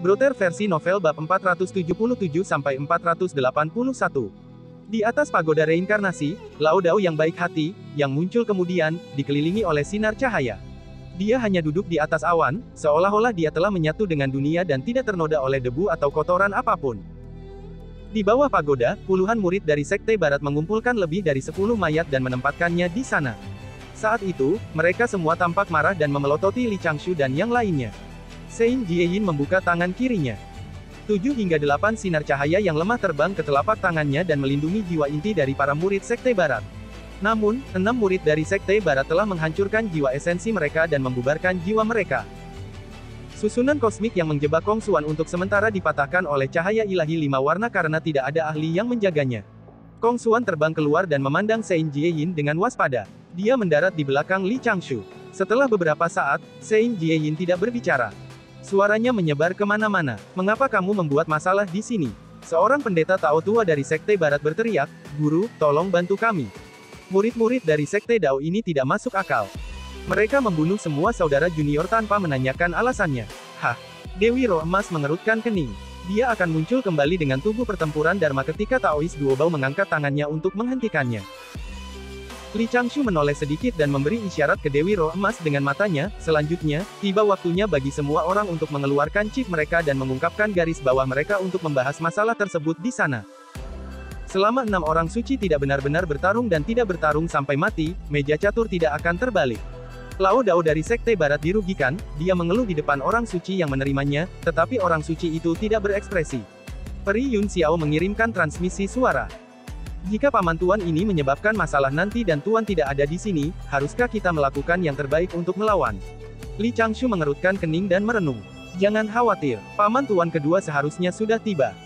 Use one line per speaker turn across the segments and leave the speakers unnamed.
Brother versi novel bab 477-481. sampai Di atas pagoda reinkarnasi, Laodao yang baik hati, yang muncul kemudian, dikelilingi oleh sinar cahaya. Dia hanya duduk di atas awan, seolah-olah dia telah menyatu dengan dunia dan tidak ternoda oleh debu atau kotoran apapun. Di bawah pagoda, puluhan murid dari Sekte Barat mengumpulkan lebih dari 10 mayat dan menempatkannya di sana. Saat itu, mereka semua tampak marah dan memelototi Li Changshu dan yang lainnya. Sein Jieyin membuka tangan kirinya. Tujuh hingga delapan sinar cahaya yang lemah terbang ke telapak tangannya dan melindungi jiwa inti dari para murid Sekte Barat. Namun, enam murid dari Sekte Barat telah menghancurkan jiwa esensi mereka dan membubarkan jiwa mereka. Susunan kosmik yang menjebak Kong Suan untuk sementara dipatahkan oleh cahaya ilahi lima warna karena tidak ada ahli yang menjaganya. Kong Suan terbang keluar dan memandang Sein Jieyin dengan waspada. Dia mendarat di belakang Li Changshu. Setelah beberapa saat, Sein Jieyin tidak berbicara. Suaranya menyebar kemana-mana. Mengapa kamu membuat masalah di sini? Seorang pendeta Tao tua dari Sekte Barat berteriak, Guru, tolong bantu kami. Murid-murid dari Sekte Dao ini tidak masuk akal. Mereka membunuh semua saudara junior tanpa menanyakan alasannya. Hah? Dewi Roh Emas mengerutkan kening. Dia akan muncul kembali dengan tubuh pertempuran Dharma ketika Taois Duobao mengangkat tangannya untuk menghentikannya. Li Changshu menoleh sedikit dan memberi isyarat ke Dewi Roh Emas dengan matanya, selanjutnya, tiba waktunya bagi semua orang untuk mengeluarkan chip mereka dan mengungkapkan garis bawah mereka untuk membahas masalah tersebut di sana. Selama enam orang suci tidak benar-benar bertarung dan tidak bertarung sampai mati, meja catur tidak akan terbalik. Lao Dao dari Sekte Barat dirugikan, dia mengeluh di depan orang suci yang menerimanya, tetapi orang suci itu tidak berekspresi. Peri Yun Xiao mengirimkan transmisi suara. Jika paman tuan ini menyebabkan masalah nanti dan tuan tidak ada di sini, haruskah kita melakukan yang terbaik untuk melawan? Li Changshu mengerutkan kening dan merenung. Jangan khawatir, paman tuan kedua seharusnya sudah tiba.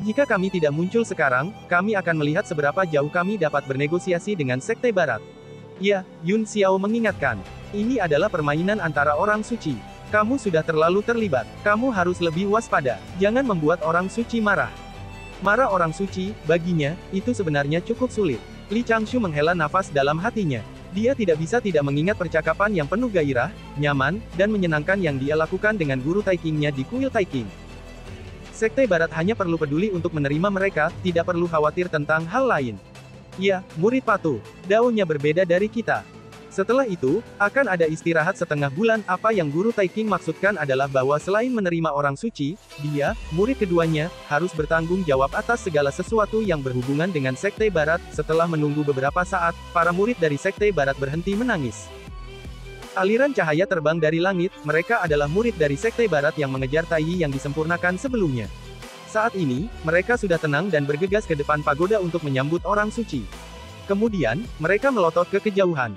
Jika kami tidak muncul sekarang, kami akan melihat seberapa jauh kami dapat bernegosiasi dengan Sekte Barat. Ya, Yun Xiao mengingatkan. Ini adalah permainan antara orang suci. Kamu sudah terlalu terlibat. Kamu harus lebih waspada. Jangan membuat orang suci marah. Marah orang suci, baginya, itu sebenarnya cukup sulit. Li Changshu menghela nafas dalam hatinya. Dia tidak bisa tidak mengingat percakapan yang penuh gairah, nyaman, dan menyenangkan yang dia lakukan dengan guru Taikingnya di kuil Taiking. Sekte Barat hanya perlu peduli untuk menerima mereka, tidak perlu khawatir tentang hal lain. Ya, murid patuh, daunnya berbeda dari kita. Setelah itu, akan ada istirahat setengah bulan. Apa yang Guru Taiking maksudkan adalah bahwa selain menerima orang suci, dia, murid keduanya, harus bertanggung jawab atas segala sesuatu yang berhubungan dengan Sekte Barat. Setelah menunggu beberapa saat, para murid dari Sekte Barat berhenti menangis. Aliran cahaya terbang dari langit, mereka adalah murid dari Sekte Barat yang mengejar Taiyi yang disempurnakan sebelumnya. Saat ini, mereka sudah tenang dan bergegas ke depan pagoda untuk menyambut orang suci. Kemudian, mereka melotot ke kejauhan.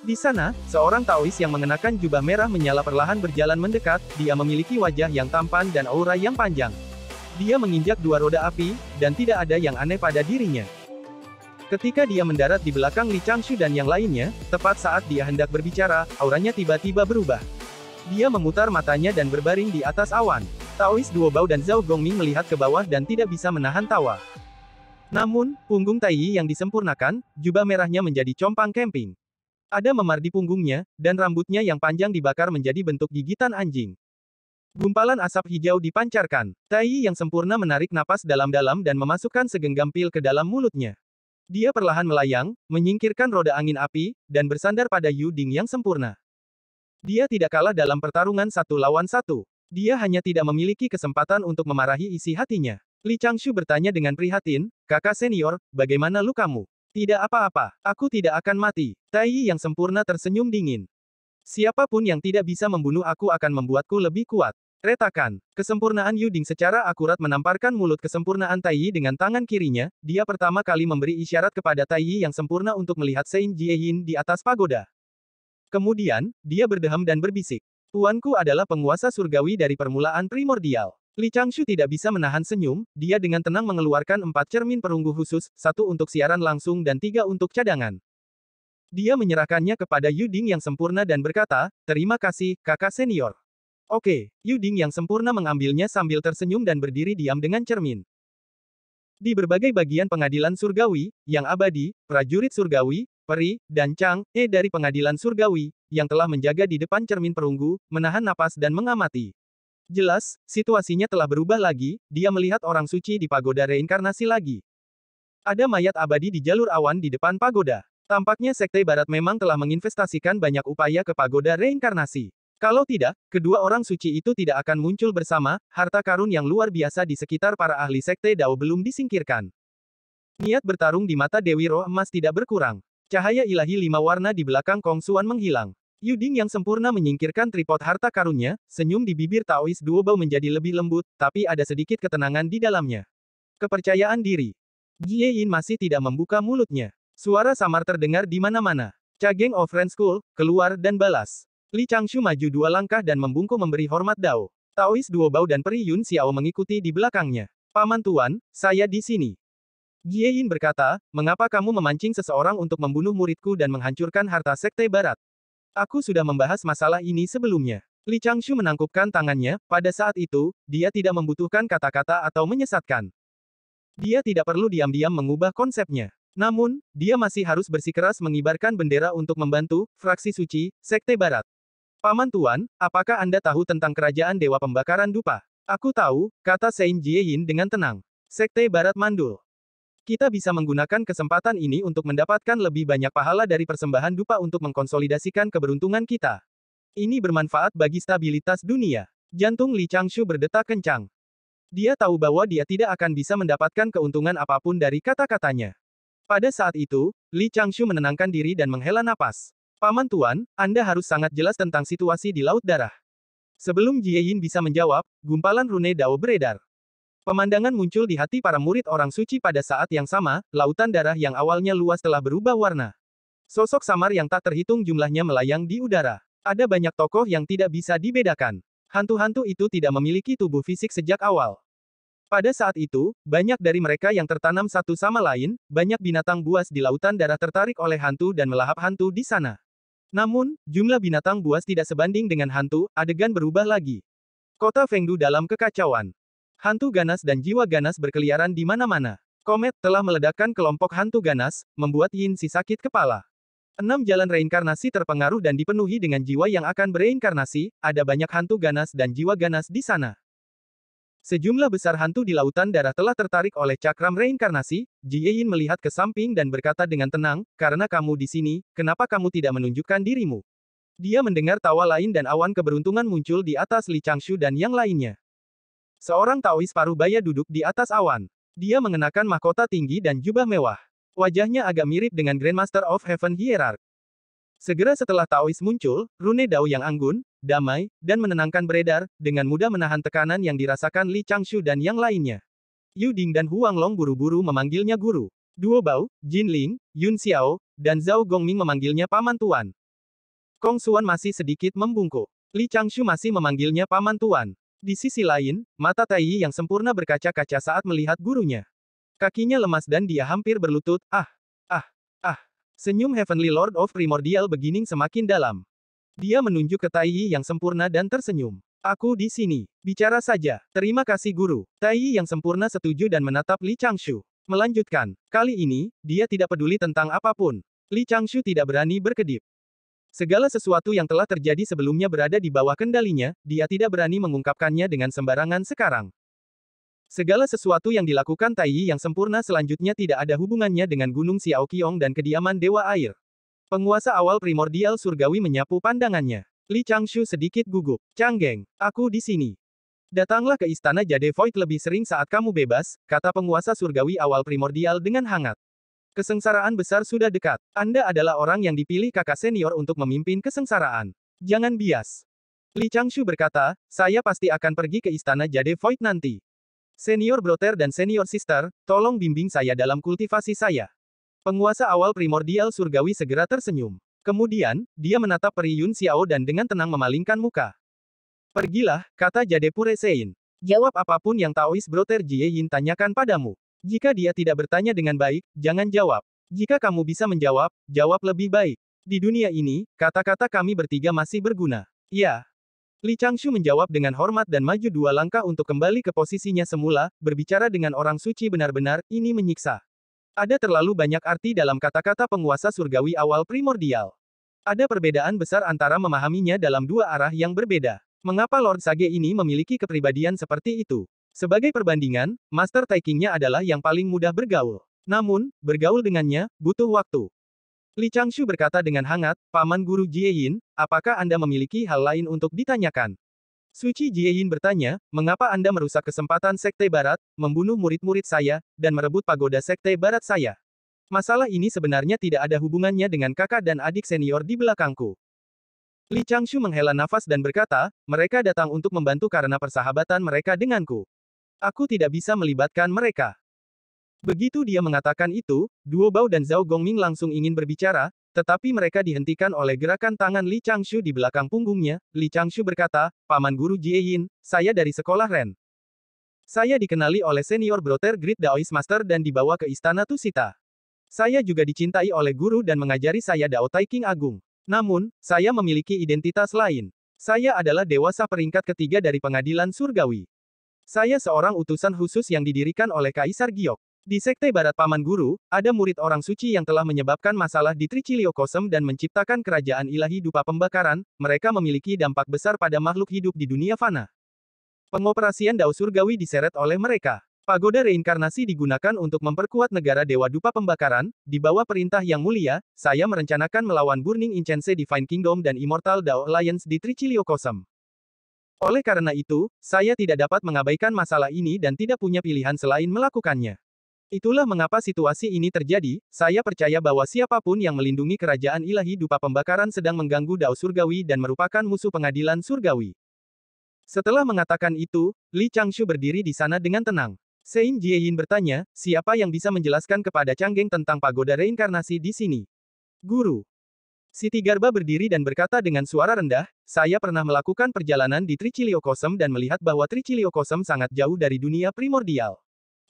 Di sana, seorang Taois yang mengenakan jubah merah menyala perlahan berjalan mendekat, dia memiliki wajah yang tampan dan aura yang panjang. Dia menginjak dua roda api, dan tidak ada yang aneh pada dirinya. Ketika dia mendarat di belakang Li Changshu dan yang lainnya, tepat saat dia hendak berbicara, auranya tiba-tiba berubah. Dia memutar matanya dan berbaring di atas awan. Taois Duo Bao dan Zhao Gongming melihat ke bawah dan tidak bisa menahan tawa. Namun, punggung Taiyi yang disempurnakan, jubah merahnya menjadi compang camping. Ada memar di punggungnya, dan rambutnya yang panjang dibakar menjadi bentuk gigitan anjing. Gumpalan asap hijau dipancarkan. Tai yang sempurna menarik napas dalam-dalam dan memasukkan segenggam pil ke dalam mulutnya. Dia perlahan melayang, menyingkirkan roda angin api, dan bersandar pada Yu Ding yang sempurna. Dia tidak kalah dalam pertarungan satu lawan satu. Dia hanya tidak memiliki kesempatan untuk memarahi isi hatinya. Li Changshu bertanya dengan prihatin, kakak senior, bagaimana lukamu? Tidak apa-apa, aku tidak akan mati. Tai yang sempurna tersenyum dingin. Siapapun yang tidak bisa membunuh aku akan membuatku lebih kuat. Retakan. Kesempurnaan Yuding secara akurat menamparkan mulut kesempurnaan Taiyi dengan tangan kirinya, dia pertama kali memberi isyarat kepada Taiyi yang sempurna untuk melihat Saint Jiehin di atas pagoda. Kemudian, dia berdeham dan berbisik. Tuanku adalah penguasa surgawi dari permulaan primordial. Li Changshu tidak bisa menahan senyum, dia dengan tenang mengeluarkan empat cermin perunggu khusus, satu untuk siaran langsung dan tiga untuk cadangan. Dia menyerahkannya kepada Yuding yang sempurna dan berkata, terima kasih, kakak senior. Oke, Yuding yang sempurna mengambilnya sambil tersenyum dan berdiri diam dengan cermin. Di berbagai bagian pengadilan surgawi, yang abadi, prajurit surgawi, peri, dan Chang, E dari pengadilan surgawi, yang telah menjaga di depan cermin perunggu, menahan napas dan mengamati. Jelas, situasinya telah berubah lagi, dia melihat orang suci di pagoda reinkarnasi lagi. Ada mayat abadi di jalur awan di depan pagoda. Tampaknya Sekte Barat memang telah menginvestasikan banyak upaya ke pagoda reinkarnasi. Kalau tidak, kedua orang suci itu tidak akan muncul bersama, harta karun yang luar biasa di sekitar para ahli Sekte Dao belum disingkirkan. Niat bertarung di mata Dewi Roh Emas tidak berkurang. Cahaya ilahi lima warna di belakang Kong Suan menghilang. Yuding yang sempurna menyingkirkan tripod harta karunnya, senyum di bibir Taois Duobao menjadi lebih lembut, tapi ada sedikit ketenangan di dalamnya. Kepercayaan diri. Jie Yin masih tidak membuka mulutnya. Suara samar terdengar di mana-mana. Cageng of Ren School, keluar dan balas. Li Changshu maju dua langkah dan membungkuk memberi hormat Dao. Taois Duobao dan Peri Yun Xiao mengikuti di belakangnya. Paman Tuan, saya di sini. Jie Yin berkata, mengapa kamu memancing seseorang untuk membunuh muridku dan menghancurkan harta sekte barat? Aku sudah membahas masalah ini sebelumnya. Li Changshu menangkupkan tangannya, pada saat itu, dia tidak membutuhkan kata-kata atau menyesatkan. Dia tidak perlu diam-diam mengubah konsepnya. Namun, dia masih harus bersikeras mengibarkan bendera untuk membantu, fraksi suci, sekte barat. Paman Tuan, apakah Anda tahu tentang kerajaan Dewa Pembakaran Dupa? Aku tahu, kata Saint Yin dengan tenang. Sekte Barat Mandul. Kita bisa menggunakan kesempatan ini untuk mendapatkan lebih banyak pahala dari persembahan dupa untuk mengkonsolidasikan keberuntungan kita. Ini bermanfaat bagi stabilitas dunia. Jantung Li Changshu berdetak kencang. Dia tahu bahwa dia tidak akan bisa mendapatkan keuntungan apapun dari kata-katanya. Pada saat itu, Li Changshu menenangkan diri dan menghela napas. Paman Tuan, Anda harus sangat jelas tentang situasi di Laut Darah. Sebelum Jie Yin bisa menjawab, gumpalan rune Dao beredar. Pemandangan muncul di hati para murid orang suci pada saat yang sama, lautan darah yang awalnya luas telah berubah warna. Sosok samar yang tak terhitung jumlahnya melayang di udara. Ada banyak tokoh yang tidak bisa dibedakan. Hantu-hantu itu tidak memiliki tubuh fisik sejak awal. Pada saat itu, banyak dari mereka yang tertanam satu sama lain, banyak binatang buas di lautan darah tertarik oleh hantu dan melahap hantu di sana. Namun, jumlah binatang buas tidak sebanding dengan hantu, adegan berubah lagi. Kota Fengdu dalam kekacauan. Hantu ganas dan jiwa ganas berkeliaran di mana-mana. Komet telah meledakkan kelompok hantu ganas, membuat Yin si sakit kepala. Enam jalan reinkarnasi terpengaruh dan dipenuhi dengan jiwa yang akan bereinkarnasi, ada banyak hantu ganas dan jiwa ganas di sana. Sejumlah besar hantu di lautan darah telah tertarik oleh cakram reinkarnasi, Ji Yin melihat ke samping dan berkata dengan tenang, karena kamu di sini, kenapa kamu tidak menunjukkan dirimu? Dia mendengar tawa lain dan awan keberuntungan muncul di atas Li Changshu dan yang lainnya. Seorang Taois paruh baya duduk di atas awan. Dia mengenakan mahkota tinggi dan jubah mewah. Wajahnya agak mirip dengan Grandmaster of Heaven Hierarch. Segera setelah Taois muncul, Rune Dao yang anggun, damai, dan menenangkan beredar, dengan mudah menahan tekanan yang dirasakan Li Changshu dan yang lainnya. Yu Ding dan Huang Long buru-buru memanggilnya guru. Duo Bao, Jin Ling, Yun Xiao, dan Zhao Gongming memanggilnya paman tuan. Kong Xuan masih sedikit membungkuk. Li Changshu masih memanggilnya paman tuan. Di sisi lain, mata Taiyi yang sempurna berkaca-kaca saat melihat gurunya. Kakinya lemas dan dia hampir berlutut, ah, ah, ah. Senyum Heavenly Lord of Primordial beginning semakin dalam. Dia menunjuk ke Taiyi yang sempurna dan tersenyum. Aku di sini. Bicara saja. Terima kasih guru. Taiyi yang sempurna setuju dan menatap Li Changshu. Melanjutkan, kali ini, dia tidak peduli tentang apapun. Li Changshu tidak berani berkedip. Segala sesuatu yang telah terjadi sebelumnya berada di bawah kendalinya, dia tidak berani mengungkapkannya dengan sembarangan sekarang. Segala sesuatu yang dilakukan Taiyi yang sempurna selanjutnya tidak ada hubungannya dengan Gunung Xiaoqiong dan kediaman Dewa Air. Penguasa awal primordial surgawi menyapu pandangannya. Li Changshu sedikit gugup. Changgeng, aku di sini. Datanglah ke istana Jade Void lebih sering saat kamu bebas, kata penguasa surgawi awal primordial dengan hangat. Kesengsaraan besar sudah dekat. Anda adalah orang yang dipilih kakak senior untuk memimpin kesengsaraan. Jangan bias. Li Changshu berkata, saya pasti akan pergi ke istana Jade Void nanti. Senior brother dan senior sister, tolong bimbing saya dalam kultivasi saya. Penguasa awal primordial surgawi segera tersenyum. Kemudian, dia menatap peri Yun Xiao dan dengan tenang memalingkan muka. Pergilah, kata Jade Pure Sein. Jawab apapun yang Taois Brother Jie Yin tanyakan padamu. Jika dia tidak bertanya dengan baik, jangan jawab. Jika kamu bisa menjawab, jawab lebih baik. Di dunia ini, kata-kata kami bertiga masih berguna. Ya. Li Changshu menjawab dengan hormat dan maju dua langkah untuk kembali ke posisinya semula, berbicara dengan orang suci benar-benar, ini menyiksa. Ada terlalu banyak arti dalam kata-kata penguasa surgawi awal primordial. Ada perbedaan besar antara memahaminya dalam dua arah yang berbeda. Mengapa Lord Sage ini memiliki kepribadian seperti itu? Sebagai perbandingan, master taikingnya adalah yang paling mudah bergaul. Namun, bergaul dengannya, butuh waktu. Li Changshu berkata dengan hangat, Paman Guru Jieyin, apakah Anda memiliki hal lain untuk ditanyakan? Suci Jieyin bertanya, mengapa Anda merusak kesempatan Sekte Barat, membunuh murid-murid saya, dan merebut pagoda Sekte Barat saya? Masalah ini sebenarnya tidak ada hubungannya dengan kakak dan adik senior di belakangku. Li Changshu menghela nafas dan berkata, mereka datang untuk membantu karena persahabatan mereka denganku. Aku tidak bisa melibatkan mereka. Begitu dia mengatakan itu, Duo Bao dan Zhao Gongming langsung ingin berbicara, tetapi mereka dihentikan oleh gerakan tangan Li Changshu di belakang punggungnya. Li Changshu berkata, Paman Guru Jie Yin, saya dari sekolah Ren. Saya dikenali oleh senior broter Great Daoist Master dan dibawa ke Istana Tusita. Saya juga dicintai oleh guru dan mengajari saya Dao Tai King Agung. Namun, saya memiliki identitas lain. Saya adalah dewasa peringkat ketiga dari pengadilan surgawi. Saya seorang utusan khusus yang didirikan oleh Kaisar Giok. Di Sekte Barat Paman Guru, ada murid orang suci yang telah menyebabkan masalah di Triciliokosem dan menciptakan kerajaan ilahi dupa pembakaran, mereka memiliki dampak besar pada makhluk hidup di dunia fana. Pengoperasian Dao Surgawi diseret oleh mereka. Pagoda reinkarnasi digunakan untuk memperkuat negara Dewa Dupa Pembakaran, di bawah perintah yang mulia, saya merencanakan melawan Burning Incense Divine Kingdom dan Immortal Dao Alliance di Triciliokosem. Oleh karena itu, saya tidak dapat mengabaikan masalah ini dan tidak punya pilihan selain melakukannya. Itulah mengapa situasi ini terjadi, saya percaya bahwa siapapun yang melindungi kerajaan ilahi dupa pembakaran sedang mengganggu dao surgawi dan merupakan musuh pengadilan surgawi. Setelah mengatakan itu, Li Changshu berdiri di sana dengan tenang. Sein Jieyin bertanya, siapa yang bisa menjelaskan kepada Changgeng tentang pagoda reinkarnasi di sini? Guru, Siti Garba berdiri dan berkata dengan suara rendah, saya pernah melakukan perjalanan di Triciliokosem dan melihat bahwa Triciliokosem sangat jauh dari dunia primordial.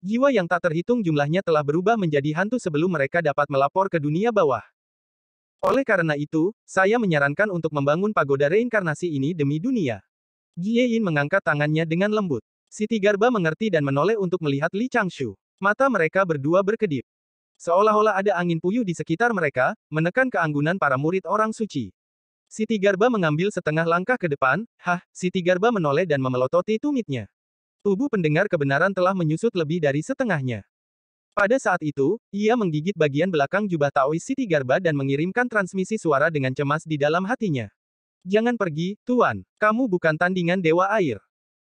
Jiwa yang tak terhitung jumlahnya telah berubah menjadi hantu sebelum mereka dapat melapor ke dunia bawah. Oleh karena itu, saya menyarankan untuk membangun pagoda reinkarnasi ini demi dunia. Yin mengangkat tangannya dengan lembut. Siti Garba mengerti dan menoleh untuk melihat Li Changshu. Mata mereka berdua berkedip. Seolah-olah ada angin puyuh di sekitar mereka, menekan keanggunan para murid orang suci. Siti Garba mengambil setengah langkah ke depan, hah, Siti Garba menoleh dan memelototi tumitnya. Tubuh pendengar kebenaran telah menyusut lebih dari setengahnya. Pada saat itu, ia menggigit bagian belakang jubah Taois Siti Garba dan mengirimkan transmisi suara dengan cemas di dalam hatinya. Jangan pergi, Tuan. Kamu bukan tandingan Dewa Air.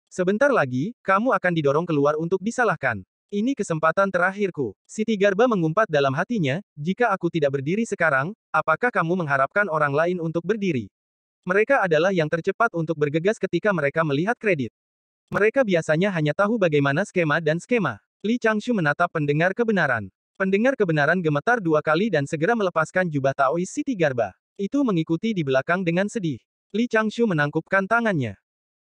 Sebentar lagi, kamu akan didorong keluar untuk disalahkan. Ini kesempatan terakhirku. Siti Garba mengumpat dalam hatinya, jika aku tidak berdiri sekarang, apakah kamu mengharapkan orang lain untuk berdiri? Mereka adalah yang tercepat untuk bergegas ketika mereka melihat kredit. Mereka biasanya hanya tahu bagaimana skema dan skema. Li Changshu menatap pendengar kebenaran. Pendengar kebenaran gemetar dua kali dan segera melepaskan jubah Taois Siti Garba. Itu mengikuti di belakang dengan sedih. Li Changshu menangkupkan tangannya.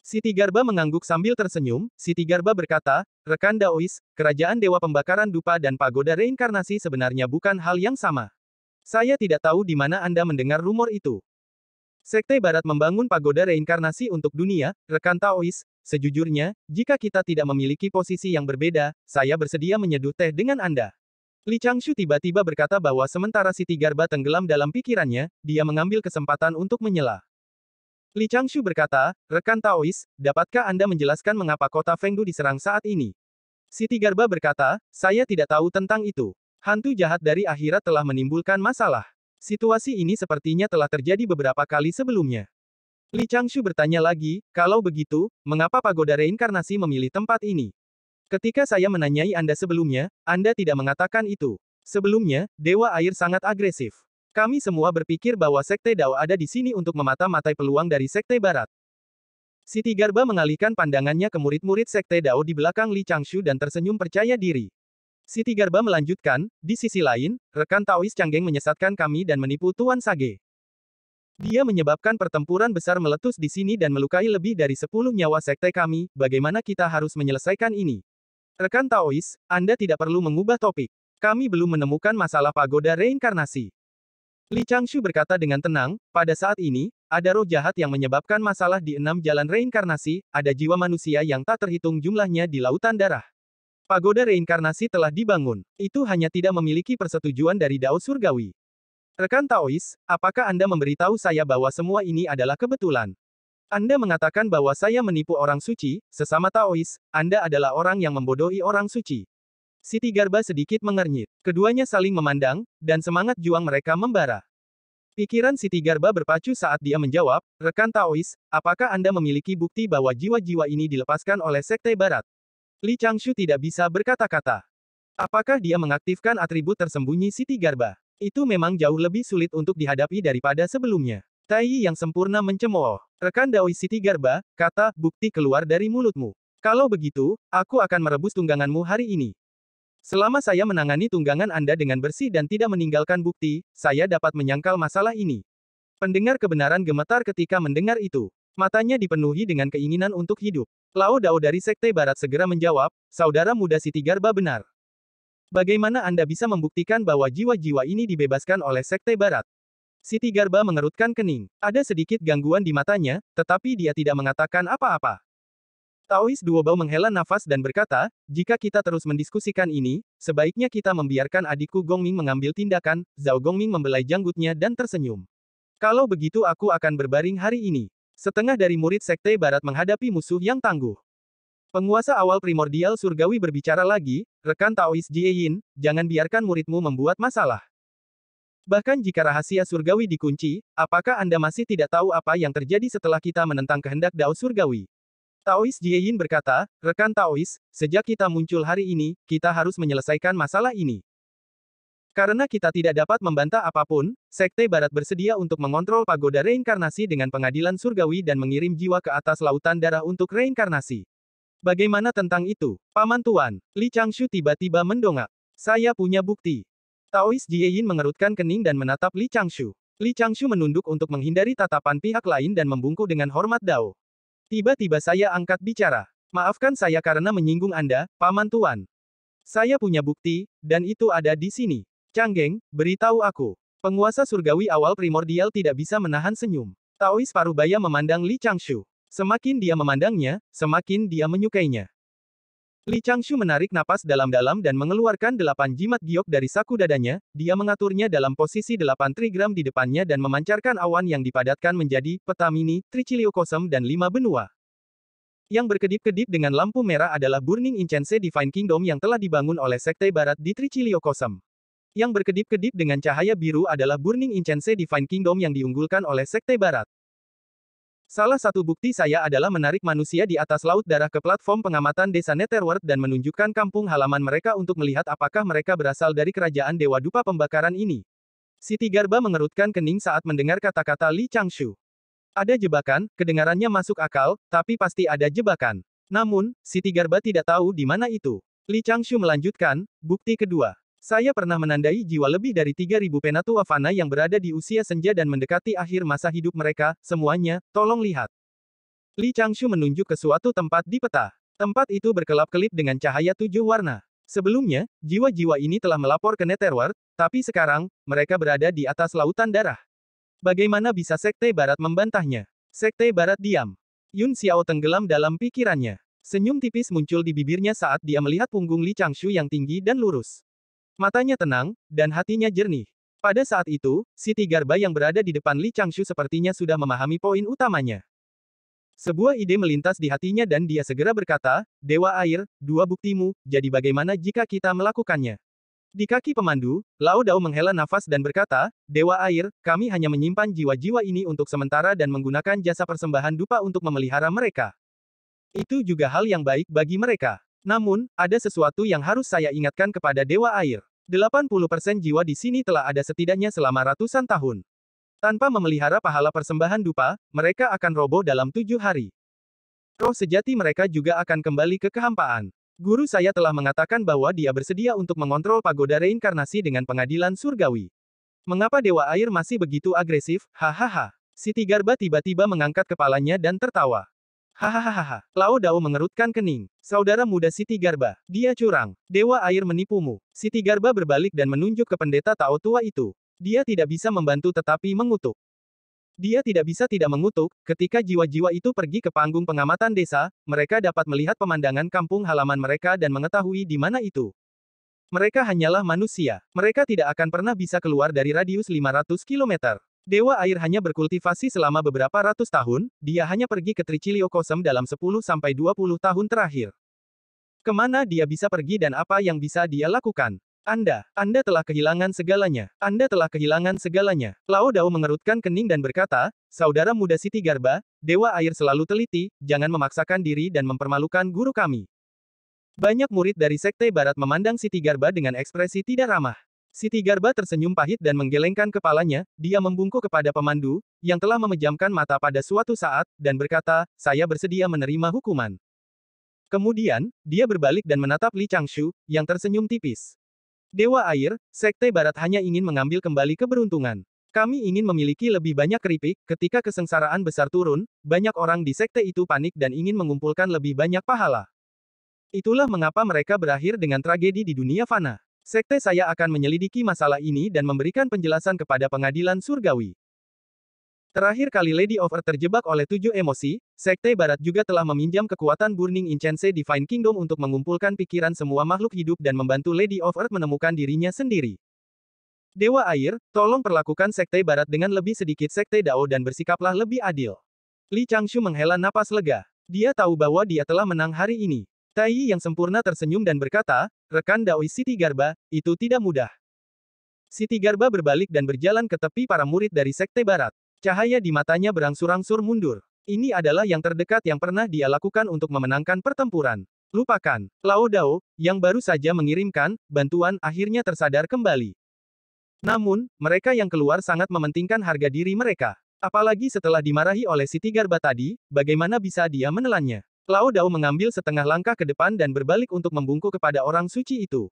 Siti Garba mengangguk sambil tersenyum, Siti Garba berkata, Rekan Daois, kerajaan Dewa Pembakaran Dupa dan Pagoda Reinkarnasi sebenarnya bukan hal yang sama. Saya tidak tahu di mana Anda mendengar rumor itu. Sekte Barat membangun pagoda reinkarnasi untuk dunia, rekan Taois, sejujurnya, jika kita tidak memiliki posisi yang berbeda, saya bersedia menyeduh teh dengan Anda. Li Changshu tiba-tiba berkata bahwa sementara Siti Garba tenggelam dalam pikirannya, dia mengambil kesempatan untuk menyela. Li Changshu berkata, rekan Taois, dapatkah Anda menjelaskan mengapa kota Fengdu diserang saat ini? Siti Garba berkata, saya tidak tahu tentang itu. Hantu jahat dari akhirat telah menimbulkan masalah. Situasi ini sepertinya telah terjadi beberapa kali sebelumnya. Li Changshu bertanya lagi, kalau begitu, mengapa pagoda reinkarnasi memilih tempat ini? Ketika saya menanyai Anda sebelumnya, Anda tidak mengatakan itu. Sebelumnya, Dewa Air sangat agresif. Kami semua berpikir bahwa Sekte Dao ada di sini untuk memata-matai peluang dari Sekte Barat. Siti Garba mengalihkan pandangannya ke murid-murid Sekte Dao di belakang Li Changshu dan tersenyum percaya diri. Siti Garba melanjutkan, di sisi lain, rekan Taois Changgeng menyesatkan kami dan menipu Tuan Sage. Dia menyebabkan pertempuran besar meletus di sini dan melukai lebih dari sepuluh nyawa sekte kami, bagaimana kita harus menyelesaikan ini? Rekan Taois, Anda tidak perlu mengubah topik. Kami belum menemukan masalah pagoda reinkarnasi. Li Changshu berkata dengan tenang, pada saat ini, ada roh jahat yang menyebabkan masalah di enam jalan reinkarnasi, ada jiwa manusia yang tak terhitung jumlahnya di lautan darah. Pagoda reinkarnasi telah dibangun. Itu hanya tidak memiliki persetujuan dari Dao Surgawi. Rekan Taois, apakah Anda memberitahu saya bahwa semua ini adalah kebetulan? Anda mengatakan bahwa saya menipu orang suci, sesama Taois, Anda adalah orang yang membodohi orang suci. Siti Garba sedikit mengernyit. Keduanya saling memandang, dan semangat juang mereka membara. Pikiran Siti Garba berpacu saat dia menjawab, Rekan Taois, apakah Anda memiliki bukti bahwa jiwa-jiwa ini dilepaskan oleh Sekte Barat? Li Changshu tidak bisa berkata-kata. Apakah dia mengaktifkan atribut tersembunyi Siti Garba? Itu memang jauh lebih sulit untuk dihadapi daripada sebelumnya. Tai yang sempurna mencemooh. Rekan Daoi Siti Garba, kata, bukti keluar dari mulutmu. Kalau begitu, aku akan merebus tungganganmu hari ini. Selama saya menangani tunggangan Anda dengan bersih dan tidak meninggalkan bukti, saya dapat menyangkal masalah ini. Pendengar kebenaran gemetar ketika mendengar itu. Matanya dipenuhi dengan keinginan untuk hidup. Lao Dao dari Sekte Barat segera menjawab, Saudara muda Siti Garba benar. Bagaimana Anda bisa membuktikan bahwa jiwa-jiwa ini dibebaskan oleh Sekte Barat? Siti Garba mengerutkan kening. Ada sedikit gangguan di matanya, tetapi dia tidak mengatakan apa-apa. Taois Duobao menghela nafas dan berkata, jika kita terus mendiskusikan ini, sebaiknya kita membiarkan adikku Gongming mengambil tindakan, Zhao Gongming membelai janggutnya dan tersenyum. Kalau begitu aku akan berbaring hari ini. Setengah dari murid Sekte Barat menghadapi musuh yang tangguh. Penguasa awal primordial surgawi berbicara lagi, rekan Taois Jie Yin, jangan biarkan muridmu membuat masalah. Bahkan jika rahasia surgawi dikunci, apakah Anda masih tidak tahu apa yang terjadi setelah kita menentang kehendak Dao surgawi? Taois Jiein berkata, rekan Taois, sejak kita muncul hari ini, kita harus menyelesaikan masalah ini. Karena kita tidak dapat membantah apapun, Sekte Barat bersedia untuk mengontrol pagoda reinkarnasi dengan pengadilan surgawi dan mengirim jiwa ke atas lautan darah untuk reinkarnasi. Bagaimana tentang itu? Paman Tuan, Li Changshu tiba-tiba mendongak. Saya punya bukti. Taois Jiein mengerutkan kening dan menatap Li Changshu. Li Changshu menunduk untuk menghindari tatapan pihak lain dan membungkuk dengan hormat Dao. Tiba-tiba saya angkat bicara. Maafkan saya karena menyinggung Anda, Paman Tuan. Saya punya bukti, dan itu ada di sini. Canggeng, beritahu aku. Penguasa surgawi awal primordial tidak bisa menahan senyum. Taois Parubaya memandang Li Changshu. Semakin dia memandangnya, semakin dia menyukainya. Li Changshu menarik napas dalam-dalam dan mengeluarkan delapan jimat giok dari saku dadanya, dia mengaturnya dalam posisi delapan trigram di depannya dan memancarkan awan yang dipadatkan menjadi petamini, kosem dan lima benua. Yang berkedip-kedip dengan lampu merah adalah Burning Incense Divine Kingdom yang telah dibangun oleh Sekte Barat di Kosem. Yang berkedip-kedip dengan cahaya biru adalah Burning Incense Divine Kingdom yang diunggulkan oleh Sekte Barat. Salah satu bukti saya adalah menarik manusia di atas laut darah ke platform pengamatan desa Netherworld dan menunjukkan kampung halaman mereka untuk melihat apakah mereka berasal dari kerajaan Dewa Dupa pembakaran ini. Siti Garba mengerutkan kening saat mendengar kata-kata Li Changshu. Ada jebakan, kedengarannya masuk akal, tapi pasti ada jebakan. Namun, Siti Garba tidak tahu di mana itu. Li Changshu melanjutkan, bukti kedua. Saya pernah menandai jiwa lebih dari 3.000 penatua fana yang berada di usia senja dan mendekati akhir masa hidup mereka, semuanya, tolong lihat. Li Changshu menunjuk ke suatu tempat di peta. Tempat itu berkelap-kelip dengan cahaya tujuh warna. Sebelumnya, jiwa-jiwa ini telah melapor ke Netherworld, tapi sekarang, mereka berada di atas lautan darah. Bagaimana bisa Sekte Barat membantahnya? Sekte Barat diam. Yun Xiao tenggelam dalam pikirannya. Senyum tipis muncul di bibirnya saat dia melihat punggung Li Changshu yang tinggi dan lurus. Matanya tenang, dan hatinya jernih. Pada saat itu, Siti Garba yang berada di depan Li Changshu sepertinya sudah memahami poin utamanya. Sebuah ide melintas di hatinya dan dia segera berkata, Dewa Air, dua buktimu, jadi bagaimana jika kita melakukannya? Di kaki pemandu, Lao Dao menghela nafas dan berkata, Dewa Air, kami hanya menyimpan jiwa-jiwa ini untuk sementara dan menggunakan jasa persembahan dupa untuk memelihara mereka. Itu juga hal yang baik bagi mereka. Namun, ada sesuatu yang harus saya ingatkan kepada Dewa Air. 80% jiwa di sini telah ada setidaknya selama ratusan tahun. Tanpa memelihara pahala persembahan dupa, mereka akan roboh dalam tujuh hari. Roh sejati mereka juga akan kembali ke kehampaan. Guru saya telah mengatakan bahwa dia bersedia untuk mengontrol pagoda reinkarnasi dengan pengadilan surgawi. Mengapa Dewa Air masih begitu agresif? Hahaha. Siti Garba tiba-tiba mengangkat kepalanya dan tertawa. Hahaha, Lao Dao mengerutkan kening. Saudara muda Siti Garba, dia curang. Dewa air menipumu. Siti Garba berbalik dan menunjuk ke pendeta Tao tua itu. Dia tidak bisa membantu tetapi mengutuk. Dia tidak bisa tidak mengutuk, ketika jiwa-jiwa itu pergi ke panggung pengamatan desa, mereka dapat melihat pemandangan kampung halaman mereka dan mengetahui di mana itu. Mereka hanyalah manusia. Mereka tidak akan pernah bisa keluar dari radius 500 km. Dewa air hanya berkultivasi selama beberapa ratus tahun, dia hanya pergi ke Kosem dalam 10-20 tahun terakhir. Kemana dia bisa pergi dan apa yang bisa dia lakukan? Anda, Anda telah kehilangan segalanya, Anda telah kehilangan segalanya. Lao Dao mengerutkan kening dan berkata, Saudara muda Siti Garba, Dewa Air selalu teliti, jangan memaksakan diri dan mempermalukan guru kami. Banyak murid dari Sekte Barat memandang Siti Garba dengan ekspresi tidak ramah. Siti Garba tersenyum pahit dan menggelengkan kepalanya, dia membungkuk kepada pemandu, yang telah memejamkan mata pada suatu saat, dan berkata, saya bersedia menerima hukuman. Kemudian, dia berbalik dan menatap Li Changshu, yang tersenyum tipis. Dewa Air, Sekte Barat hanya ingin mengambil kembali keberuntungan. Kami ingin memiliki lebih banyak keripik, ketika kesengsaraan besar turun, banyak orang di sekte itu panik dan ingin mengumpulkan lebih banyak pahala. Itulah mengapa mereka berakhir dengan tragedi di dunia fana. Sekte saya akan menyelidiki masalah ini dan memberikan penjelasan kepada pengadilan surgawi. Terakhir kali Lady of Earth terjebak oleh tujuh emosi, Sekte Barat juga telah meminjam kekuatan Burning Incense Divine Kingdom untuk mengumpulkan pikiran semua makhluk hidup dan membantu Lady of Earth menemukan dirinya sendiri. Dewa Air, tolong perlakukan Sekte Barat dengan lebih sedikit Sekte Dao dan bersikaplah lebih adil. Li Changshu menghela napas lega. Dia tahu bahwa dia telah menang hari ini. Tai yang sempurna tersenyum dan berkata, rekan Daoi Siti Garba, itu tidak mudah. Siti Garba berbalik dan berjalan ke tepi para murid dari Sekte Barat. Cahaya di matanya berangsur-angsur mundur. Ini adalah yang terdekat yang pernah dia lakukan untuk memenangkan pertempuran. Lupakan, Lao Dao, yang baru saja mengirimkan, bantuan akhirnya tersadar kembali. Namun, mereka yang keluar sangat mementingkan harga diri mereka. Apalagi setelah dimarahi oleh Siti Garba tadi, bagaimana bisa dia menelannya? Lao Dao mengambil setengah langkah ke depan dan berbalik untuk membungkuk kepada orang suci itu.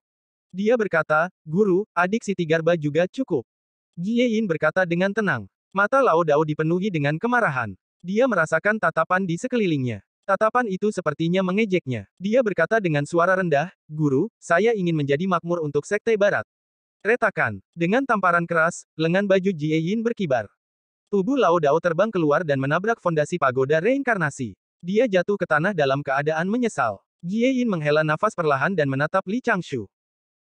Dia berkata, Guru, adik Siti Garba juga cukup. Jie Yin berkata dengan tenang. Mata Lao Dao dipenuhi dengan kemarahan. Dia merasakan tatapan di sekelilingnya. Tatapan itu sepertinya mengejeknya. Dia berkata dengan suara rendah, Guru, saya ingin menjadi makmur untuk Sekte Barat. Retakan. Dengan tamparan keras, lengan baju Jie Yin berkibar. Tubuh Lao Dao terbang keluar dan menabrak fondasi pagoda reinkarnasi. Dia jatuh ke tanah dalam keadaan menyesal. Jie Yin menghela nafas perlahan dan menatap Li Changshu.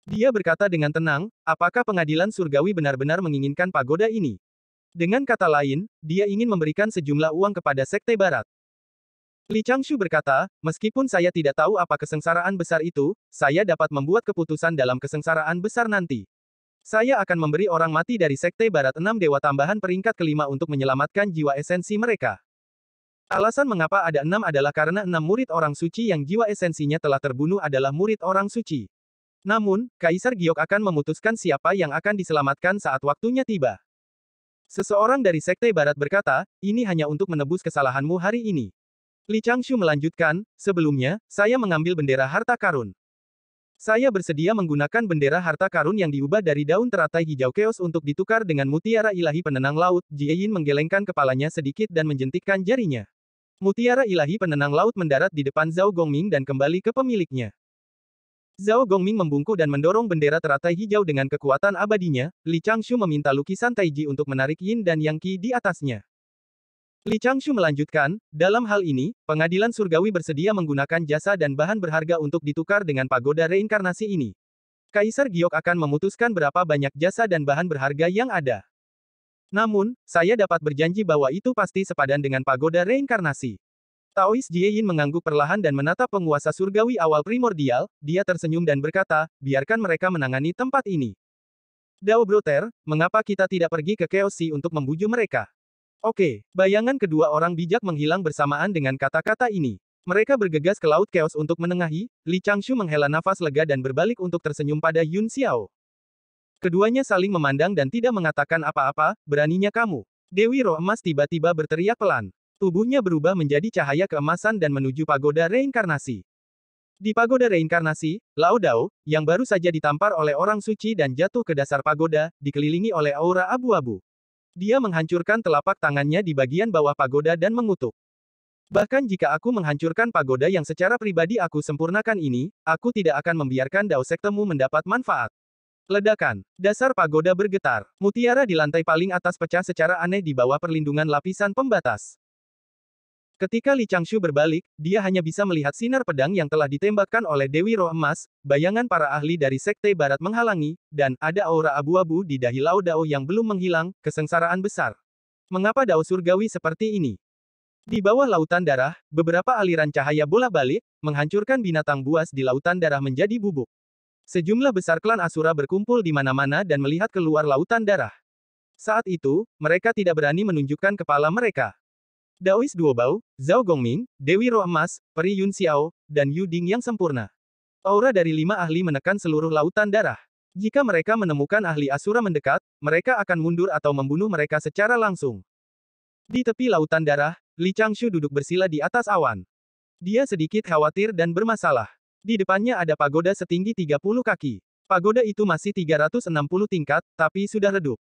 Dia berkata dengan tenang, apakah pengadilan surgawi benar-benar menginginkan pagoda ini? Dengan kata lain, dia ingin memberikan sejumlah uang kepada Sekte Barat. Li Changshu berkata, meskipun saya tidak tahu apa kesengsaraan besar itu, saya dapat membuat keputusan dalam kesengsaraan besar nanti. Saya akan memberi orang mati dari Sekte Barat enam dewa tambahan peringkat kelima untuk menyelamatkan jiwa esensi mereka. Alasan mengapa ada enam adalah karena enam murid orang suci yang jiwa esensinya telah terbunuh adalah murid orang suci. Namun, Kaisar Giok akan memutuskan siapa yang akan diselamatkan saat waktunya tiba. Seseorang dari Sekte Barat berkata, ini hanya untuk menebus kesalahanmu hari ini. Li Changshu melanjutkan, sebelumnya, saya mengambil bendera harta karun. Saya bersedia menggunakan bendera harta karun yang diubah dari daun teratai hijau keos untuk ditukar dengan mutiara ilahi penenang laut, Jie Yin menggelengkan kepalanya sedikit dan menjentikkan jarinya. Mutiara ilahi penenang laut mendarat di depan Zhao Gongming dan kembali ke pemiliknya. Zhao Gongming membungkuk dan mendorong bendera teratai hijau dengan kekuatan abadinya, Li Changshu meminta lukisan Taiji untuk menarik Yin dan Yang Qi di atasnya. Li Changshu melanjutkan, dalam hal ini, pengadilan surgawi bersedia menggunakan jasa dan bahan berharga untuk ditukar dengan pagoda reinkarnasi ini. Kaisar Giok akan memutuskan berapa banyak jasa dan bahan berharga yang ada. Namun, saya dapat berjanji bahwa itu pasti sepadan dengan pagoda reinkarnasi. Taois Yin mengangguk perlahan dan menatap penguasa surgawi awal primordial, dia tersenyum dan berkata, biarkan mereka menangani tempat ini. Dao Broter, mengapa kita tidak pergi ke Keosi untuk membujuk mereka? Oke, bayangan kedua orang bijak menghilang bersamaan dengan kata-kata ini. Mereka bergegas ke Laut Keos untuk menengahi, Li Changshu menghela nafas lega dan berbalik untuk tersenyum pada Yun Xiao. Keduanya saling memandang dan tidak mengatakan apa-apa, beraninya kamu. Dewi roh emas tiba-tiba berteriak pelan. Tubuhnya berubah menjadi cahaya keemasan dan menuju pagoda reinkarnasi. Di pagoda reinkarnasi, Lao Dao, yang baru saja ditampar oleh orang suci dan jatuh ke dasar pagoda, dikelilingi oleh aura abu-abu. Dia menghancurkan telapak tangannya di bagian bawah pagoda dan mengutuk. Bahkan jika aku menghancurkan pagoda yang secara pribadi aku sempurnakan ini, aku tidak akan membiarkan Dao Sektemu mendapat manfaat. Ledakan. Dasar pagoda bergetar. Mutiara di lantai paling atas pecah secara aneh di bawah perlindungan lapisan pembatas. Ketika Li Changshu berbalik, dia hanya bisa melihat sinar pedang yang telah ditembakkan oleh Dewi Roh Emas, bayangan para ahli dari Sekte Barat menghalangi, dan ada aura abu-abu di dahi Lao Dao yang belum menghilang, kesengsaraan besar. Mengapa Dao Surgawi seperti ini? Di bawah lautan darah, beberapa aliran cahaya bola balik, menghancurkan binatang buas di lautan darah menjadi bubuk. Sejumlah besar klan Asura berkumpul di mana-mana dan melihat keluar lautan darah. Saat itu, mereka tidak berani menunjukkan kepala mereka. Daois Duobao, Zhao Gongming, Dewi Roh Emas, Peri Yun Xiao, dan Yu Ding yang sempurna. Aura dari lima ahli menekan seluruh lautan darah. Jika mereka menemukan ahli Asura mendekat, mereka akan mundur atau membunuh mereka secara langsung. Di tepi lautan darah, Li Changshu duduk bersila di atas awan. Dia sedikit khawatir dan bermasalah. Di depannya ada pagoda setinggi 30 kaki. Pagoda itu masih 360 tingkat, tapi sudah redup.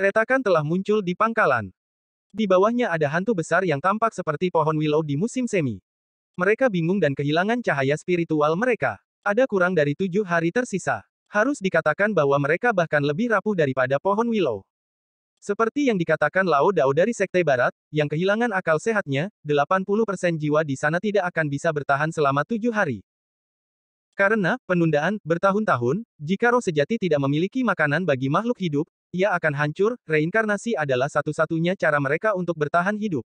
Retakan telah muncul di pangkalan. Di bawahnya ada hantu besar yang tampak seperti pohon willow di musim semi. Mereka bingung dan kehilangan cahaya spiritual mereka. Ada kurang dari tujuh hari tersisa. Harus dikatakan bahwa mereka bahkan lebih rapuh daripada pohon willow. Seperti yang dikatakan Lao Dao dari Sekte Barat, yang kehilangan akal sehatnya, 80% jiwa di sana tidak akan bisa bertahan selama tujuh hari. Karena, penundaan, bertahun-tahun, jika roh sejati tidak memiliki makanan bagi makhluk hidup, ia akan hancur, reinkarnasi adalah satu-satunya cara mereka untuk bertahan hidup.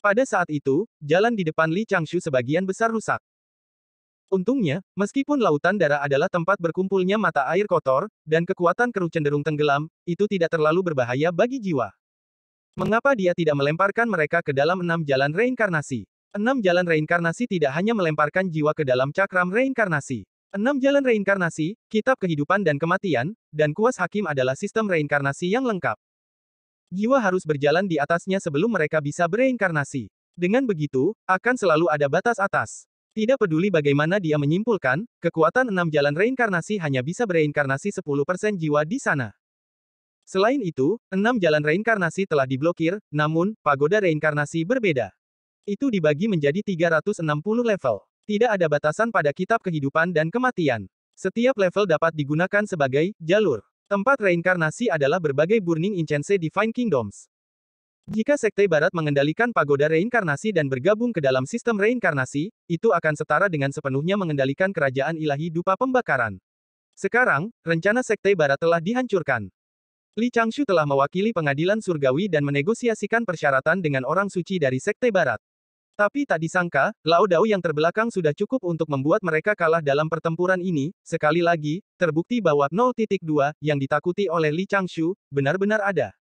Pada saat itu, jalan di depan Li Changshu sebagian besar rusak. Untungnya, meskipun lautan darah adalah tempat berkumpulnya mata air kotor, dan kekuatan keruh cenderung tenggelam, itu tidak terlalu berbahaya bagi jiwa. Mengapa dia tidak melemparkan mereka ke dalam enam jalan reinkarnasi? Enam jalan reinkarnasi tidak hanya melemparkan jiwa ke dalam cakram reinkarnasi. Enam jalan reinkarnasi, kitab kehidupan dan kematian, dan kuas hakim adalah sistem reinkarnasi yang lengkap. Jiwa harus berjalan di atasnya sebelum mereka bisa bereinkarnasi. Dengan begitu, akan selalu ada batas atas. Tidak peduli bagaimana dia menyimpulkan, kekuatan enam jalan reinkarnasi hanya bisa bereinkarnasi 10% jiwa di sana. Selain itu, enam jalan reinkarnasi telah diblokir, namun, pagoda reinkarnasi berbeda. Itu dibagi menjadi 360 level. Tidak ada batasan pada kitab kehidupan dan kematian. Setiap level dapat digunakan sebagai jalur. Tempat reinkarnasi adalah berbagai Burning Incense Divine Kingdoms. Jika Sekte Barat mengendalikan pagoda reinkarnasi dan bergabung ke dalam sistem reinkarnasi, itu akan setara dengan sepenuhnya mengendalikan kerajaan ilahi dupa pembakaran. Sekarang, rencana Sekte Barat telah dihancurkan. Li Changshu telah mewakili pengadilan surgawi dan menegosiasikan persyaratan dengan orang suci dari Sekte Barat. Tapi tak disangka, Lao Dao yang terbelakang sudah cukup untuk membuat mereka kalah dalam pertempuran ini, sekali lagi, terbukti bahwa 0.2 yang ditakuti oleh Li Changshu, benar-benar ada.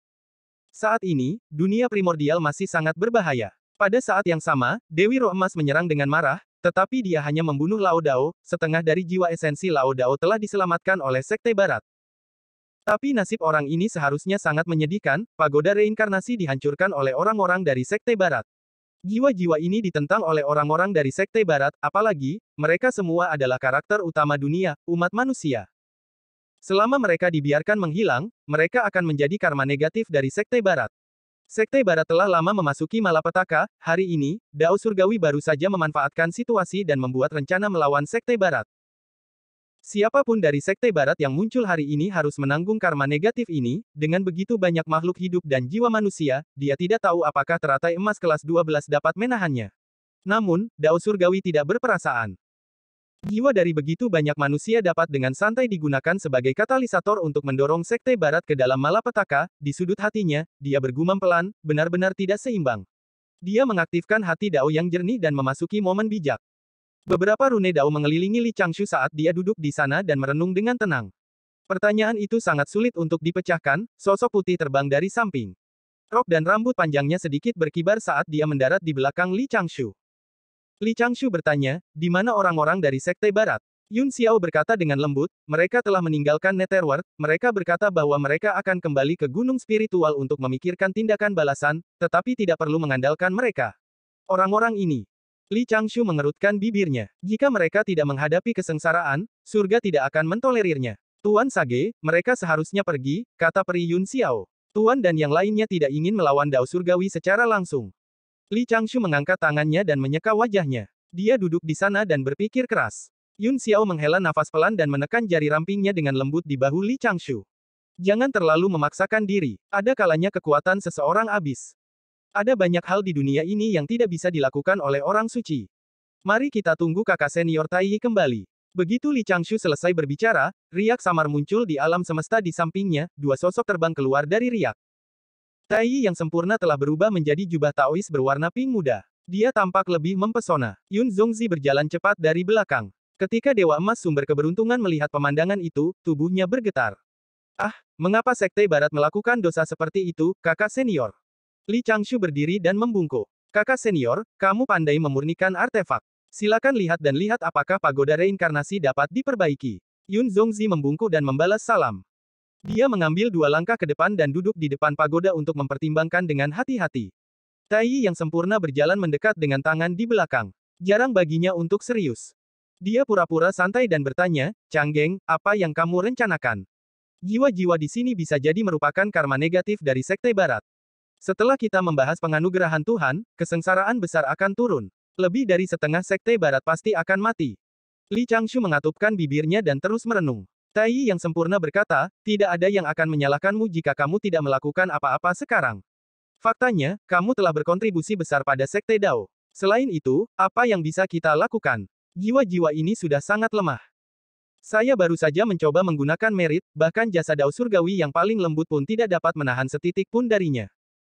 Saat ini, dunia primordial masih sangat berbahaya. Pada saat yang sama, Dewi Roh Emas menyerang dengan marah, tetapi dia hanya membunuh Lao Dao, setengah dari jiwa esensi Lao Dao telah diselamatkan oleh Sekte Barat. Tapi nasib orang ini seharusnya sangat menyedihkan, pagoda reinkarnasi dihancurkan oleh orang-orang dari Sekte Barat. Jiwa-jiwa ini ditentang oleh orang-orang dari Sekte Barat, apalagi, mereka semua adalah karakter utama dunia, umat manusia. Selama mereka dibiarkan menghilang, mereka akan menjadi karma negatif dari Sekte Barat. Sekte Barat telah lama memasuki malapetaka, hari ini, Dao Surgawi baru saja memanfaatkan situasi dan membuat rencana melawan Sekte Barat. Siapapun dari Sekte Barat yang muncul hari ini harus menanggung karma negatif ini, dengan begitu banyak makhluk hidup dan jiwa manusia, dia tidak tahu apakah teratai emas kelas 12 dapat menahannya. Namun, Dao Surgawi tidak berperasaan. Jiwa dari begitu banyak manusia dapat dengan santai digunakan sebagai katalisator untuk mendorong Sekte Barat ke dalam malapetaka, di sudut hatinya, dia bergumam pelan, benar-benar tidak seimbang. Dia mengaktifkan hati Dao yang jernih dan memasuki momen bijak. Beberapa rune Dao mengelilingi Li Changshu saat dia duduk di sana dan merenung dengan tenang. Pertanyaan itu sangat sulit untuk dipecahkan, sosok putih terbang dari samping. Rok dan rambut panjangnya sedikit berkibar saat dia mendarat di belakang Li Changshu. Li Changshu bertanya, di mana orang-orang dari Sekte Barat? Yun Xiao berkata dengan lembut, mereka telah meninggalkan Netherworld, mereka berkata bahwa mereka akan kembali ke gunung spiritual untuk memikirkan tindakan balasan, tetapi tidak perlu mengandalkan mereka. Orang-orang ini, Li Changshu mengerutkan bibirnya. Jika mereka tidak menghadapi kesengsaraan, surga tidak akan mentolerirnya. Tuan Sage, mereka seharusnya pergi, kata Peri Yun Xiao. Tuan dan yang lainnya tidak ingin melawan Dao Surgawi secara langsung. Li Changshu mengangkat tangannya dan menyeka wajahnya. Dia duduk di sana dan berpikir keras. Yun Xiao menghela nafas pelan dan menekan jari rampingnya dengan lembut di bahu Li Changshu. Jangan terlalu memaksakan diri, ada kalanya kekuatan seseorang habis. Ada banyak hal di dunia ini yang tidak bisa dilakukan oleh orang suci. Mari kita tunggu kakak senior Taiyi kembali. Begitu Li Changshu selesai berbicara, riak samar muncul di alam semesta di sampingnya, dua sosok terbang keluar dari riak. Taiyi yang sempurna telah berubah menjadi jubah Taois berwarna pink muda. Dia tampak lebih mempesona. Yun Zongzi berjalan cepat dari belakang. Ketika Dewa Emas Sumber Keberuntungan melihat pemandangan itu, tubuhnya bergetar. Ah, mengapa Sekte Barat melakukan dosa seperti itu, kakak senior? Li Changshu berdiri dan membungkuk. Kakak senior, kamu pandai memurnikan artefak. Silakan lihat dan lihat apakah pagoda reinkarnasi dapat diperbaiki. Yun Zongzi membungkuk dan membalas salam. Dia mengambil dua langkah ke depan dan duduk di depan pagoda untuk mempertimbangkan dengan hati-hati. Tai Yi yang sempurna berjalan mendekat dengan tangan di belakang. Jarang baginya untuk serius. Dia pura-pura santai dan bertanya, Changgeng, apa yang kamu rencanakan? Jiwa-jiwa di sini bisa jadi merupakan karma negatif dari Sekte Barat. Setelah kita membahas penganugerahan Tuhan, kesengsaraan besar akan turun. Lebih dari setengah sekte barat pasti akan mati. Li Changshu mengatupkan bibirnya dan terus merenung. Tai yang sempurna berkata, tidak ada yang akan menyalahkanmu jika kamu tidak melakukan apa-apa sekarang. Faktanya, kamu telah berkontribusi besar pada sekte Dao. Selain itu, apa yang bisa kita lakukan? Jiwa-jiwa ini sudah sangat lemah. Saya baru saja mencoba menggunakan merit, bahkan jasa Dao Surgawi yang paling lembut pun tidak dapat menahan setitik pun darinya.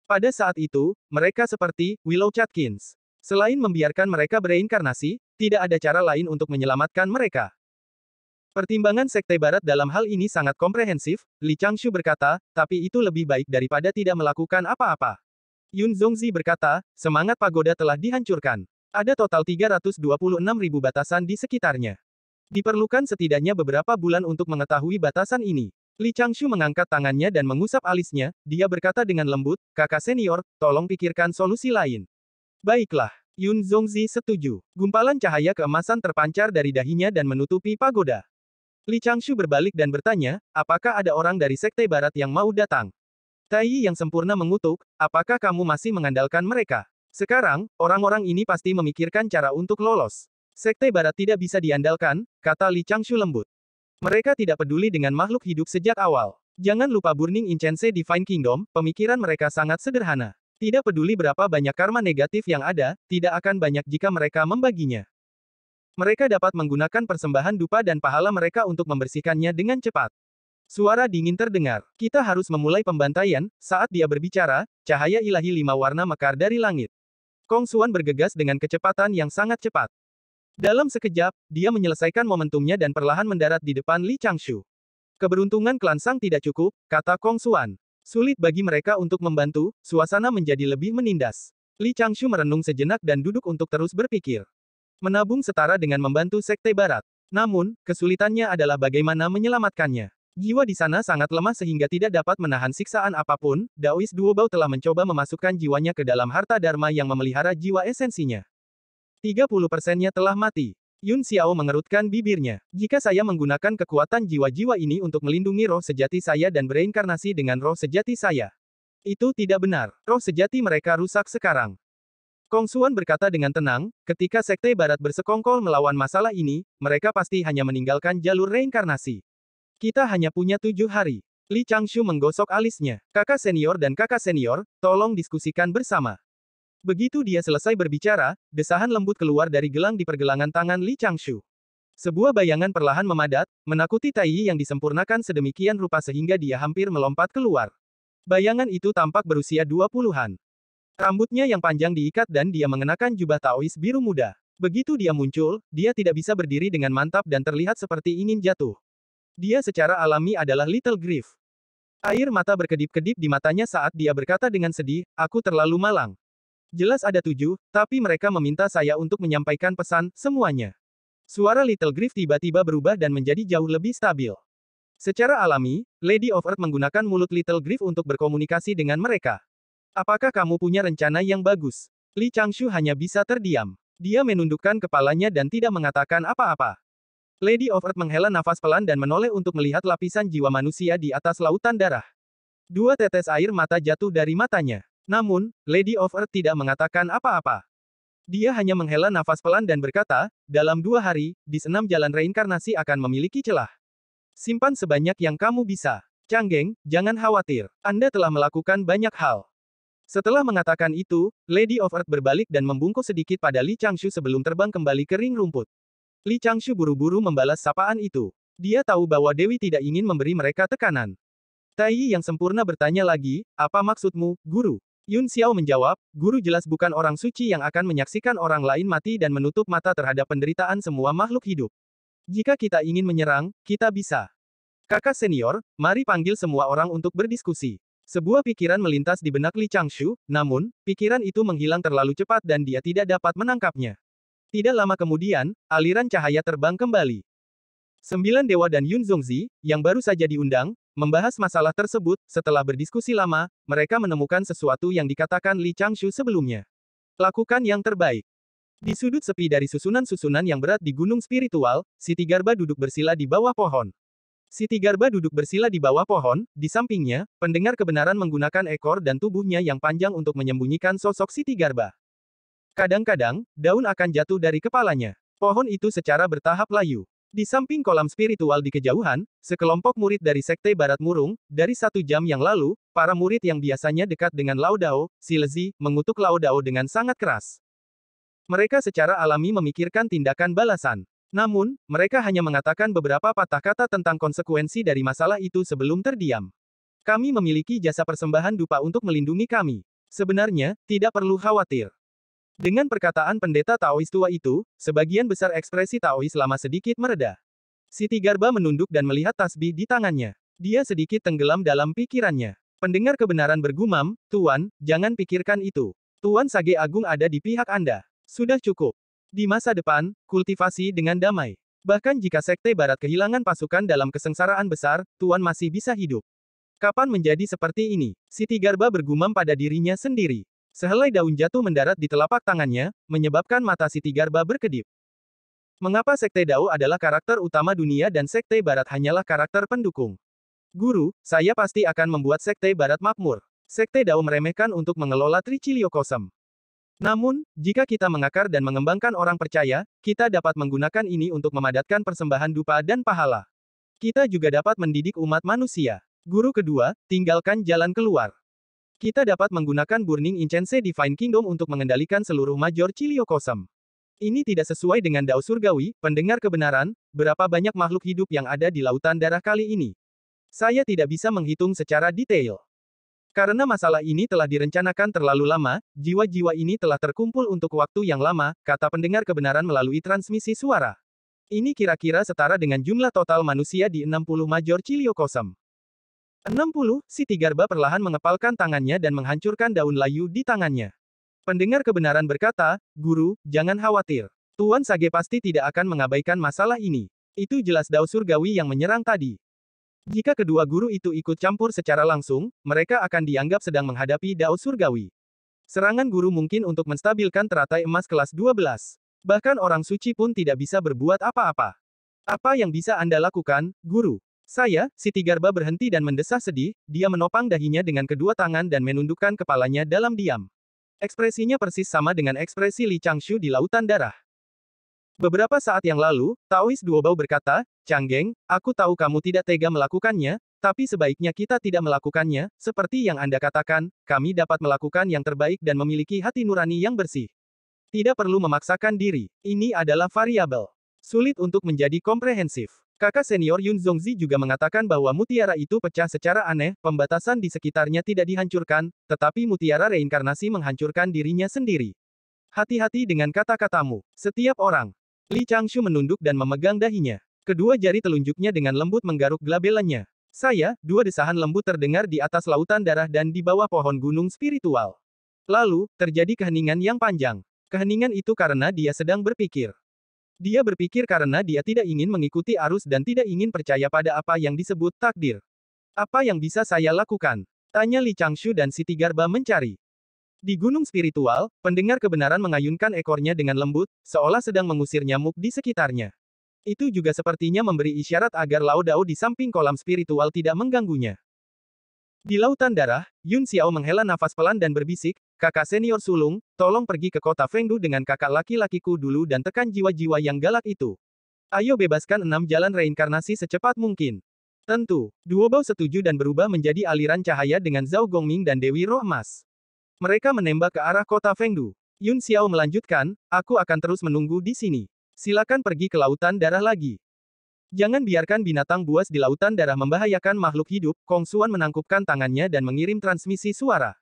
Pada saat itu, mereka seperti Willow Chatkins. Selain membiarkan mereka bereinkarnasi, tidak ada cara lain untuk menyelamatkan mereka. Pertimbangan Sekte Barat dalam hal ini sangat komprehensif, Li Changshu berkata, tapi itu lebih baik daripada tidak melakukan apa-apa. Yun Zongzi berkata, semangat pagoda telah dihancurkan. Ada total 326 ribu batasan di sekitarnya. Diperlukan setidaknya beberapa bulan untuk mengetahui batasan ini. Li Changshu mengangkat tangannya dan mengusap alisnya, dia berkata dengan lembut, kakak senior, tolong pikirkan solusi lain. Baiklah, Yun Zongzi setuju. Gumpalan cahaya keemasan terpancar dari dahinya dan menutupi pagoda. Li Changshu berbalik dan bertanya, apakah ada orang dari Sekte Barat yang mau datang? Tai Yi yang sempurna mengutuk, apakah kamu masih mengandalkan mereka? Sekarang, orang-orang ini pasti memikirkan cara untuk lolos. Sekte Barat tidak bisa diandalkan, kata Li Changshu lembut. Mereka tidak peduli dengan makhluk hidup sejak awal. Jangan lupa Burning Incense Divine Kingdom, pemikiran mereka sangat sederhana. Tidak peduli berapa banyak karma negatif yang ada, tidak akan banyak jika mereka membaginya. Mereka dapat menggunakan persembahan dupa dan pahala mereka untuk membersihkannya dengan cepat. Suara dingin terdengar. Kita harus memulai pembantaian, saat dia berbicara, cahaya ilahi lima warna mekar dari langit. Kong Suan bergegas dengan kecepatan yang sangat cepat. Dalam sekejap, dia menyelesaikan momentumnya dan perlahan mendarat di depan Li Changshu. Keberuntungan klan Sang tidak cukup, kata Kong Xuan. Sulit bagi mereka untuk membantu, suasana menjadi lebih menindas. Li Changshu merenung sejenak dan duduk untuk terus berpikir. Menabung setara dengan membantu Sekte Barat. Namun, kesulitannya adalah bagaimana menyelamatkannya. Jiwa di sana sangat lemah sehingga tidak dapat menahan siksaan apapun, Daois Duobao telah mencoba memasukkan jiwanya ke dalam harta dharma yang memelihara jiwa esensinya. 30 persennya telah mati. Yun Xiao mengerutkan bibirnya. Jika saya menggunakan kekuatan jiwa-jiwa ini untuk melindungi roh sejati saya dan bereinkarnasi dengan roh sejati saya. Itu tidak benar. Roh sejati mereka rusak sekarang. Kong Suan berkata dengan tenang, ketika Sekte Barat bersekongkol melawan masalah ini, mereka pasti hanya meninggalkan jalur reinkarnasi. Kita hanya punya tujuh hari. Li Changshu menggosok alisnya. Kakak senior dan kakak senior, tolong diskusikan bersama. Begitu dia selesai berbicara, desahan lembut keluar dari gelang di pergelangan tangan Li Changshu. Sebuah bayangan perlahan memadat, menakuti Taiyi yang disempurnakan sedemikian rupa sehingga dia hampir melompat keluar. Bayangan itu tampak berusia dua puluhan. Rambutnya yang panjang diikat dan dia mengenakan jubah Taois biru muda. Begitu dia muncul, dia tidak bisa berdiri dengan mantap dan terlihat seperti ingin jatuh. Dia secara alami adalah Little Griff. Air mata berkedip-kedip di matanya saat dia berkata dengan sedih, aku terlalu malang. Jelas ada tujuh, tapi mereka meminta saya untuk menyampaikan pesan, semuanya. Suara Little Griff tiba-tiba berubah dan menjadi jauh lebih stabil. Secara alami, Lady of Earth menggunakan mulut Little Griff untuk berkomunikasi dengan mereka. Apakah kamu punya rencana yang bagus? Li Changshu hanya bisa terdiam. Dia menundukkan kepalanya dan tidak mengatakan apa-apa. Lady of Earth menghela nafas pelan dan menoleh untuk melihat lapisan jiwa manusia di atas lautan darah. Dua tetes air mata jatuh dari matanya. Namun, Lady of Earth tidak mengatakan apa-apa. Dia hanya menghela nafas pelan dan berkata, dalam dua hari, di senam jalan reinkarnasi akan memiliki celah. Simpan sebanyak yang kamu bisa. Canggeng, jangan khawatir, Anda telah melakukan banyak hal. Setelah mengatakan itu, Lady of Earth berbalik dan membungkuk sedikit pada Li Changshu sebelum terbang kembali ke ring rumput. Li Changshu buru-buru membalas sapaan itu. Dia tahu bahwa Dewi tidak ingin memberi mereka tekanan. Tai yang sempurna bertanya lagi, apa maksudmu, guru? Yun Xiao menjawab, guru jelas bukan orang suci yang akan menyaksikan orang lain mati dan menutup mata terhadap penderitaan semua makhluk hidup. Jika kita ingin menyerang, kita bisa. Kakak senior, mari panggil semua orang untuk berdiskusi. Sebuah pikiran melintas di benak Li Changshu, namun, pikiran itu menghilang terlalu cepat dan dia tidak dapat menangkapnya. Tidak lama kemudian, aliran cahaya terbang kembali. Sembilan dewa dan Yun Zongzi, yang baru saja diundang, Membahas masalah tersebut, setelah berdiskusi lama, mereka menemukan sesuatu yang dikatakan Li Changshu sebelumnya. Lakukan yang terbaik. Di sudut sepi dari susunan-susunan yang berat di gunung spiritual, Siti Garba duduk bersila di bawah pohon. Siti Garba duduk bersila di bawah pohon, di sampingnya, pendengar kebenaran menggunakan ekor dan tubuhnya yang panjang untuk menyembunyikan sosok Siti Garba. Kadang-kadang, daun akan jatuh dari kepalanya. Pohon itu secara bertahap layu. Di samping kolam spiritual di kejauhan, sekelompok murid dari Sekte Barat Murung, dari satu jam yang lalu, para murid yang biasanya dekat dengan Lao Dao, Silezi, mengutuk Lao Dao dengan sangat keras. Mereka secara alami memikirkan tindakan balasan. Namun, mereka hanya mengatakan beberapa patah kata tentang konsekuensi dari masalah itu sebelum terdiam. Kami memiliki jasa persembahan dupa untuk melindungi kami. Sebenarnya, tidak perlu khawatir. Dengan perkataan pendeta Taois tua itu, sebagian besar ekspresi Taois lama sedikit mereda. Siti Garba menunduk dan melihat tasbih di tangannya. Dia sedikit tenggelam dalam pikirannya. Pendengar kebenaran bergumam, Tuan, jangan pikirkan itu. Tuan Sage Agung ada di pihak Anda. Sudah cukup. Di masa depan, kultivasi dengan damai. Bahkan jika Sekte Barat kehilangan pasukan dalam kesengsaraan besar, Tuan masih bisa hidup. Kapan menjadi seperti ini? Siti Garba bergumam pada dirinya sendiri. Sehelai daun jatuh mendarat di telapak tangannya, menyebabkan mata Siti Garba berkedip. Mengapa Sekte Dao adalah karakter utama dunia dan Sekte Barat hanyalah karakter pendukung? Guru, saya pasti akan membuat Sekte Barat makmur. Sekte Dao meremehkan untuk mengelola Tricilio Kosem. Namun, jika kita mengakar dan mengembangkan orang percaya, kita dapat menggunakan ini untuk memadatkan persembahan dupa dan pahala. Kita juga dapat mendidik umat manusia. Guru kedua, tinggalkan jalan keluar. Kita dapat menggunakan Burning Incense Divine Kingdom untuk mengendalikan seluruh Major Kosem. Ini tidak sesuai dengan Dao Surgawi, pendengar kebenaran, berapa banyak makhluk hidup yang ada di Lautan Darah kali ini. Saya tidak bisa menghitung secara detail. Karena masalah ini telah direncanakan terlalu lama, jiwa-jiwa ini telah terkumpul untuk waktu yang lama, kata pendengar kebenaran melalui transmisi suara. Ini kira-kira setara dengan jumlah total manusia di 60 major Kosem. 60, si Tigarba perlahan mengepalkan tangannya dan menghancurkan daun layu di tangannya. Pendengar kebenaran berkata, Guru, jangan khawatir. Tuan Sage pasti tidak akan mengabaikan masalah ini. Itu jelas Dao Surgawi yang menyerang tadi. Jika kedua guru itu ikut campur secara langsung, mereka akan dianggap sedang menghadapi Dao Surgawi. Serangan guru mungkin untuk menstabilkan teratai emas kelas 12. Bahkan orang suci pun tidak bisa berbuat apa-apa. Apa yang bisa Anda lakukan, guru? Saya, Siti Garba berhenti dan mendesah sedih, dia menopang dahinya dengan kedua tangan dan menundukkan kepalanya dalam diam. Ekspresinya persis sama dengan ekspresi Li Changshu di Lautan Darah. Beberapa saat yang lalu, Taois Duobao berkata, Changgeng, aku tahu kamu tidak tega melakukannya, tapi sebaiknya kita tidak melakukannya, seperti yang Anda katakan, kami dapat melakukan yang terbaik dan memiliki hati nurani yang bersih. Tidak perlu memaksakan diri, ini adalah variabel. Sulit untuk menjadi komprehensif. Kakak senior Yun Zongzi juga mengatakan bahwa mutiara itu pecah secara aneh, pembatasan di sekitarnya tidak dihancurkan, tetapi mutiara reinkarnasi menghancurkan dirinya sendiri. Hati-hati dengan kata-katamu, setiap orang. Li Changshu menunduk dan memegang dahinya. Kedua jari telunjuknya dengan lembut menggaruk glabelannya. Saya, dua desahan lembut terdengar di atas lautan darah dan di bawah pohon gunung spiritual. Lalu, terjadi keheningan yang panjang. Keheningan itu karena dia sedang berpikir. Dia berpikir karena dia tidak ingin mengikuti arus dan tidak ingin percaya pada apa yang disebut takdir. Apa yang bisa saya lakukan? Tanya Li Changshu dan Siti Garba mencari. Di gunung spiritual, pendengar kebenaran mengayunkan ekornya dengan lembut, seolah sedang mengusir nyamuk di sekitarnya. Itu juga sepertinya memberi isyarat agar Lao Dao di samping kolam spiritual tidak mengganggunya. Di lautan darah, Yun Xiao menghela nafas pelan dan berbisik, kakak senior sulung, tolong pergi ke kota Fengdu dengan kakak laki-lakiku dulu dan tekan jiwa-jiwa yang galak itu. Ayo bebaskan enam jalan reinkarnasi secepat mungkin. Tentu, Duo Bao setuju dan berubah menjadi aliran cahaya dengan Zhao Gongming dan Dewi Roh Emas. Mereka menembak ke arah kota Fengdu. Yun Xiao melanjutkan, aku akan terus menunggu di sini. Silakan pergi ke lautan darah lagi. Jangan biarkan binatang buas di lautan darah membahayakan makhluk hidup, Kong Suan menangkupkan tangannya dan mengirim transmisi suara.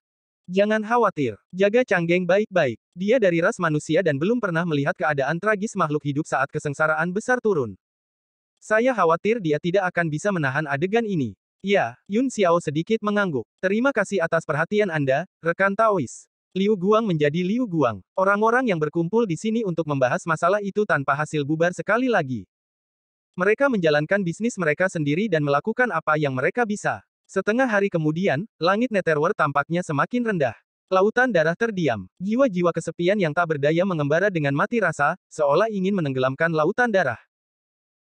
Jangan khawatir, jaga canggeng baik-baik. Dia dari ras manusia dan belum pernah melihat keadaan tragis makhluk hidup saat kesengsaraan besar turun. Saya khawatir dia tidak akan bisa menahan adegan ini. Ya, Yun Xiao sedikit mengangguk. Terima kasih atas perhatian Anda, rekan Taois. Liu Guang menjadi Liu Guang. Orang-orang yang berkumpul di sini untuk membahas masalah itu tanpa hasil bubar sekali lagi. Mereka menjalankan bisnis mereka sendiri dan melakukan apa yang mereka bisa. Setengah hari kemudian, langit Netherwar tampaknya semakin rendah. Lautan darah terdiam. Jiwa-jiwa kesepian yang tak berdaya mengembara dengan mati rasa, seolah ingin menenggelamkan lautan darah.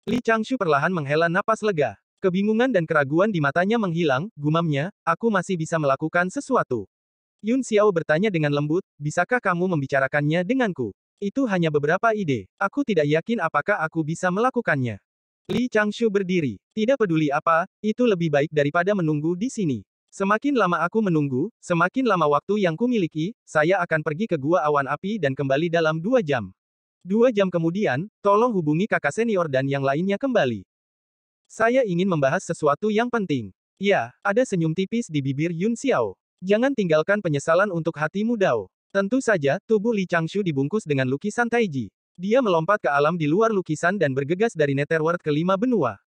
Li Changshu perlahan menghela napas lega. Kebingungan dan keraguan di matanya menghilang, gumamnya, aku masih bisa melakukan sesuatu. Yun Xiao bertanya dengan lembut, bisakah kamu membicarakannya denganku? Itu hanya beberapa ide. Aku tidak yakin apakah aku bisa melakukannya. Li Changshu berdiri. Tidak peduli apa, itu lebih baik daripada menunggu di sini. Semakin lama aku menunggu, semakin lama waktu yang kumiliki, saya akan pergi ke gua awan api dan kembali dalam dua jam. Dua jam kemudian, tolong hubungi kakak senior dan yang lainnya kembali. Saya ingin membahas sesuatu yang penting. Ya, ada senyum tipis di bibir Yun Xiao. Jangan tinggalkan penyesalan untuk hatimu Dao. Tentu saja, tubuh Li Changshu dibungkus dengan lukisan Taiji. Dia melompat ke alam di luar lukisan dan bergegas dari Netherworld ke lima benua.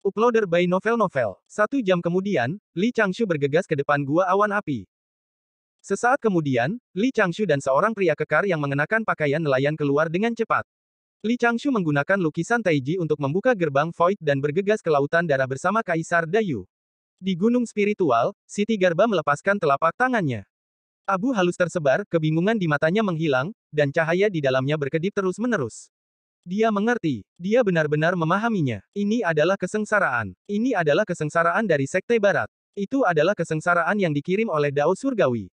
Uploader by Novel Novel. Satu jam kemudian, Li Changshu bergegas ke depan gua awan api. Sesaat kemudian, Li Changshu dan seorang pria kekar yang mengenakan pakaian nelayan keluar dengan cepat. Li Changshu menggunakan lukisan Taiji untuk membuka gerbang void dan bergegas ke lautan darah bersama Kaisar Dayu. Di Gunung Spiritual, Siti Garba melepaskan telapak tangannya. Abu halus tersebar, kebingungan di matanya menghilang, dan cahaya di dalamnya berkedip terus-menerus. Dia mengerti. Dia benar-benar memahaminya. Ini adalah kesengsaraan. Ini adalah kesengsaraan dari Sekte Barat. Itu adalah kesengsaraan yang dikirim oleh Dao Surgawi.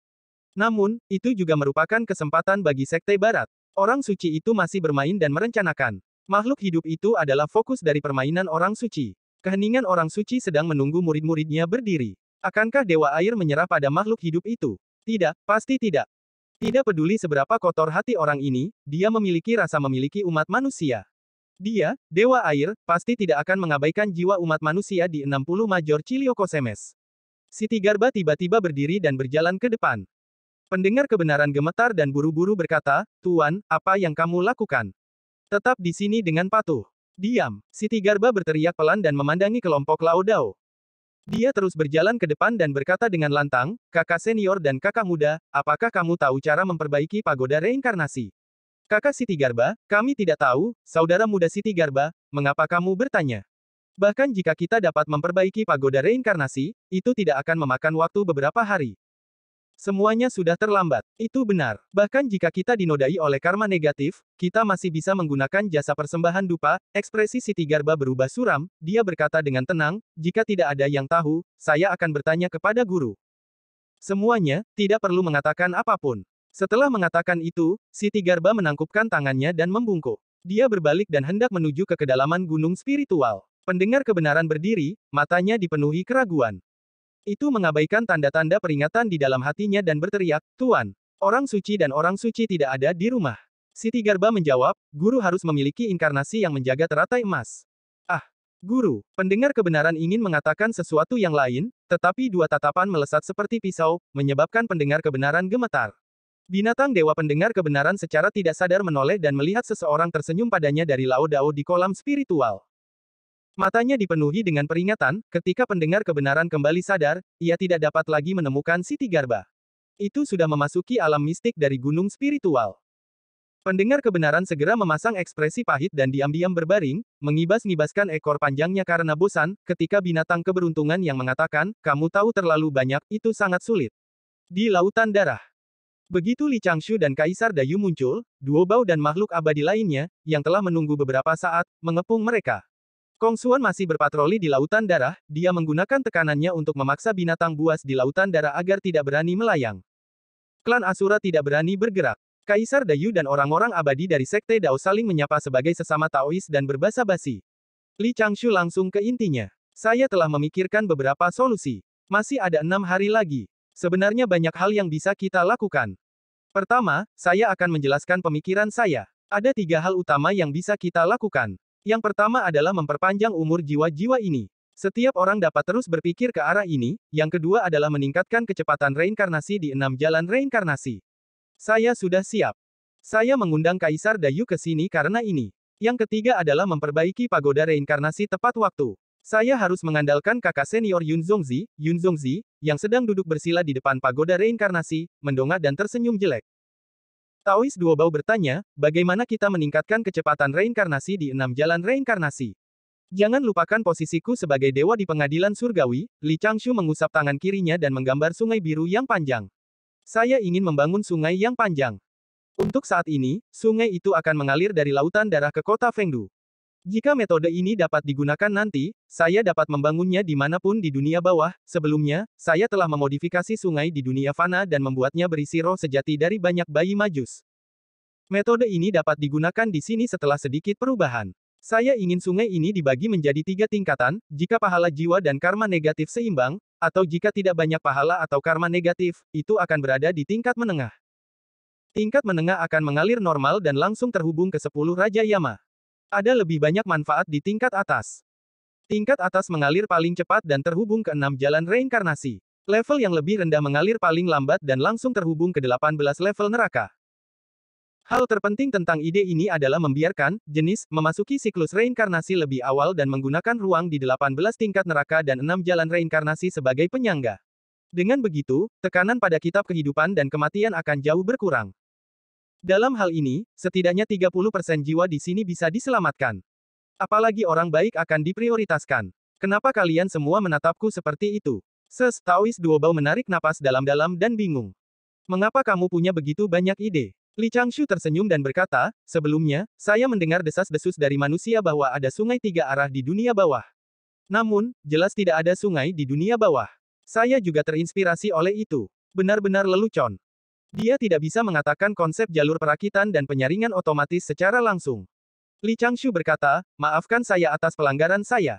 Namun, itu juga merupakan kesempatan bagi Sekte Barat. Orang suci itu masih bermain dan merencanakan. Makhluk hidup itu adalah fokus dari permainan orang suci. Keheningan orang suci sedang menunggu murid-muridnya berdiri. Akankah Dewa Air menyerah pada makhluk hidup itu? Tidak, pasti tidak. Tidak peduli seberapa kotor hati orang ini, dia memiliki rasa memiliki umat manusia. Dia, Dewa Air, pasti tidak akan mengabaikan jiwa umat manusia di 60 Major Ciliokosemes. Siti Garba tiba-tiba berdiri dan berjalan ke depan. Pendengar kebenaran gemetar dan buru-buru berkata, Tuan, apa yang kamu lakukan? Tetap di sini dengan patuh. Diam, Siti Garba berteriak pelan dan memandangi kelompok Laodao. Dia terus berjalan ke depan dan berkata dengan lantang, kakak senior dan kakak muda, apakah kamu tahu cara memperbaiki pagoda reinkarnasi? Kakak Siti Garba, kami tidak tahu, saudara muda Siti Garba, mengapa kamu bertanya? Bahkan jika kita dapat memperbaiki pagoda reinkarnasi, itu tidak akan memakan waktu beberapa hari. Semuanya sudah terlambat. Itu benar. Bahkan jika kita dinodai oleh karma negatif, kita masih bisa menggunakan jasa persembahan dupa, ekspresi Siti Garba berubah suram, dia berkata dengan tenang, jika tidak ada yang tahu, saya akan bertanya kepada guru. Semuanya, tidak perlu mengatakan apapun. Setelah mengatakan itu, Siti Garba menangkupkan tangannya dan membungkuk. Dia berbalik dan hendak menuju ke kedalaman gunung spiritual. Pendengar kebenaran berdiri, matanya dipenuhi keraguan. Itu mengabaikan tanda-tanda peringatan di dalam hatinya dan berteriak, Tuan, orang suci dan orang suci tidak ada di rumah. Siti Garba menjawab, guru harus memiliki inkarnasi yang menjaga teratai emas. Ah, guru, pendengar kebenaran ingin mengatakan sesuatu yang lain, tetapi dua tatapan melesat seperti pisau, menyebabkan pendengar kebenaran gemetar. Binatang dewa pendengar kebenaran secara tidak sadar menoleh dan melihat seseorang tersenyum padanya dari Lao Dao di kolam spiritual. Matanya dipenuhi dengan peringatan, ketika pendengar kebenaran kembali sadar, ia tidak dapat lagi menemukan Siti Garba. Itu sudah memasuki alam mistik dari gunung spiritual. Pendengar kebenaran segera memasang ekspresi pahit dan diam-diam berbaring, mengibas-ngibaskan ekor panjangnya karena bosan, ketika binatang keberuntungan yang mengatakan, kamu tahu terlalu banyak, itu sangat sulit. Di lautan darah. Begitu Li Changshu dan Kaisar Dayu muncul, duo bau dan makhluk abadi lainnya, yang telah menunggu beberapa saat, mengepung mereka. Kong Suan masih berpatroli di Lautan Darah, dia menggunakan tekanannya untuk memaksa binatang buas di Lautan Darah agar tidak berani melayang. Klan Asura tidak berani bergerak. Kaisar Dayu dan orang-orang abadi dari Sekte Dao saling menyapa sebagai sesama Taois dan berbahasa basi. Li Changshu langsung ke intinya. Saya telah memikirkan beberapa solusi. Masih ada enam hari lagi. Sebenarnya banyak hal yang bisa kita lakukan. Pertama, saya akan menjelaskan pemikiran saya. Ada tiga hal utama yang bisa kita lakukan. Yang pertama adalah memperpanjang umur jiwa-jiwa ini. Setiap orang dapat terus berpikir ke arah ini, yang kedua adalah meningkatkan kecepatan reinkarnasi di enam jalan reinkarnasi. Saya sudah siap. Saya mengundang Kaisar Dayu ke sini karena ini. Yang ketiga adalah memperbaiki pagoda reinkarnasi tepat waktu. Saya harus mengandalkan kakak senior Yun Zongzi, Yun Zongzi, yang sedang duduk bersila di depan pagoda reinkarnasi, mendongak dan tersenyum jelek. Taois Bao bertanya, bagaimana kita meningkatkan kecepatan reinkarnasi di enam jalan reinkarnasi? Jangan lupakan posisiku sebagai dewa di pengadilan surgawi, Li Changshu mengusap tangan kirinya dan menggambar sungai biru yang panjang. Saya ingin membangun sungai yang panjang. Untuk saat ini, sungai itu akan mengalir dari lautan darah ke kota Fengdu. Jika metode ini dapat digunakan nanti, saya dapat membangunnya dimanapun di dunia bawah. Sebelumnya, saya telah memodifikasi sungai di dunia fana dan membuatnya berisi roh sejati dari banyak bayi majus. Metode ini dapat digunakan di sini setelah sedikit perubahan. Saya ingin sungai ini dibagi menjadi tiga tingkatan, jika pahala jiwa dan karma negatif seimbang, atau jika tidak banyak pahala atau karma negatif, itu akan berada di tingkat menengah. Tingkat menengah akan mengalir normal dan langsung terhubung ke sepuluh Raja Yama. Ada lebih banyak manfaat di tingkat atas. Tingkat atas mengalir paling cepat dan terhubung ke enam jalan reinkarnasi. Level yang lebih rendah mengalir paling lambat dan langsung terhubung ke 18 level neraka. Hal terpenting tentang ide ini adalah membiarkan jenis memasuki siklus reinkarnasi lebih awal dan menggunakan ruang di 18 tingkat neraka dan 6 jalan reinkarnasi sebagai penyangga. Dengan begitu, tekanan pada kitab kehidupan dan kematian akan jauh berkurang. Dalam hal ini, setidaknya 30% jiwa di sini bisa diselamatkan. Apalagi orang baik akan diprioritaskan. Kenapa kalian semua menatapku seperti itu? Ses, Taois Duobao menarik napas dalam-dalam dan bingung. Mengapa kamu punya begitu banyak ide? Li Changshu tersenyum dan berkata, sebelumnya, saya mendengar desas-desus dari manusia bahwa ada sungai tiga arah di dunia bawah. Namun, jelas tidak ada sungai di dunia bawah. Saya juga terinspirasi oleh itu. Benar-benar lelucon. Dia tidak bisa mengatakan konsep jalur perakitan dan penyaringan otomatis secara langsung. Li Changshu berkata, maafkan saya atas pelanggaran saya.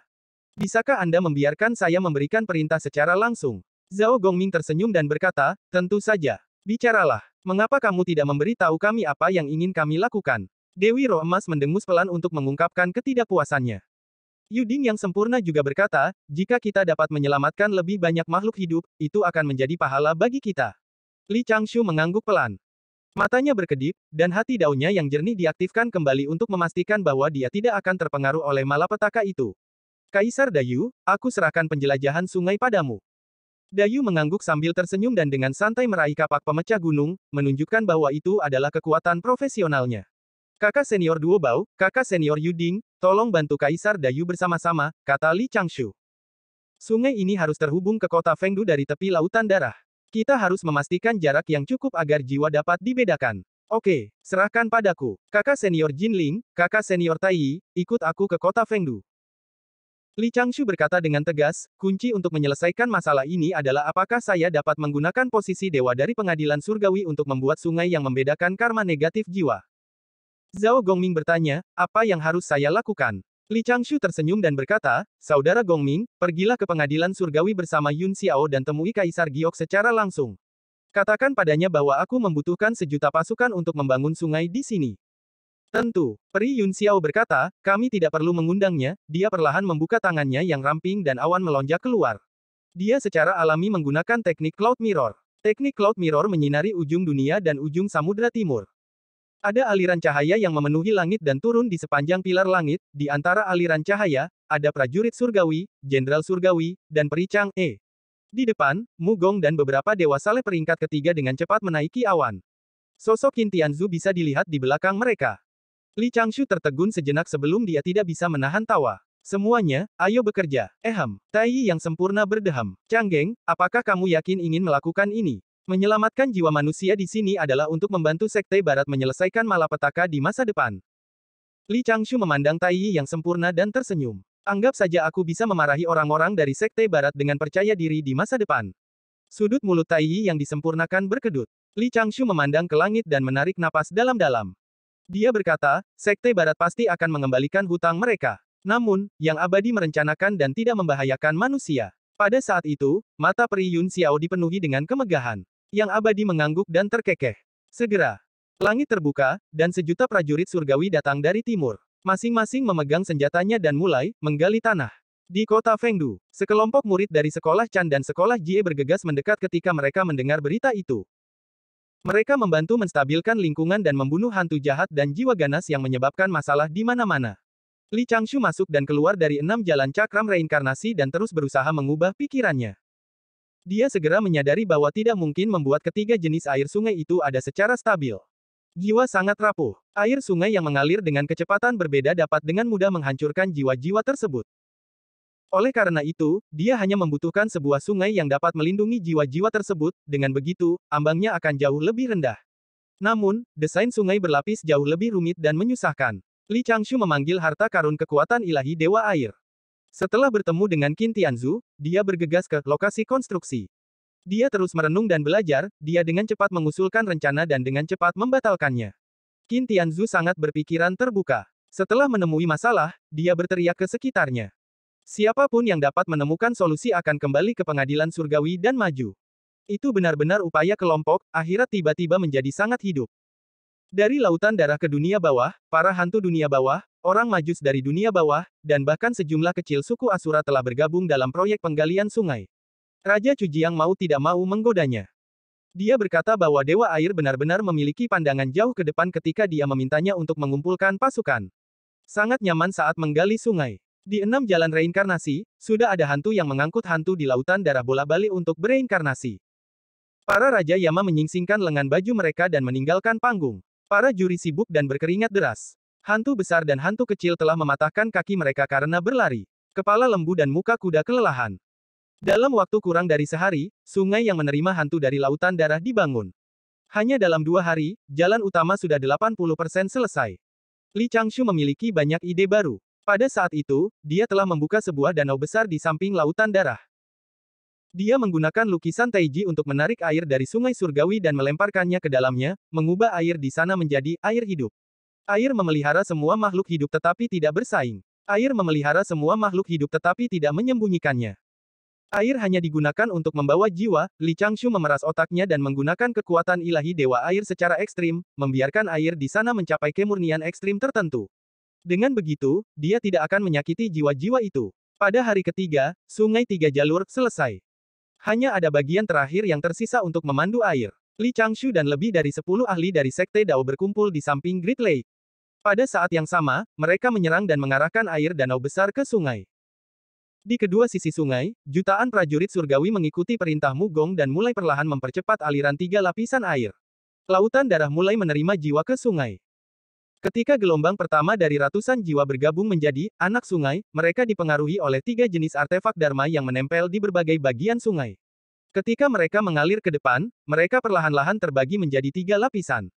Bisakah Anda membiarkan saya memberikan perintah secara langsung? Zhao Gongming tersenyum dan berkata, tentu saja. Bicaralah. Mengapa kamu tidak memberi tahu kami apa yang ingin kami lakukan? Dewi Roh Emas mendengus pelan untuk mengungkapkan ketidakpuasannya. Yuding yang sempurna juga berkata, jika kita dapat menyelamatkan lebih banyak makhluk hidup, itu akan menjadi pahala bagi kita. Li Changshu mengangguk pelan. Matanya berkedip, dan hati daunnya yang jernih diaktifkan kembali untuk memastikan bahwa dia tidak akan terpengaruh oleh malapetaka itu. Kaisar Dayu, aku serahkan penjelajahan sungai padamu. Dayu mengangguk sambil tersenyum dan dengan santai meraih kapak pemecah gunung, menunjukkan bahwa itu adalah kekuatan profesionalnya. Kakak senior Duo Bao, kakak senior Yuding, tolong bantu Kaisar Dayu bersama-sama, kata Li Changshu. Sungai ini harus terhubung ke kota Fengdu dari tepi lautan darah. Kita harus memastikan jarak yang cukup agar jiwa dapat dibedakan. Oke, serahkan padaku. Kakak senior Jin Ling, kakak senior Tai Yi, ikut aku ke kota Fengdu. Li Changshu berkata dengan tegas, kunci untuk menyelesaikan masalah ini adalah apakah saya dapat menggunakan posisi dewa dari pengadilan surgawi untuk membuat sungai yang membedakan karma negatif jiwa. Zhao Gongming bertanya, apa yang harus saya lakukan? Li Changshu tersenyum dan berkata, Saudara Gongming, pergilah ke pengadilan surgawi bersama Yun Xiao dan temui Kaisar Giok secara langsung. Katakan padanya bahwa aku membutuhkan sejuta pasukan untuk membangun sungai di sini. Tentu, Peri Yun Xiao berkata, kami tidak perlu mengundangnya, dia perlahan membuka tangannya yang ramping dan awan melonjak keluar. Dia secara alami menggunakan teknik Cloud Mirror. Teknik Cloud Mirror menyinari ujung dunia dan ujung samudera timur. Ada aliran cahaya yang memenuhi langit dan turun di sepanjang pilar langit, di antara aliran cahaya, ada prajurit surgawi, jenderal surgawi, dan pericang E. Di depan, Mugong dan beberapa dewa saleh peringkat ketiga dengan cepat menaiki awan. Sosok Kintianzu bisa dilihat di belakang mereka. Li Changshu tertegun sejenak sebelum dia tidak bisa menahan tawa. Semuanya, ayo bekerja. Ehem, Tai yang sempurna berdeham. Changgeng, apakah kamu yakin ingin melakukan ini? Menyelamatkan jiwa manusia di sini adalah untuk membantu Sekte Barat menyelesaikan malapetaka di masa depan. Li Changshu memandang Tai Yi yang sempurna dan tersenyum. Anggap saja aku bisa memarahi orang-orang dari Sekte Barat dengan percaya diri di masa depan. Sudut mulut Tai Yi yang disempurnakan berkedut. Li Changshu memandang ke langit dan menarik napas dalam-dalam. Dia berkata, Sekte Barat pasti akan mengembalikan hutang mereka. Namun, yang abadi merencanakan dan tidak membahayakan manusia. Pada saat itu, mata peri Yun Xiao dipenuhi dengan kemegahan yang abadi mengangguk dan terkekeh. Segera, langit terbuka, dan sejuta prajurit surgawi datang dari timur. Masing-masing memegang senjatanya dan mulai menggali tanah. Di kota Fengdu, sekelompok murid dari sekolah Chan dan sekolah Jie bergegas mendekat ketika mereka mendengar berita itu. Mereka membantu menstabilkan lingkungan dan membunuh hantu jahat dan jiwa ganas yang menyebabkan masalah di mana-mana. Li Changshu masuk dan keluar dari enam jalan cakram reinkarnasi dan terus berusaha mengubah pikirannya. Dia segera menyadari bahwa tidak mungkin membuat ketiga jenis air sungai itu ada secara stabil. Jiwa sangat rapuh. Air sungai yang mengalir dengan kecepatan berbeda dapat dengan mudah menghancurkan jiwa-jiwa tersebut. Oleh karena itu, dia hanya membutuhkan sebuah sungai yang dapat melindungi jiwa-jiwa tersebut, dengan begitu, ambangnya akan jauh lebih rendah. Namun, desain sungai berlapis jauh lebih rumit dan menyusahkan. Li Changshu memanggil harta karun kekuatan ilahi Dewa Air. Setelah bertemu dengan Qin Tianzu, dia bergegas ke lokasi konstruksi. Dia terus merenung dan belajar, dia dengan cepat mengusulkan rencana dan dengan cepat membatalkannya. Qin Tianzu sangat berpikiran terbuka. Setelah menemui masalah, dia berteriak ke sekitarnya. Siapapun yang dapat menemukan solusi akan kembali ke pengadilan surgawi dan maju. Itu benar-benar upaya kelompok, akhirat tiba-tiba menjadi sangat hidup. Dari lautan darah ke dunia bawah, para hantu dunia bawah, orang majus dari dunia bawah, dan bahkan sejumlah kecil suku Asura telah bergabung dalam proyek penggalian sungai. Raja Cujiang mau tidak mau menggodanya. Dia berkata bahwa Dewa Air benar-benar memiliki pandangan jauh ke depan ketika dia memintanya untuk mengumpulkan pasukan. Sangat nyaman saat menggali sungai. Di enam jalan reinkarnasi, sudah ada hantu yang mengangkut hantu di lautan darah bola bali untuk bereinkarnasi. Para Raja Yama menyingsingkan lengan baju mereka dan meninggalkan panggung. Para juri sibuk dan berkeringat deras. Hantu besar dan hantu kecil telah mematahkan kaki mereka karena berlari. Kepala lembu dan muka kuda kelelahan. Dalam waktu kurang dari sehari, sungai yang menerima hantu dari lautan darah dibangun. Hanya dalam dua hari, jalan utama sudah 80% selesai. Li Changshu memiliki banyak ide baru. Pada saat itu, dia telah membuka sebuah danau besar di samping lautan darah. Dia menggunakan lukisan Taiji untuk menarik air dari sungai surgawi dan melemparkannya ke dalamnya, mengubah air di sana menjadi air hidup. Air memelihara semua makhluk hidup tetapi tidak bersaing. Air memelihara semua makhluk hidup tetapi tidak menyembunyikannya. Air hanya digunakan untuk membawa jiwa, Li Changshu memeras otaknya dan menggunakan kekuatan ilahi Dewa Air secara ekstrim, membiarkan air di sana mencapai kemurnian ekstrim tertentu. Dengan begitu, dia tidak akan menyakiti jiwa-jiwa itu. Pada hari ketiga, Sungai Tiga Jalur selesai. Hanya ada bagian terakhir yang tersisa untuk memandu air. Li Changshu dan lebih dari 10 ahli dari Sekte Dao berkumpul di samping Great Lake. Pada saat yang sama, mereka menyerang dan mengarahkan air danau besar ke sungai. Di kedua sisi sungai, jutaan prajurit surgawi mengikuti perintah Mugong dan mulai perlahan mempercepat aliran tiga lapisan air. Lautan darah mulai menerima jiwa ke sungai. Ketika gelombang pertama dari ratusan jiwa bergabung menjadi anak sungai, mereka dipengaruhi oleh tiga jenis artefak dharma yang menempel di berbagai bagian sungai. Ketika mereka mengalir ke depan, mereka perlahan-lahan terbagi menjadi tiga lapisan.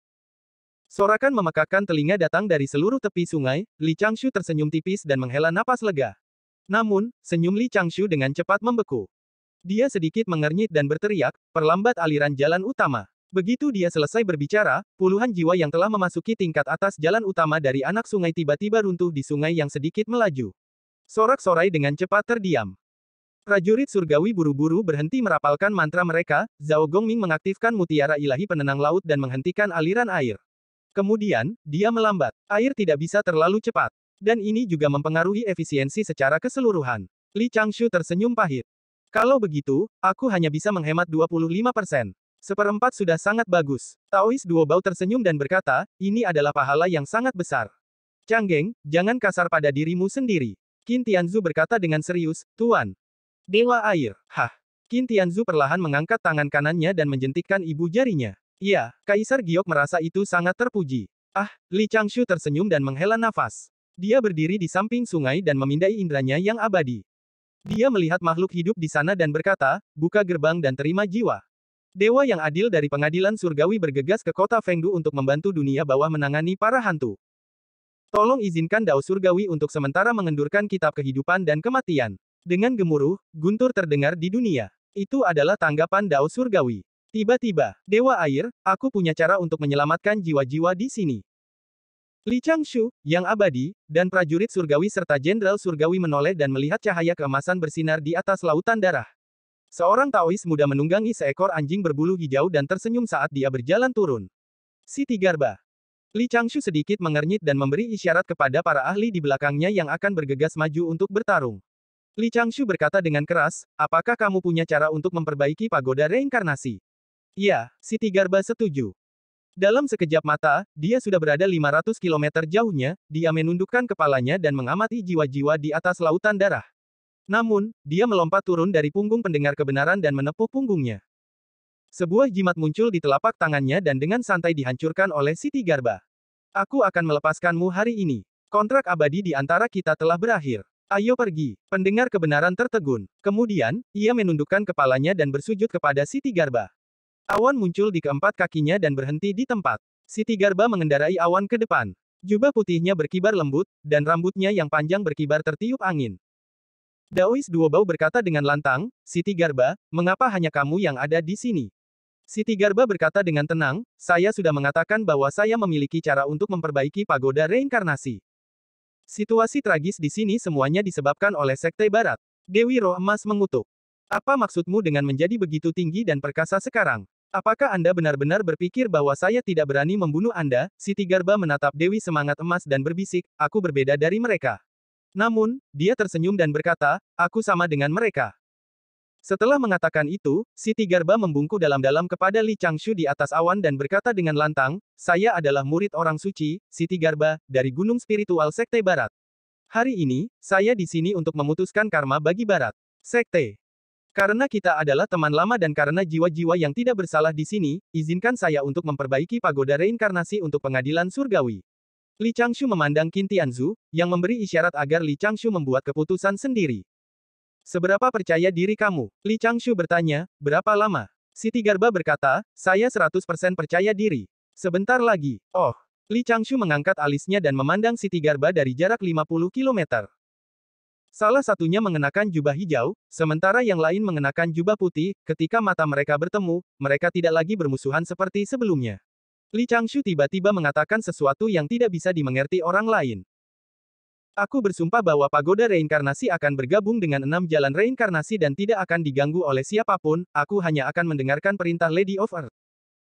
Sorakan memekakkan telinga datang dari seluruh tepi sungai, Li Changshu tersenyum tipis dan menghela napas lega. Namun, senyum Li Changshu dengan cepat membeku. Dia sedikit mengernyit dan berteriak, perlambat aliran jalan utama. Begitu dia selesai berbicara, puluhan jiwa yang telah memasuki tingkat atas jalan utama dari anak sungai tiba-tiba runtuh di sungai yang sedikit melaju. Sorak-sorai dengan cepat terdiam. Prajurit surgawi buru-buru berhenti merapalkan mantra mereka, Zhao Gongming mengaktifkan mutiara ilahi penenang laut dan menghentikan aliran air. Kemudian, dia melambat. Air tidak bisa terlalu cepat. Dan ini juga mempengaruhi efisiensi secara keseluruhan. Li Changshu tersenyum pahit. Kalau begitu, aku hanya bisa menghemat 25%. Seperempat sudah sangat bagus. Taois Duo Bao tersenyum dan berkata, ini adalah pahala yang sangat besar. Canggeng, jangan kasar pada dirimu sendiri. Qin Tianzu berkata dengan serius, Tuan. Dewa air, hah. Qin Tianzu perlahan mengangkat tangan kanannya dan menjentikkan ibu jarinya. Ya, Kaisar Giok merasa itu sangat terpuji. Ah, Li Changshu tersenyum dan menghela nafas. Dia berdiri di samping sungai dan memindai indranya yang abadi. Dia melihat makhluk hidup di sana dan berkata, buka gerbang dan terima jiwa. Dewa yang adil dari pengadilan surgawi bergegas ke kota Fengdu untuk membantu dunia bawah menangani para hantu. Tolong izinkan Dao Surgawi untuk sementara mengendurkan kitab kehidupan dan kematian. Dengan gemuruh, guntur terdengar di dunia. Itu adalah tanggapan Dao Surgawi. Tiba-tiba, Dewa Air, aku punya cara untuk menyelamatkan jiwa-jiwa di sini. Li Changshu, yang abadi, dan prajurit surgawi serta jenderal surgawi menoleh dan melihat cahaya keemasan bersinar di atas lautan darah. Seorang Taois muda menunggangi seekor anjing berbulu hijau dan tersenyum saat dia berjalan turun. Siti Garba. Li Changshu sedikit mengernyit dan memberi isyarat kepada para ahli di belakangnya yang akan bergegas maju untuk bertarung. Li Changshu berkata dengan keras, apakah kamu punya cara untuk memperbaiki pagoda reinkarnasi? Ya, Siti Garba setuju. Dalam sekejap mata, dia sudah berada 500 km jauhnya, dia menundukkan kepalanya dan mengamati jiwa-jiwa di atas lautan darah. Namun, dia melompat turun dari punggung pendengar kebenaran dan menepuk punggungnya. Sebuah jimat muncul di telapak tangannya dan dengan santai dihancurkan oleh Siti Garba. Aku akan melepaskanmu hari ini. Kontrak abadi di antara kita telah berakhir. Ayo pergi. Pendengar kebenaran tertegun. Kemudian, ia menundukkan kepalanya dan bersujud kepada Siti Garba. Awan muncul di keempat kakinya dan berhenti di tempat. Siti Garba mengendarai awan ke depan. Jubah putihnya berkibar lembut, dan rambutnya yang panjang berkibar tertiup angin. Daois Bao berkata dengan lantang, Siti Garba, mengapa hanya kamu yang ada di sini? Siti Garba berkata dengan tenang, saya sudah mengatakan bahwa saya memiliki cara untuk memperbaiki pagoda reinkarnasi. Situasi tragis di sini semuanya disebabkan oleh Sekte Barat. Dewi Roh Emas mengutuk. Apa maksudmu dengan menjadi begitu tinggi dan perkasa sekarang? Apakah Anda benar-benar berpikir bahwa saya tidak berani membunuh Anda? Siti Garba menatap Dewi Semangat Emas dan berbisik, aku berbeda dari mereka. Namun, dia tersenyum dan berkata, aku sama dengan mereka. Setelah mengatakan itu, Siti Garba membungku dalam-dalam kepada Li Changshu di atas awan dan berkata dengan lantang, saya adalah murid orang suci, Siti Garba, dari Gunung Spiritual Sekte Barat. Hari ini, saya di sini untuk memutuskan karma bagi Barat. Sekte. Karena kita adalah teman lama dan karena jiwa-jiwa yang tidak bersalah di sini, izinkan saya untuk memperbaiki pagoda reinkarnasi untuk pengadilan surgawi. Li Changshu memandang Qin Tianzu, yang memberi isyarat agar Li Changshu membuat keputusan sendiri. Seberapa percaya diri kamu? Li Changshu bertanya, berapa lama? Siti Garba berkata, saya 100% percaya diri. Sebentar lagi. Oh. Li Changshu mengangkat alisnya dan memandang Siti Garba dari jarak 50 km. Salah satunya mengenakan jubah hijau, sementara yang lain mengenakan jubah putih, ketika mata mereka bertemu, mereka tidak lagi bermusuhan seperti sebelumnya. Li Changshu tiba-tiba mengatakan sesuatu yang tidak bisa dimengerti orang lain. Aku bersumpah bahwa pagoda reinkarnasi akan bergabung dengan enam jalan reinkarnasi dan tidak akan diganggu oleh siapapun, aku hanya akan mendengarkan perintah Lady of Earth.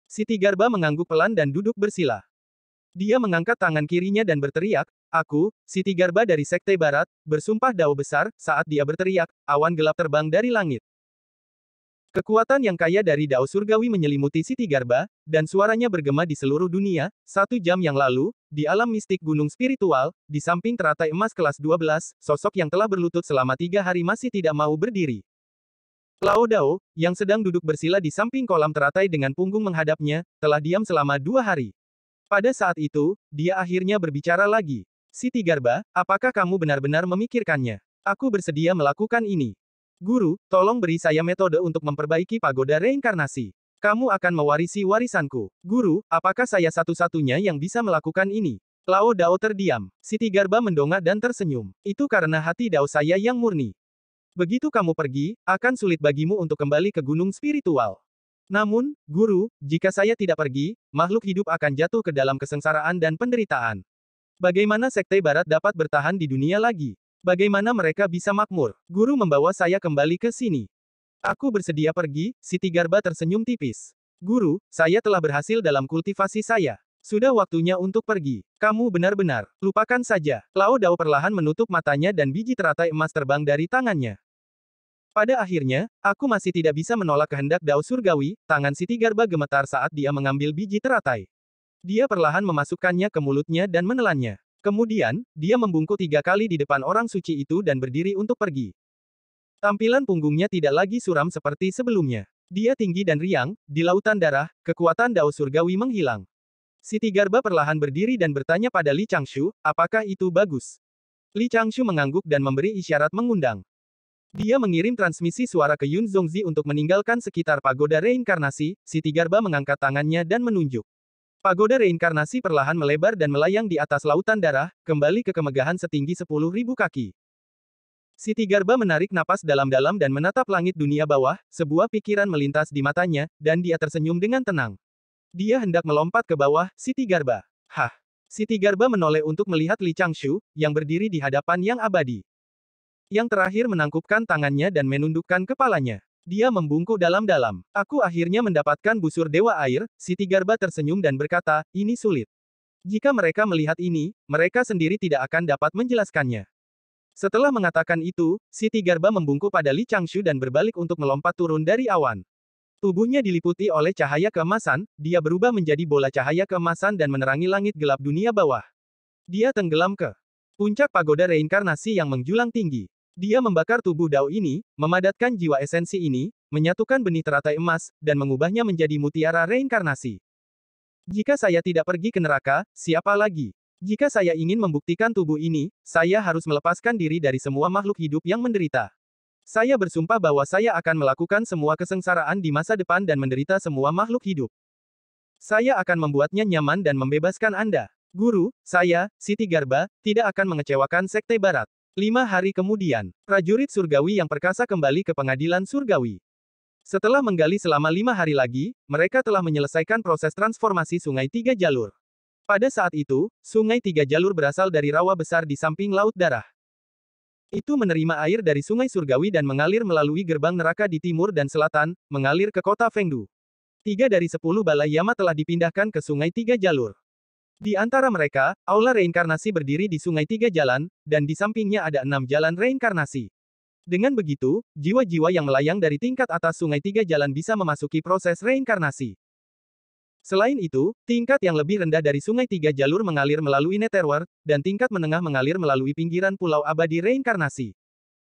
Siti Garba mengangguk pelan dan duduk bersila. Dia mengangkat tangan kirinya dan berteriak, Aku, Siti Garba dari Sekte Barat, bersumpah dao besar, saat dia berteriak, awan gelap terbang dari langit. Kekuatan yang kaya dari Dao Surgawi menyelimuti Siti Garba, dan suaranya bergema di seluruh dunia, satu jam yang lalu, di alam mistik gunung spiritual, di samping teratai emas kelas 12, sosok yang telah berlutut selama tiga hari masih tidak mau berdiri. Lao Dao, yang sedang duduk bersila di samping kolam teratai dengan punggung menghadapnya, telah diam selama dua hari. Pada saat itu, dia akhirnya berbicara lagi. Siti Garba, apakah kamu benar-benar memikirkannya? Aku bersedia melakukan ini. Guru, tolong beri saya metode untuk memperbaiki pagoda reinkarnasi. Kamu akan mewarisi warisanku. Guru, apakah saya satu-satunya yang bisa melakukan ini? Lao Dao terdiam. Siti Garba mendongak dan tersenyum. Itu karena hati Dao saya yang murni. Begitu kamu pergi, akan sulit bagimu untuk kembali ke gunung spiritual. Namun, guru, jika saya tidak pergi, makhluk hidup akan jatuh ke dalam kesengsaraan dan penderitaan. Bagaimana Sekte Barat dapat bertahan di dunia lagi? Bagaimana mereka bisa makmur? Guru membawa saya kembali ke sini. Aku bersedia pergi, Siti Garba tersenyum tipis. Guru, saya telah berhasil dalam kultivasi saya. Sudah waktunya untuk pergi. Kamu benar-benar, lupakan saja. Lao Dao perlahan menutup matanya dan biji teratai emas terbang dari tangannya. Pada akhirnya, aku masih tidak bisa menolak kehendak Dao Surgawi, tangan Siti Garba gemetar saat dia mengambil biji teratai. Dia perlahan memasukkannya ke mulutnya dan menelannya. Kemudian, dia membungkuk tiga kali di depan orang suci itu dan berdiri untuk pergi. Tampilan punggungnya tidak lagi suram seperti sebelumnya. Dia tinggi dan riang, di lautan darah, kekuatan dao surgawi menghilang. Siti Garba perlahan berdiri dan bertanya pada Li Changshu, apakah itu bagus? Li Changshu mengangguk dan memberi isyarat mengundang. Dia mengirim transmisi suara ke Yun Zongzi untuk meninggalkan sekitar pagoda reinkarnasi, Siti Garba mengangkat tangannya dan menunjuk. Pagoda reinkarnasi perlahan melebar dan melayang di atas lautan darah, kembali ke kemegahan setinggi 10.000 kaki. Siti Garba menarik napas dalam-dalam dan menatap langit dunia bawah, sebuah pikiran melintas di matanya, dan dia tersenyum dengan tenang. Dia hendak melompat ke bawah, Siti Garba. Hah! Siti Garba menoleh untuk melihat Li Changshu, yang berdiri di hadapan yang abadi. Yang terakhir menangkupkan tangannya dan menundukkan kepalanya. Dia membungkuk dalam-dalam. Aku akhirnya mendapatkan busur dewa air, Siti Garba tersenyum dan berkata, ini sulit. Jika mereka melihat ini, mereka sendiri tidak akan dapat menjelaskannya. Setelah mengatakan itu, Siti Garba membungkuk pada Li Changshu dan berbalik untuk melompat turun dari awan. Tubuhnya diliputi oleh cahaya keemasan, dia berubah menjadi bola cahaya keemasan dan menerangi langit gelap dunia bawah. Dia tenggelam ke puncak pagoda reinkarnasi yang menjulang tinggi. Dia membakar tubuh Dao ini, memadatkan jiwa esensi ini, menyatukan benih teratai emas, dan mengubahnya menjadi mutiara reinkarnasi. Jika saya tidak pergi ke neraka, siapa lagi? Jika saya ingin membuktikan tubuh ini, saya harus melepaskan diri dari semua makhluk hidup yang menderita. Saya bersumpah bahwa saya akan melakukan semua kesengsaraan di masa depan dan menderita semua makhluk hidup. Saya akan membuatnya nyaman dan membebaskan Anda. Guru, saya, Siti Garba, tidak akan mengecewakan Sekte Barat. Lima hari kemudian, prajurit surgawi yang perkasa kembali ke pengadilan surgawi. Setelah menggali selama lima hari lagi, mereka telah menyelesaikan proses transformasi Sungai Tiga Jalur. Pada saat itu, Sungai Tiga Jalur berasal dari rawa besar di samping Laut Darah. Itu menerima air dari Sungai Surgawi dan mengalir melalui gerbang neraka di timur dan selatan, mengalir ke kota Fengdu. Tiga dari sepuluh balai Yama telah dipindahkan ke Sungai Tiga Jalur. Di antara mereka, aula reinkarnasi berdiri di sungai tiga jalan, dan di sampingnya ada enam jalan reinkarnasi. Dengan begitu, jiwa-jiwa yang melayang dari tingkat atas sungai tiga jalan bisa memasuki proses reinkarnasi. Selain itu, tingkat yang lebih rendah dari sungai tiga jalur mengalir melalui Neterwer, dan tingkat menengah mengalir melalui pinggiran Pulau Abadi Reinkarnasi.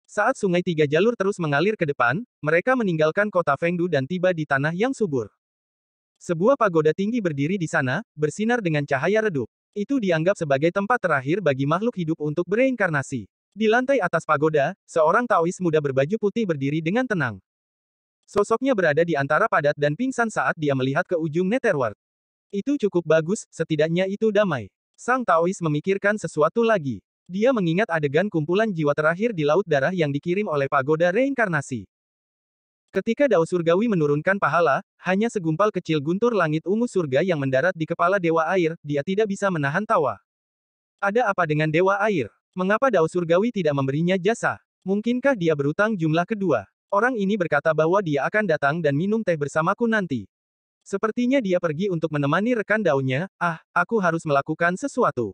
Saat sungai tiga jalur terus mengalir ke depan, mereka meninggalkan kota Fengdu dan tiba di tanah yang subur. Sebuah pagoda tinggi berdiri di sana, bersinar dengan cahaya redup. Itu dianggap sebagai tempat terakhir bagi makhluk hidup untuk bereinkarnasi. Di lantai atas pagoda, seorang Taois muda berbaju putih berdiri dengan tenang. Sosoknya berada di antara padat dan pingsan saat dia melihat ke ujung Netherworld. Itu cukup bagus, setidaknya itu damai. Sang Taois memikirkan sesuatu lagi. Dia mengingat adegan kumpulan jiwa terakhir di Laut Darah yang dikirim oleh pagoda reinkarnasi. Ketika Dao Surgawi menurunkan pahala, hanya segumpal kecil guntur langit ungu surga yang mendarat di kepala Dewa Air, dia tidak bisa menahan tawa. Ada apa dengan Dewa Air? Mengapa Dao Surgawi tidak memberinya jasa? Mungkinkah dia berutang jumlah kedua? Orang ini berkata bahwa dia akan datang dan minum teh bersamaku nanti. Sepertinya dia pergi untuk menemani rekan daunnya, ah, aku harus melakukan sesuatu.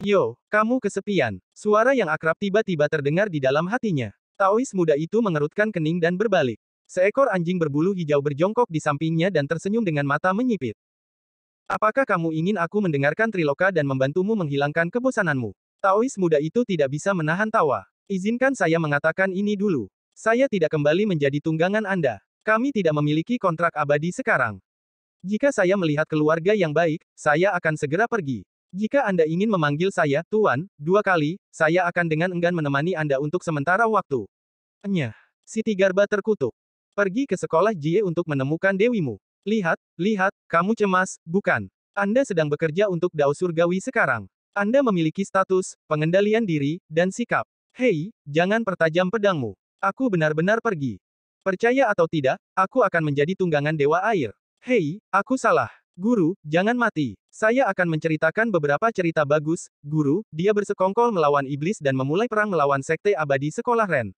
Yo, kamu kesepian. Suara yang akrab tiba-tiba terdengar di dalam hatinya. Taois muda itu mengerutkan kening dan berbalik. Seekor anjing berbulu hijau berjongkok di sampingnya dan tersenyum dengan mata menyipit. Apakah kamu ingin aku mendengarkan triloka dan membantumu menghilangkan kebosananmu? Taois muda itu tidak bisa menahan tawa. Izinkan saya mengatakan ini dulu. Saya tidak kembali menjadi tunggangan Anda. Kami tidak memiliki kontrak abadi sekarang. Jika saya melihat keluarga yang baik, saya akan segera pergi. Jika Anda ingin memanggil saya, Tuan, dua kali, saya akan dengan enggan menemani Anda untuk sementara waktu. Enyah. Siti Garba terkutuk. Pergi ke sekolah Jie untuk menemukan dewimu. Lihat, lihat, kamu cemas, bukan? Anda sedang bekerja untuk Dao Surgawi sekarang. Anda memiliki status, pengendalian diri, dan sikap. Hei, jangan pertajam pedangmu. Aku benar-benar pergi. Percaya atau tidak, aku akan menjadi tunggangan dewa air. Hei, aku salah. Guru, jangan mati. Saya akan menceritakan beberapa cerita bagus. Guru, dia bersekongkol melawan iblis dan memulai perang melawan sekte abadi sekolah Ren.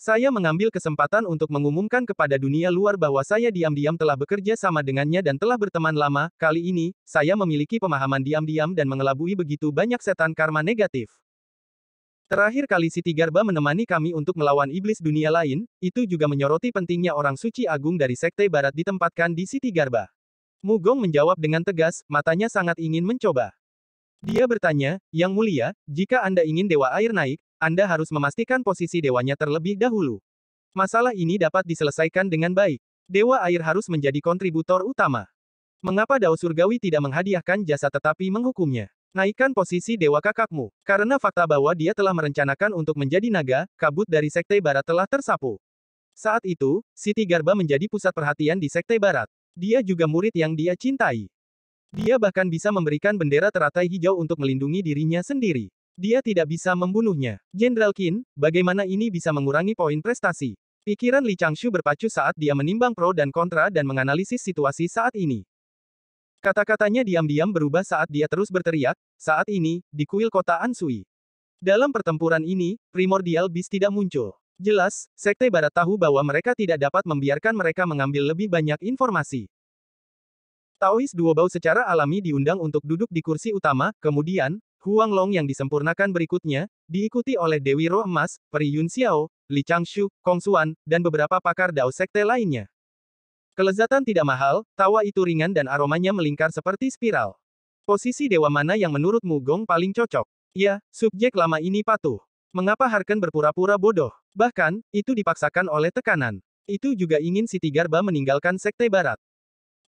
Saya mengambil kesempatan untuk mengumumkan kepada dunia luar bahwa saya diam-diam telah bekerja sama dengannya dan telah berteman lama. Kali ini, saya memiliki pemahaman diam-diam dan mengelabui begitu banyak setan karma negatif. Terakhir kali Siti Garba menemani kami untuk melawan iblis dunia lain, itu juga menyoroti pentingnya orang suci agung dari sekte barat ditempatkan di Siti Garba. Mugong menjawab dengan tegas, matanya sangat ingin mencoba. Dia bertanya, Yang Mulia, jika Anda ingin Dewa Air naik, Anda harus memastikan posisi dewanya terlebih dahulu. Masalah ini dapat diselesaikan dengan baik. Dewa Air harus menjadi kontributor utama. Mengapa Dao Surgawi tidak menghadiahkan jasa tetapi menghukumnya? Naikkan posisi Dewa Kakakmu, karena fakta bahwa dia telah merencanakan untuk menjadi naga, kabut dari Sekte Barat telah tersapu. Saat itu, Siti Garba menjadi pusat perhatian di Sekte Barat. Dia juga murid yang dia cintai. Dia bahkan bisa memberikan bendera teratai hijau untuk melindungi dirinya sendiri. Dia tidak bisa membunuhnya. Jenderal Qin, bagaimana ini bisa mengurangi poin prestasi? Pikiran Li Changshu berpacu saat dia menimbang pro dan kontra dan menganalisis situasi saat ini. Kata-katanya diam-diam berubah saat dia terus berteriak, saat ini, di kuil kota Ansui. Dalam pertempuran ini, primordial Beast tidak muncul. Jelas, Sekte Barat tahu bahwa mereka tidak dapat membiarkan mereka mengambil lebih banyak informasi. Taois Duobao secara alami diundang untuk duduk di kursi utama, kemudian, Huang Long yang disempurnakan berikutnya, diikuti oleh Dewi Roh Emas, Peri Yun Xiao, Li Changshu, Kong Xuan, dan beberapa pakar Dao Sekte lainnya. Kelezatan tidak mahal, tawa itu ringan dan aromanya melingkar seperti spiral. Posisi dewa mana yang menurut Gong paling cocok? Ya, subjek lama ini patuh. Mengapa Harken berpura-pura bodoh? Bahkan, itu dipaksakan oleh tekanan. Itu juga ingin si Tigarba meninggalkan Sekte Barat.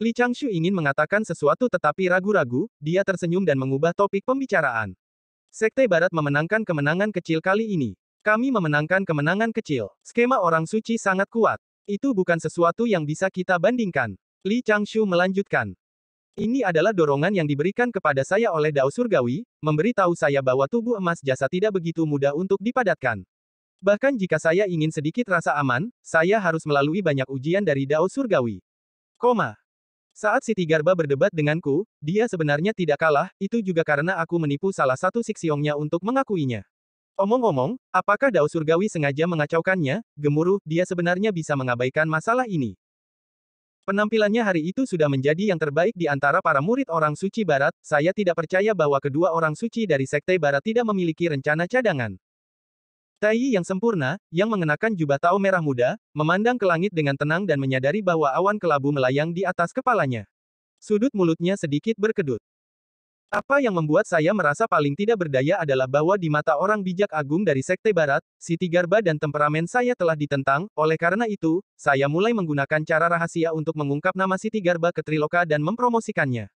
Li Changshu ingin mengatakan sesuatu tetapi ragu-ragu, dia tersenyum dan mengubah topik pembicaraan. Sekte Barat memenangkan kemenangan kecil kali ini. Kami memenangkan kemenangan kecil. Skema orang suci sangat kuat. Itu bukan sesuatu yang bisa kita bandingkan. Li Changshu melanjutkan. Ini adalah dorongan yang diberikan kepada saya oleh Dao Surgawi, memberitahu saya bahwa tubuh emas jasa tidak begitu mudah untuk dipadatkan. Bahkan jika saya ingin sedikit rasa aman, saya harus melalui banyak ujian dari Dao Surgawi. Koma, saat Siti Garba berdebat denganku, dia sebenarnya tidak kalah, itu juga karena aku menipu salah satu Siksiongnya untuk mengakuinya. Omong-omong, apakah Dao Surgawi sengaja mengacaukannya? Gemuruh, dia sebenarnya bisa mengabaikan masalah ini. Penampilannya hari itu sudah menjadi yang terbaik di antara para murid orang suci barat, saya tidak percaya bahwa kedua orang suci dari Sekte Barat tidak memiliki rencana cadangan. Tai yang sempurna, yang mengenakan jubah tao merah muda, memandang ke langit dengan tenang dan menyadari bahwa awan kelabu melayang di atas kepalanya. Sudut mulutnya sedikit berkedut. Apa yang membuat saya merasa paling tidak berdaya adalah bahwa di mata orang bijak agung dari Sekte Barat, Siti Garba dan temperamen saya telah ditentang, oleh karena itu, saya mulai menggunakan cara rahasia untuk mengungkap nama Siti Garba ke Triloka dan mempromosikannya.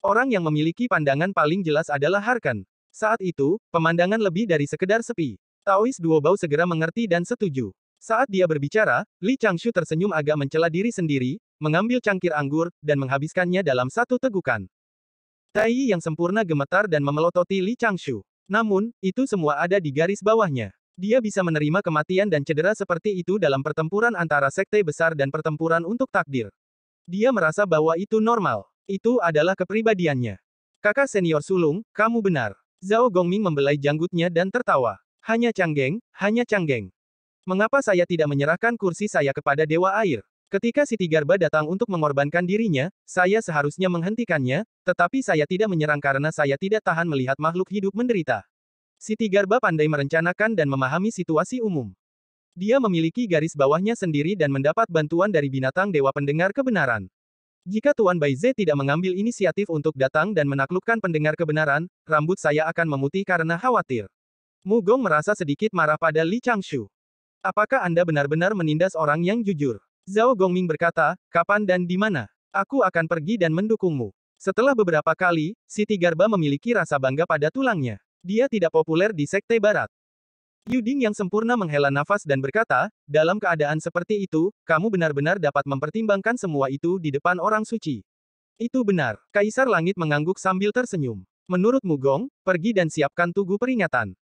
Orang yang memiliki pandangan paling jelas adalah Harkan. Saat itu, pemandangan lebih dari sekedar sepi. Taois Duo Bao segera mengerti dan setuju. Saat dia berbicara, Li Changshu tersenyum agak mencela diri sendiri, mengambil cangkir anggur, dan menghabiskannya dalam satu tegukan. Tai yang sempurna gemetar dan memelototi Li Changshu. Namun, itu semua ada di garis bawahnya. Dia bisa menerima kematian dan cedera seperti itu dalam pertempuran antara sekte besar dan pertempuran untuk takdir. Dia merasa bahwa itu normal. Itu adalah kepribadiannya. Kakak senior sulung, kamu benar. Zhao Gongming membelai janggutnya dan tertawa. Hanya canggeng, hanya canggeng. Mengapa saya tidak menyerahkan kursi saya kepada Dewa Air? Ketika Siti Garba datang untuk mengorbankan dirinya, saya seharusnya menghentikannya, tetapi saya tidak menyerang karena saya tidak tahan melihat makhluk hidup menderita. Siti Garba pandai merencanakan dan memahami situasi umum. Dia memiliki garis bawahnya sendiri dan mendapat bantuan dari binatang dewa pendengar kebenaran. Jika Tuan Bai Baize tidak mengambil inisiatif untuk datang dan menaklukkan pendengar kebenaran, rambut saya akan memutih karena khawatir. Mugong merasa sedikit marah pada Li Changshu. Apakah Anda benar-benar menindas orang yang jujur? Zhao Gongming berkata, kapan dan di mana? Aku akan pergi dan mendukungmu. Setelah beberapa kali, Siti Garba memiliki rasa bangga pada tulangnya. Dia tidak populer di Sekte Barat. Yuding yang sempurna menghela nafas dan berkata, dalam keadaan seperti itu, kamu benar-benar dapat mempertimbangkan semua itu di depan orang suci. Itu benar, Kaisar Langit mengangguk sambil tersenyum. Menurut Mugong, pergi dan siapkan tugu peringatan.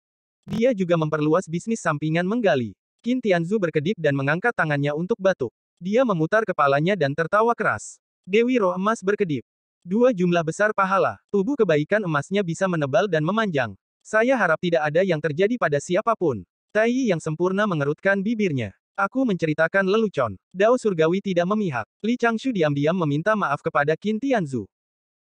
Dia juga memperluas bisnis sampingan menggali. Qin Tianzu berkedip dan mengangkat tangannya untuk batuk. Dia memutar kepalanya dan tertawa keras. Dewi roh emas berkedip. Dua jumlah besar pahala, tubuh kebaikan emasnya bisa menebal dan memanjang. Saya harap tidak ada yang terjadi pada siapapun. Tai yang sempurna mengerutkan bibirnya. Aku menceritakan lelucon. Dao Surgawi tidak memihak. Li Changshu diam-diam meminta maaf kepada Qin Tianzu.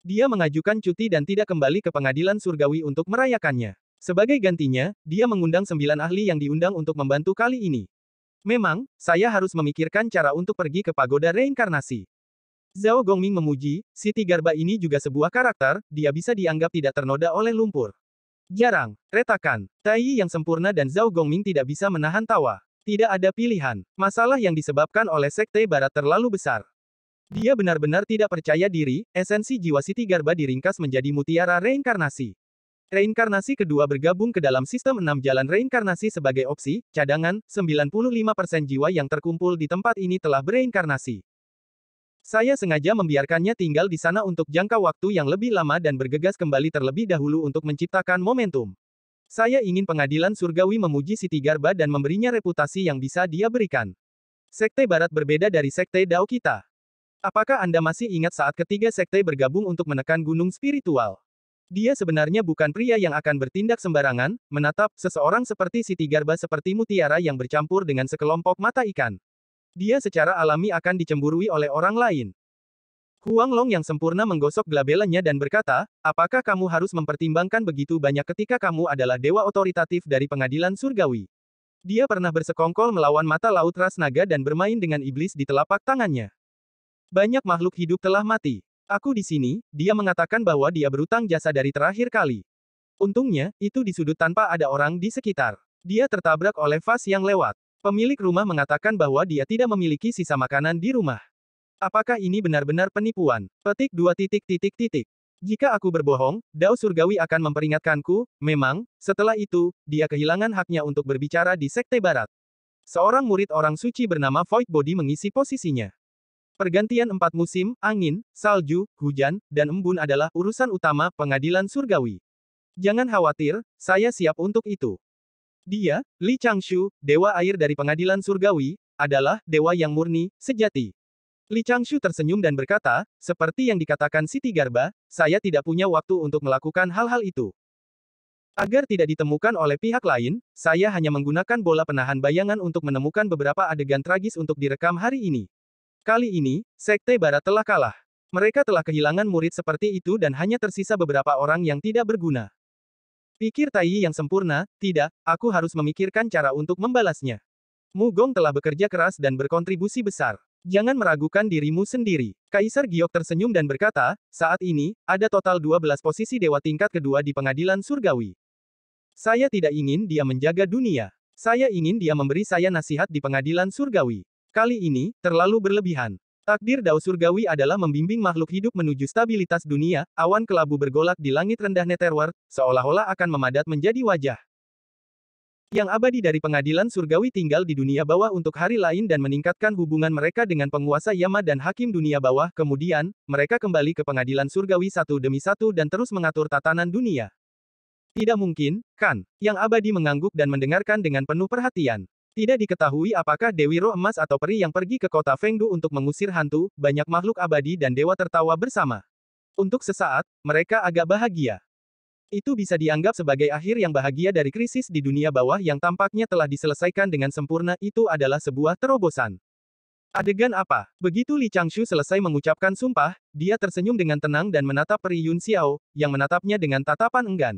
Dia mengajukan cuti dan tidak kembali ke pengadilan surgawi untuk merayakannya. Sebagai gantinya, dia mengundang sembilan ahli yang diundang untuk membantu kali ini. Memang, saya harus memikirkan cara untuk pergi ke pagoda reinkarnasi. Zhao Gongming memuji, Siti Garba ini juga sebuah karakter, dia bisa dianggap tidak ternoda oleh lumpur. Jarang, retakan, Tai yang sempurna dan Zhao Gongming tidak bisa menahan tawa. Tidak ada pilihan, masalah yang disebabkan oleh Sekte Barat terlalu besar. Dia benar-benar tidak percaya diri, esensi jiwa Siti Garba diringkas menjadi mutiara reinkarnasi. Reinkarnasi kedua bergabung ke dalam sistem enam jalan reinkarnasi sebagai opsi, cadangan, 95% jiwa yang terkumpul di tempat ini telah bereinkarnasi. Saya sengaja membiarkannya tinggal di sana untuk jangka waktu yang lebih lama dan bergegas kembali terlebih dahulu untuk menciptakan momentum. Saya ingin pengadilan surgawi memuji Siti Garba dan memberinya reputasi yang bisa dia berikan. Sekte Barat berbeda dari Sekte Dao kita. Apakah Anda masih ingat saat ketiga sekte bergabung untuk menekan gunung spiritual? Dia sebenarnya bukan pria yang akan bertindak sembarangan, menatap seseorang seperti Siti Garba seperti mutiara yang bercampur dengan sekelompok mata ikan. Dia secara alami akan dicemburui oleh orang lain. Huang Long yang sempurna menggosok glabelanya dan berkata, apakah kamu harus mempertimbangkan begitu banyak ketika kamu adalah dewa otoritatif dari pengadilan surgawi? Dia pernah bersekongkol melawan mata laut ras naga dan bermain dengan iblis di telapak tangannya. Banyak makhluk hidup telah mati. Aku di sini, dia mengatakan bahwa dia berutang jasa dari terakhir kali. Untungnya, itu di sudut tanpa ada orang di sekitar. Dia tertabrak oleh vas yang lewat. Pemilik rumah mengatakan bahwa dia tidak memiliki sisa makanan di rumah. Apakah ini benar-benar penipuan? Petik dua titik titik titik. Jika aku berbohong, Dao Surgawi akan memperingatkanku, memang, setelah itu, dia kehilangan haknya untuk berbicara di Sekte Barat. Seorang murid orang suci bernama Void Body mengisi posisinya. Pergantian empat musim, angin, salju, hujan, dan embun adalah urusan utama pengadilan surgawi. Jangan khawatir, saya siap untuk itu. Dia, Li Changshu, dewa air dari pengadilan surgawi, adalah dewa yang murni, sejati. Li Changshu tersenyum dan berkata, seperti yang dikatakan Siti Garba, saya tidak punya waktu untuk melakukan hal-hal itu. Agar tidak ditemukan oleh pihak lain, saya hanya menggunakan bola penahan bayangan untuk menemukan beberapa adegan tragis untuk direkam hari ini. Kali ini, Sekte Barat telah kalah. Mereka telah kehilangan murid seperti itu dan hanya tersisa beberapa orang yang tidak berguna. Pikir Tai yang sempurna, tidak, aku harus memikirkan cara untuk membalasnya. Mugong telah bekerja keras dan berkontribusi besar. Jangan meragukan dirimu sendiri. Kaisar Giok tersenyum dan berkata, saat ini, ada total 12 posisi dewa tingkat kedua di pengadilan surgawi. Saya tidak ingin dia menjaga dunia. Saya ingin dia memberi saya nasihat di pengadilan surgawi. Kali ini, terlalu berlebihan. Takdir dao surgawi adalah membimbing makhluk hidup menuju stabilitas dunia, awan kelabu bergolak di langit rendah Netherworld, seolah-olah akan memadat menjadi wajah. Yang abadi dari pengadilan surgawi tinggal di dunia bawah untuk hari lain dan meningkatkan hubungan mereka dengan penguasa Yama dan hakim dunia bawah. Kemudian, mereka kembali ke pengadilan surgawi satu demi satu dan terus mengatur tatanan dunia. Tidak mungkin, kan? Yang abadi mengangguk dan mendengarkan dengan penuh perhatian. Tidak diketahui apakah Dewi Roh Emas atau peri yang pergi ke kota Fengdu untuk mengusir hantu, banyak makhluk abadi dan dewa tertawa bersama. Untuk sesaat, mereka agak bahagia. Itu bisa dianggap sebagai akhir yang bahagia dari krisis di dunia bawah yang tampaknya telah diselesaikan dengan sempurna itu adalah sebuah terobosan. Adegan apa? Begitu Li Changshu selesai mengucapkan sumpah, dia tersenyum dengan tenang dan menatap Peri Yun Xiao, yang menatapnya dengan tatapan enggan.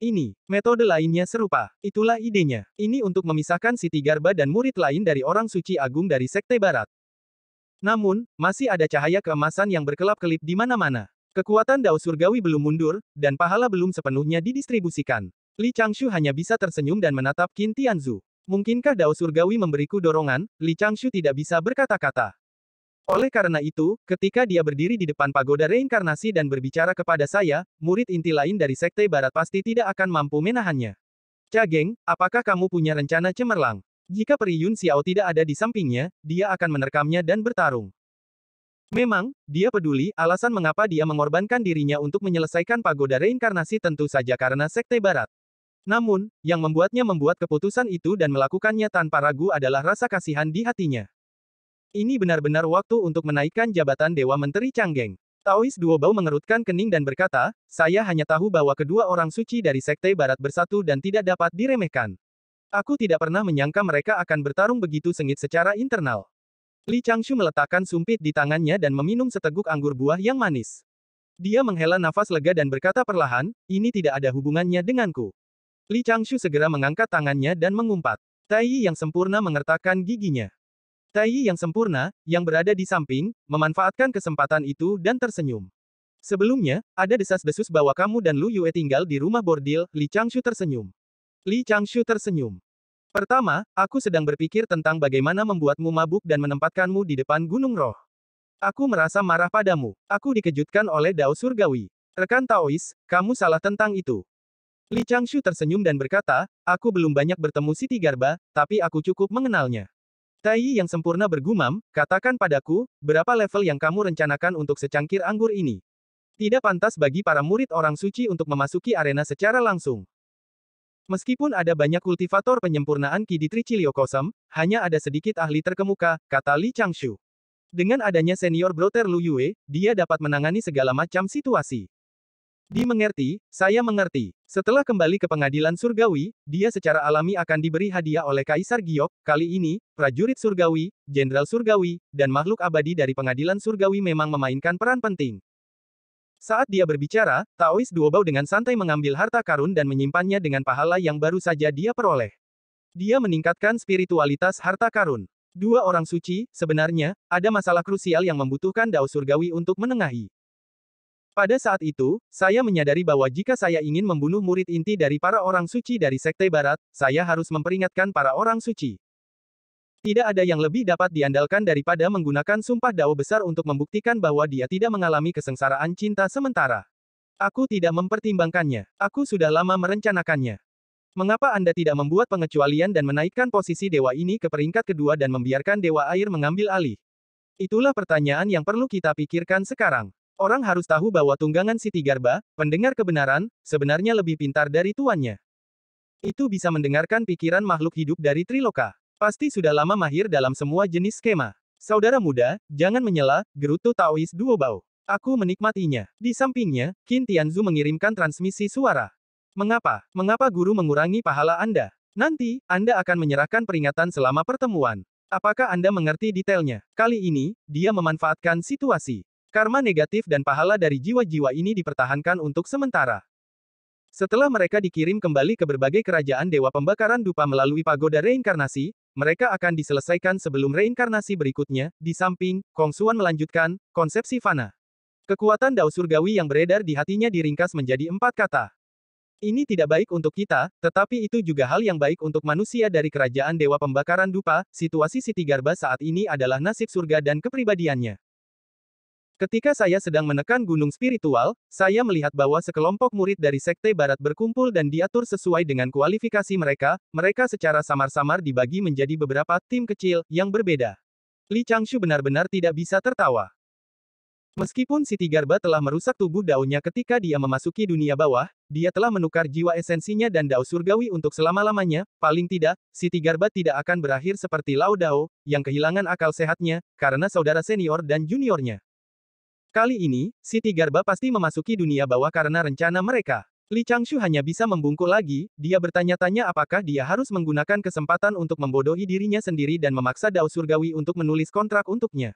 Ini, metode lainnya serupa. Itulah idenya. Ini untuk memisahkan Siti Garba dan murid lain dari orang suci agung dari Sekte Barat. Namun, masih ada cahaya keemasan yang berkelap-kelip di mana-mana. Kekuatan Dao Surgawi belum mundur, dan pahala belum sepenuhnya didistribusikan. Li Changshu hanya bisa tersenyum dan menatap Qin Tianzu. Mungkinkah Dao Surgawi memberiku dorongan? Li Changshu tidak bisa berkata-kata. Oleh karena itu, ketika dia berdiri di depan pagoda reinkarnasi dan berbicara kepada saya, murid inti lain dari Sekte Barat pasti tidak akan mampu menahannya. Cageng, apakah kamu punya rencana cemerlang? Jika Peri Yun Xiao tidak ada di sampingnya, dia akan menerkamnya dan bertarung. Memang, dia peduli alasan mengapa dia mengorbankan dirinya untuk menyelesaikan pagoda reinkarnasi tentu saja karena Sekte Barat. Namun, yang membuatnya membuat keputusan itu dan melakukannya tanpa ragu adalah rasa kasihan di hatinya. Ini benar-benar waktu untuk menaikkan jabatan Dewa Menteri Canggeng. Taois Duo Bau mengerutkan kening dan berkata, saya hanya tahu bahwa kedua orang suci dari Sekte Barat bersatu dan tidak dapat diremehkan. Aku tidak pernah menyangka mereka akan bertarung begitu sengit secara internal. Li Changshu meletakkan sumpit di tangannya dan meminum seteguk anggur buah yang manis. Dia menghela nafas lega dan berkata perlahan, ini tidak ada hubungannya denganku. Li Changshu segera mengangkat tangannya dan mengumpat. Tai yang sempurna mengertakkan giginya. Tai yang sempurna, yang berada di samping, memanfaatkan kesempatan itu dan tersenyum. Sebelumnya, ada desas-desus bahwa kamu dan Lu Yue tinggal di rumah bordil, Li Changshu tersenyum. Li Changshu tersenyum. Pertama, aku sedang berpikir tentang bagaimana membuatmu mabuk dan menempatkanmu di depan gunung roh. Aku merasa marah padamu. Aku dikejutkan oleh Dao Surgawi. Rekan Taois, kamu salah tentang itu. Li Changshu tersenyum dan berkata, aku belum banyak bertemu Siti Garba, tapi aku cukup mengenalnya. Tai yang sempurna bergumam, katakan padaku, berapa level yang kamu rencanakan untuk secangkir anggur ini? Tidak pantas bagi para murid orang suci untuk memasuki arena secara langsung. Meskipun ada banyak kultivator penyempurnaan Ki di Triciliokosem, hanya ada sedikit ahli terkemuka, kata Li Changshu. Dengan adanya senior Broter Lu Yue, dia dapat menangani segala macam situasi. Dimengerti, saya mengerti. Setelah kembali ke pengadilan surgawi, dia secara alami akan diberi hadiah oleh Kaisar Giok, kali ini, prajurit surgawi, jenderal surgawi, dan makhluk abadi dari pengadilan surgawi memang memainkan peran penting. Saat dia berbicara, Taois Duobau dengan santai mengambil harta karun dan menyimpannya dengan pahala yang baru saja dia peroleh. Dia meningkatkan spiritualitas harta karun. Dua orang suci, sebenarnya, ada masalah krusial yang membutuhkan Dao Surgawi untuk menengahi. Pada saat itu, saya menyadari bahwa jika saya ingin membunuh murid inti dari para orang suci dari Sekte Barat, saya harus memperingatkan para orang suci. Tidak ada yang lebih dapat diandalkan daripada menggunakan sumpah dao besar untuk membuktikan bahwa dia tidak mengalami kesengsaraan cinta sementara. Aku tidak mempertimbangkannya. Aku sudah lama merencanakannya. Mengapa Anda tidak membuat pengecualian dan menaikkan posisi dewa ini ke peringkat kedua dan membiarkan dewa air mengambil alih? Itulah pertanyaan yang perlu kita pikirkan sekarang. Orang harus tahu bahwa tunggangan Siti Garba, pendengar kebenaran, sebenarnya lebih pintar dari tuannya. Itu bisa mendengarkan pikiran makhluk hidup dari Triloka. Pasti sudah lama mahir dalam semua jenis skema. Saudara muda, jangan menyela, gerutu Taois Duo Bau. Aku menikmatinya. Di sampingnya, Qin Tianzu mengirimkan transmisi suara. Mengapa? Mengapa guru mengurangi pahala Anda? Nanti, Anda akan menyerahkan peringatan selama pertemuan. Apakah Anda mengerti detailnya? Kali ini, dia memanfaatkan situasi. Karma negatif dan pahala dari jiwa-jiwa ini dipertahankan untuk sementara. Setelah mereka dikirim kembali ke berbagai kerajaan Dewa Pembakaran Dupa melalui pagoda reinkarnasi, mereka akan diselesaikan sebelum reinkarnasi berikutnya. Di samping, Kong Suan melanjutkan, konsepsi fana. Kekuatan dao surgawi yang beredar di hatinya diringkas menjadi empat kata. Ini tidak baik untuk kita, tetapi itu juga hal yang baik untuk manusia dari kerajaan Dewa Pembakaran Dupa, situasi Siti Garba saat ini adalah nasib surga dan kepribadiannya. Ketika saya sedang menekan gunung spiritual, saya melihat bahwa sekelompok murid dari sekte barat berkumpul dan diatur sesuai dengan kualifikasi mereka, mereka secara samar-samar dibagi menjadi beberapa tim kecil yang berbeda. Li Changshu benar-benar tidak bisa tertawa. Meskipun Siti Garba telah merusak tubuh daunnya ketika dia memasuki dunia bawah, dia telah menukar jiwa esensinya dan dao surgawi untuk selama-lamanya, paling tidak, Siti Garba tidak akan berakhir seperti Lao Dao, yang kehilangan akal sehatnya, karena saudara senior dan juniornya. Kali ini, Siti Garba pasti memasuki dunia bawah karena rencana mereka. Li Changshu hanya bisa membungkuk lagi, dia bertanya-tanya apakah dia harus menggunakan kesempatan untuk membodohi dirinya sendiri dan memaksa Dao Surgawi untuk menulis kontrak untuknya.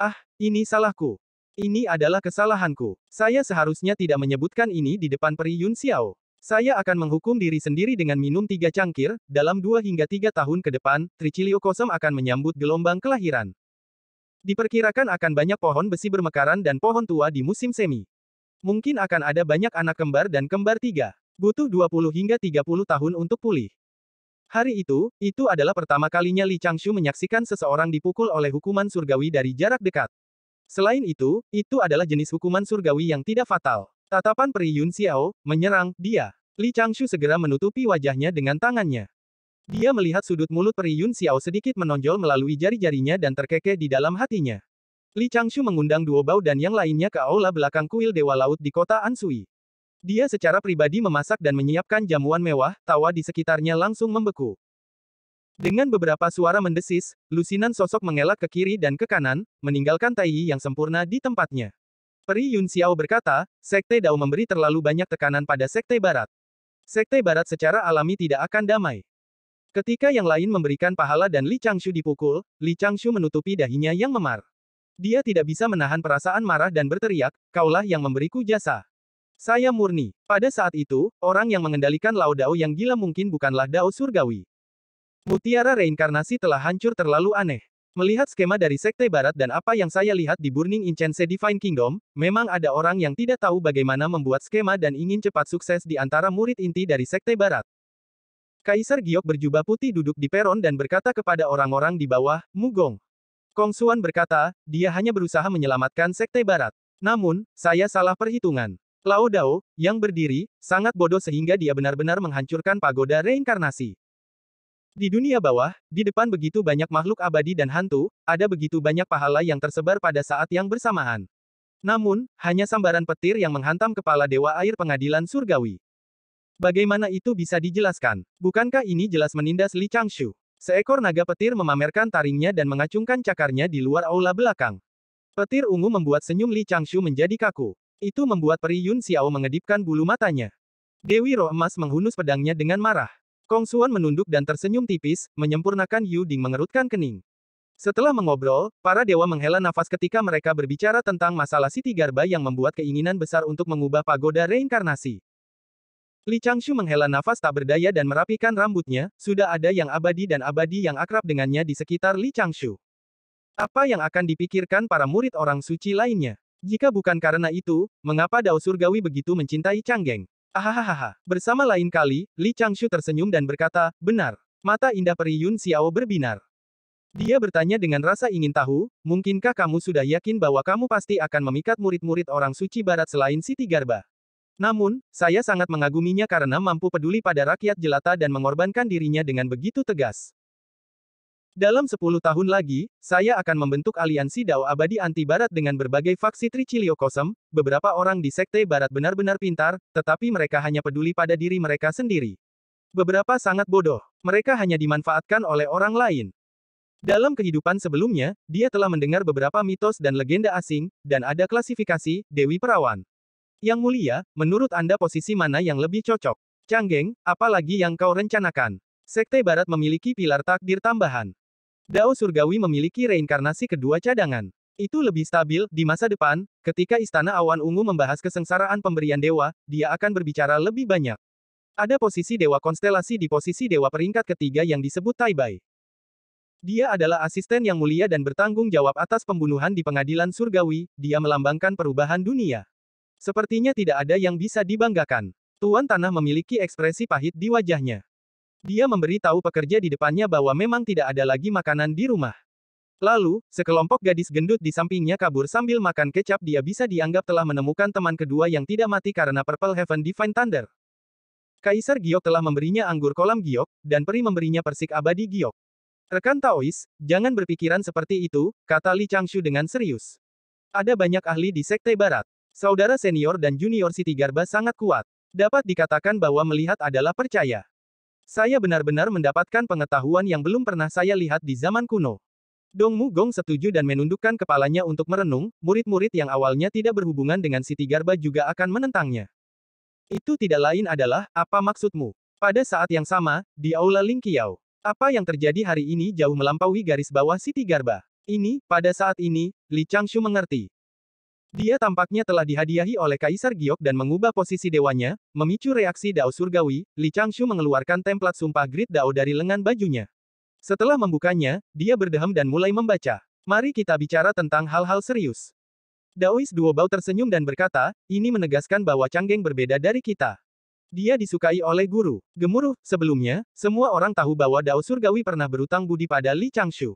Ah, ini salahku. Ini adalah kesalahanku. Saya seharusnya tidak menyebutkan ini di depan peri Yun Xiao. Saya akan menghukum diri sendiri dengan minum tiga cangkir, dalam dua hingga tiga tahun ke depan, Tricilio Kosem akan menyambut gelombang kelahiran. Diperkirakan akan banyak pohon besi bermekaran dan pohon tua di musim semi. Mungkin akan ada banyak anak kembar dan kembar tiga. Butuh 20 hingga 30 tahun untuk pulih. Hari itu, itu adalah pertama kalinya Li Changshu menyaksikan seseorang dipukul oleh hukuman surgawi dari jarak dekat. Selain itu, itu adalah jenis hukuman surgawi yang tidak fatal. Tatapan peri Yun Xiao, menyerang, dia. Li Changshu segera menutupi wajahnya dengan tangannya. Dia melihat sudut mulut peri Yun Xiao sedikit menonjol melalui jari-jarinya dan terkekeh di dalam hatinya. Li Changshu mengundang duo Bao dan yang lainnya ke aula belakang kuil Dewa Laut di kota Ansui. Dia secara pribadi memasak dan menyiapkan jamuan mewah, tawa di sekitarnya langsung membeku. Dengan beberapa suara mendesis, lusinan sosok mengelak ke kiri dan ke kanan, meninggalkan Tai Yi yang sempurna di tempatnya. Peri Yun Xiao berkata, Sekte Dao memberi terlalu banyak tekanan pada Sekte Barat. Sekte Barat secara alami tidak akan damai. Ketika yang lain memberikan pahala dan Li Changshu dipukul, Li Changshu menutupi dahinya yang memar. Dia tidak bisa menahan perasaan marah dan berteriak, kaulah yang memberiku jasa. Saya murni. Pada saat itu, orang yang mengendalikan Lao Dao yang gila mungkin bukanlah Dao Surgawi. Mutiara reinkarnasi telah hancur terlalu aneh. Melihat skema dari Sekte Barat dan apa yang saya lihat di Burning Incense Divine Kingdom, memang ada orang yang tidak tahu bagaimana membuat skema dan ingin cepat sukses di antara murid inti dari Sekte Barat. Kaisar Giok berjubah putih duduk di peron dan berkata kepada orang-orang di bawah, Mugong. Kong Suan berkata, dia hanya berusaha menyelamatkan Sekte Barat. Namun, saya salah perhitungan. Lao Dao, yang berdiri, sangat bodoh sehingga dia benar-benar menghancurkan pagoda reinkarnasi. Di dunia bawah, di depan begitu banyak makhluk abadi dan hantu, ada begitu banyak pahala yang tersebar pada saat yang bersamaan. Namun, hanya sambaran petir yang menghantam kepala Dewa Air Pengadilan Surgawi. Bagaimana itu bisa dijelaskan? Bukankah ini jelas menindas Li Changshu? Seekor naga petir memamerkan taringnya dan mengacungkan cakarnya di luar aula belakang. Petir ungu membuat senyum Li Changshu menjadi kaku. Itu membuat peri Yun Xiao mengedipkan bulu matanya. Dewi roh emas menghunus pedangnya dengan marah. Kong Suan menunduk dan tersenyum tipis, menyempurnakan Yu Ding mengerutkan kening. Setelah mengobrol, para dewa menghela nafas ketika mereka berbicara tentang masalah Siti Garba yang membuat keinginan besar untuk mengubah pagoda reinkarnasi. Li Changshu menghela nafas tak berdaya dan merapikan rambutnya, sudah ada yang abadi dan abadi yang akrab dengannya di sekitar Li Changshu. Apa yang akan dipikirkan para murid orang suci lainnya? Jika bukan karena itu, mengapa Dao Surgawi begitu mencintai Changgeng? Ahahaha. Bersama lain kali, Li Changshu tersenyum dan berkata, benar. Mata indah peri Yun Xiao berbinar. Dia bertanya dengan rasa ingin tahu, mungkinkah kamu sudah yakin bahwa kamu pasti akan memikat murid-murid orang suci barat selain Siti Garba? Namun, saya sangat mengaguminya karena mampu peduli pada rakyat jelata dan mengorbankan dirinya dengan begitu tegas. Dalam 10 tahun lagi, saya akan membentuk aliansi Dao Abadi Anti Barat dengan berbagai faksi Kosem, beberapa orang di Sekte Barat benar-benar pintar, tetapi mereka hanya peduli pada diri mereka sendiri. Beberapa sangat bodoh, mereka hanya dimanfaatkan oleh orang lain. Dalam kehidupan sebelumnya, dia telah mendengar beberapa mitos dan legenda asing, dan ada klasifikasi Dewi Perawan. Yang mulia, menurut Anda posisi mana yang lebih cocok? Canggeng, apalagi yang kau rencanakan? Sekte Barat memiliki pilar takdir tambahan. Dao Surgawi memiliki reinkarnasi kedua cadangan. Itu lebih stabil, di masa depan, ketika Istana Awan Ungu membahas kesengsaraan pemberian dewa, dia akan berbicara lebih banyak. Ada posisi dewa konstelasi di posisi dewa peringkat ketiga yang disebut Taibai. Dia adalah asisten yang mulia dan bertanggung jawab atas pembunuhan di pengadilan surgawi, dia melambangkan perubahan dunia. Sepertinya tidak ada yang bisa dibanggakan. Tuan Tanah memiliki ekspresi pahit di wajahnya. Dia memberi tahu pekerja di depannya bahwa memang tidak ada lagi makanan di rumah. Lalu, sekelompok gadis gendut di sampingnya kabur sambil makan kecap dia bisa dianggap telah menemukan teman kedua yang tidak mati karena Purple Heaven Divine Thunder. Kaisar Giok telah memberinya anggur kolam Giok, dan peri memberinya persik abadi Giok. Rekan Taois, jangan berpikiran seperti itu, kata Li Changshu dengan serius. Ada banyak ahli di Sekte Barat. Saudara senior dan junior Siti Garba sangat kuat. Dapat dikatakan bahwa melihat adalah percaya. Saya benar-benar mendapatkan pengetahuan yang belum pernah saya lihat di zaman kuno. Dong Mugong setuju dan menundukkan kepalanya untuk merenung, murid-murid yang awalnya tidak berhubungan dengan Siti Garba juga akan menentangnya. Itu tidak lain adalah, apa maksudmu? Pada saat yang sama, di Aula Ling Kiao, Apa yang terjadi hari ini jauh melampaui garis bawah Siti Garba. Ini, pada saat ini, Li Changshu mengerti. Dia tampaknya telah dihadiahi oleh Kaisar Giok dan mengubah posisi dewanya, memicu reaksi Dao Surgawi, Li Changshu mengeluarkan templat sumpah grid Dao dari lengan bajunya. Setelah membukanya, dia berdehem dan mulai membaca. Mari kita bicara tentang hal-hal serius. Daois Duo Bao tersenyum dan berkata, ini menegaskan bahwa Changgeng berbeda dari kita. Dia disukai oleh guru. Gemuruh, sebelumnya, semua orang tahu bahwa Dao Surgawi pernah berutang budi pada Li Changshu.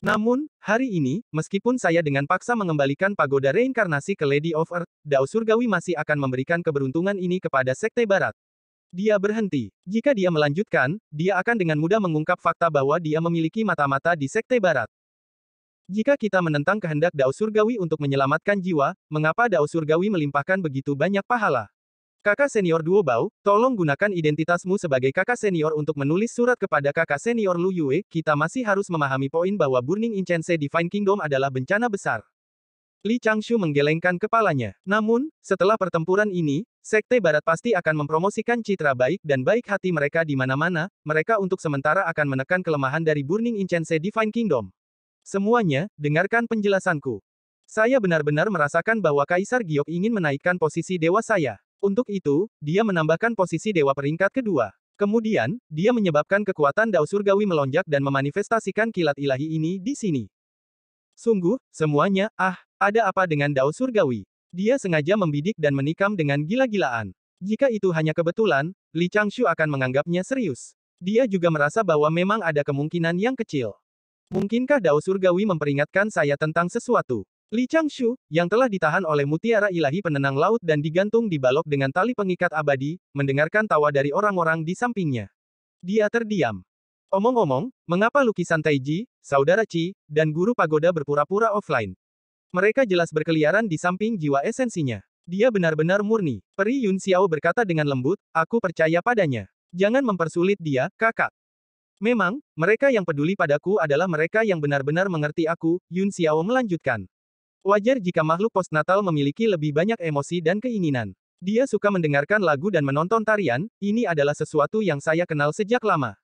Namun, hari ini, meskipun saya dengan paksa mengembalikan pagoda reinkarnasi ke Lady of Earth, Dao Surgawi masih akan memberikan keberuntungan ini kepada Sekte Barat. Dia berhenti. Jika dia melanjutkan, dia akan dengan mudah mengungkap fakta bahwa dia memiliki mata-mata di Sekte Barat. Jika kita menentang kehendak Dao Surgawi untuk menyelamatkan jiwa, mengapa Dao Surgawi melimpahkan begitu banyak pahala? Kakak senior Duo Bao, tolong gunakan identitasmu sebagai kakak senior untuk menulis surat kepada kakak senior Lu Yue, kita masih harus memahami poin bahwa Burning Incense Divine Kingdom adalah bencana besar. Li Changshu menggelengkan kepalanya. Namun, setelah pertempuran ini, Sekte Barat pasti akan mempromosikan citra baik dan baik hati mereka di mana-mana, mereka untuk sementara akan menekan kelemahan dari Burning Incense Divine Kingdom. Semuanya, dengarkan penjelasanku. Saya benar-benar merasakan bahwa Kaisar Giok ingin menaikkan posisi dewa saya. Untuk itu, dia menambahkan posisi dewa peringkat kedua. Kemudian, dia menyebabkan kekuatan Dao Surgawi melonjak dan memanifestasikan kilat ilahi ini di sini. Sungguh, semuanya, ah, ada apa dengan Dao Surgawi? Dia sengaja membidik dan menikam dengan gila-gilaan. Jika itu hanya kebetulan, Li Changshu akan menganggapnya serius. Dia juga merasa bahwa memang ada kemungkinan yang kecil. Mungkinkah Dao Surgawi memperingatkan saya tentang sesuatu? Li Changshu, yang telah ditahan oleh mutiara ilahi penenang laut dan digantung di balok dengan tali pengikat abadi, mendengarkan tawa dari orang-orang di sampingnya. Dia terdiam. Omong-omong, mengapa lukisan Taiji, saudara Chi, dan guru pagoda berpura-pura offline? Mereka jelas berkeliaran di samping jiwa esensinya. Dia benar-benar murni. Peri Yun Xiao berkata dengan lembut, aku percaya padanya. Jangan mempersulit dia, kakak. Memang, mereka yang peduli padaku adalah mereka yang benar-benar mengerti aku, Yun Xiao melanjutkan. Wajar jika makhluk postnatal memiliki lebih banyak emosi dan keinginan. Dia suka mendengarkan lagu dan menonton tarian, ini adalah sesuatu yang saya kenal sejak lama.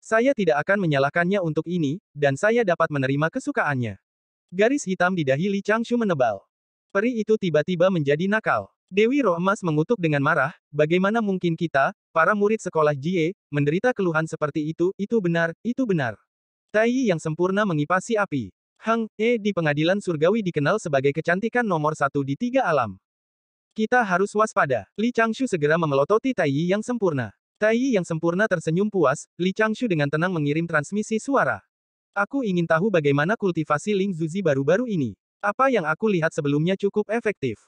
Saya tidak akan menyalahkannya untuk ini, dan saya dapat menerima kesukaannya. Garis hitam di dahi Li Changshu menebal. Peri itu tiba-tiba menjadi nakal. Dewi Roh Emas mengutuk dengan marah, bagaimana mungkin kita, para murid sekolah Jie, menderita keluhan seperti itu, itu benar, itu benar. Tai yang sempurna mengipasi api. Hang E di pengadilan surgawi dikenal sebagai kecantikan nomor satu di tiga alam. Kita harus waspada. Li Changshu segera memelototi Tai Yi yang sempurna. Tai Yi yang sempurna tersenyum puas, Li Changshu dengan tenang mengirim transmisi suara. Aku ingin tahu bagaimana kultivasi Ling Zuzi baru-baru ini. Apa yang aku lihat sebelumnya cukup efektif.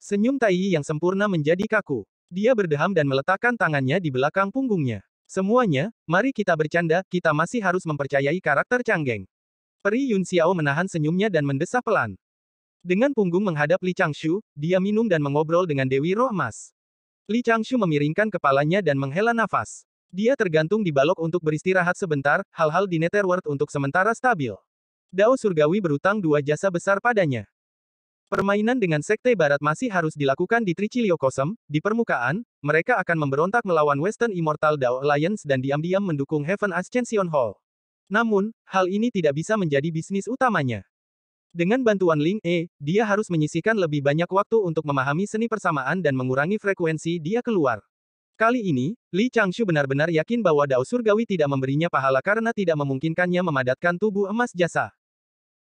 Senyum Tai Yi yang sempurna menjadi kaku. Dia berdeham dan meletakkan tangannya di belakang punggungnya. Semuanya, mari kita bercanda, kita masih harus mempercayai karakter canggeng. Peri Yun Xiao menahan senyumnya dan mendesah pelan. Dengan punggung menghadap Li Changshu, dia minum dan mengobrol dengan Dewi Roh Emas. Li Changshu memiringkan kepalanya dan menghela nafas. Dia tergantung di balok untuk beristirahat sebentar, hal-hal di Netherworld untuk sementara stabil. Dao Surgawi berutang dua jasa besar padanya. Permainan dengan Sekte Barat masih harus dilakukan di Kosem, di permukaan, mereka akan memberontak melawan Western Immortal Dao Alliance dan diam-diam mendukung Heaven Ascension Hall. Namun, hal ini tidak bisa menjadi bisnis utamanya. Dengan bantuan Ling E, dia harus menyisihkan lebih banyak waktu untuk memahami seni persamaan dan mengurangi frekuensi dia keluar. Kali ini, Li Changshu benar-benar yakin bahwa Dao Surgawi tidak memberinya pahala karena tidak memungkinkannya memadatkan tubuh emas jasa.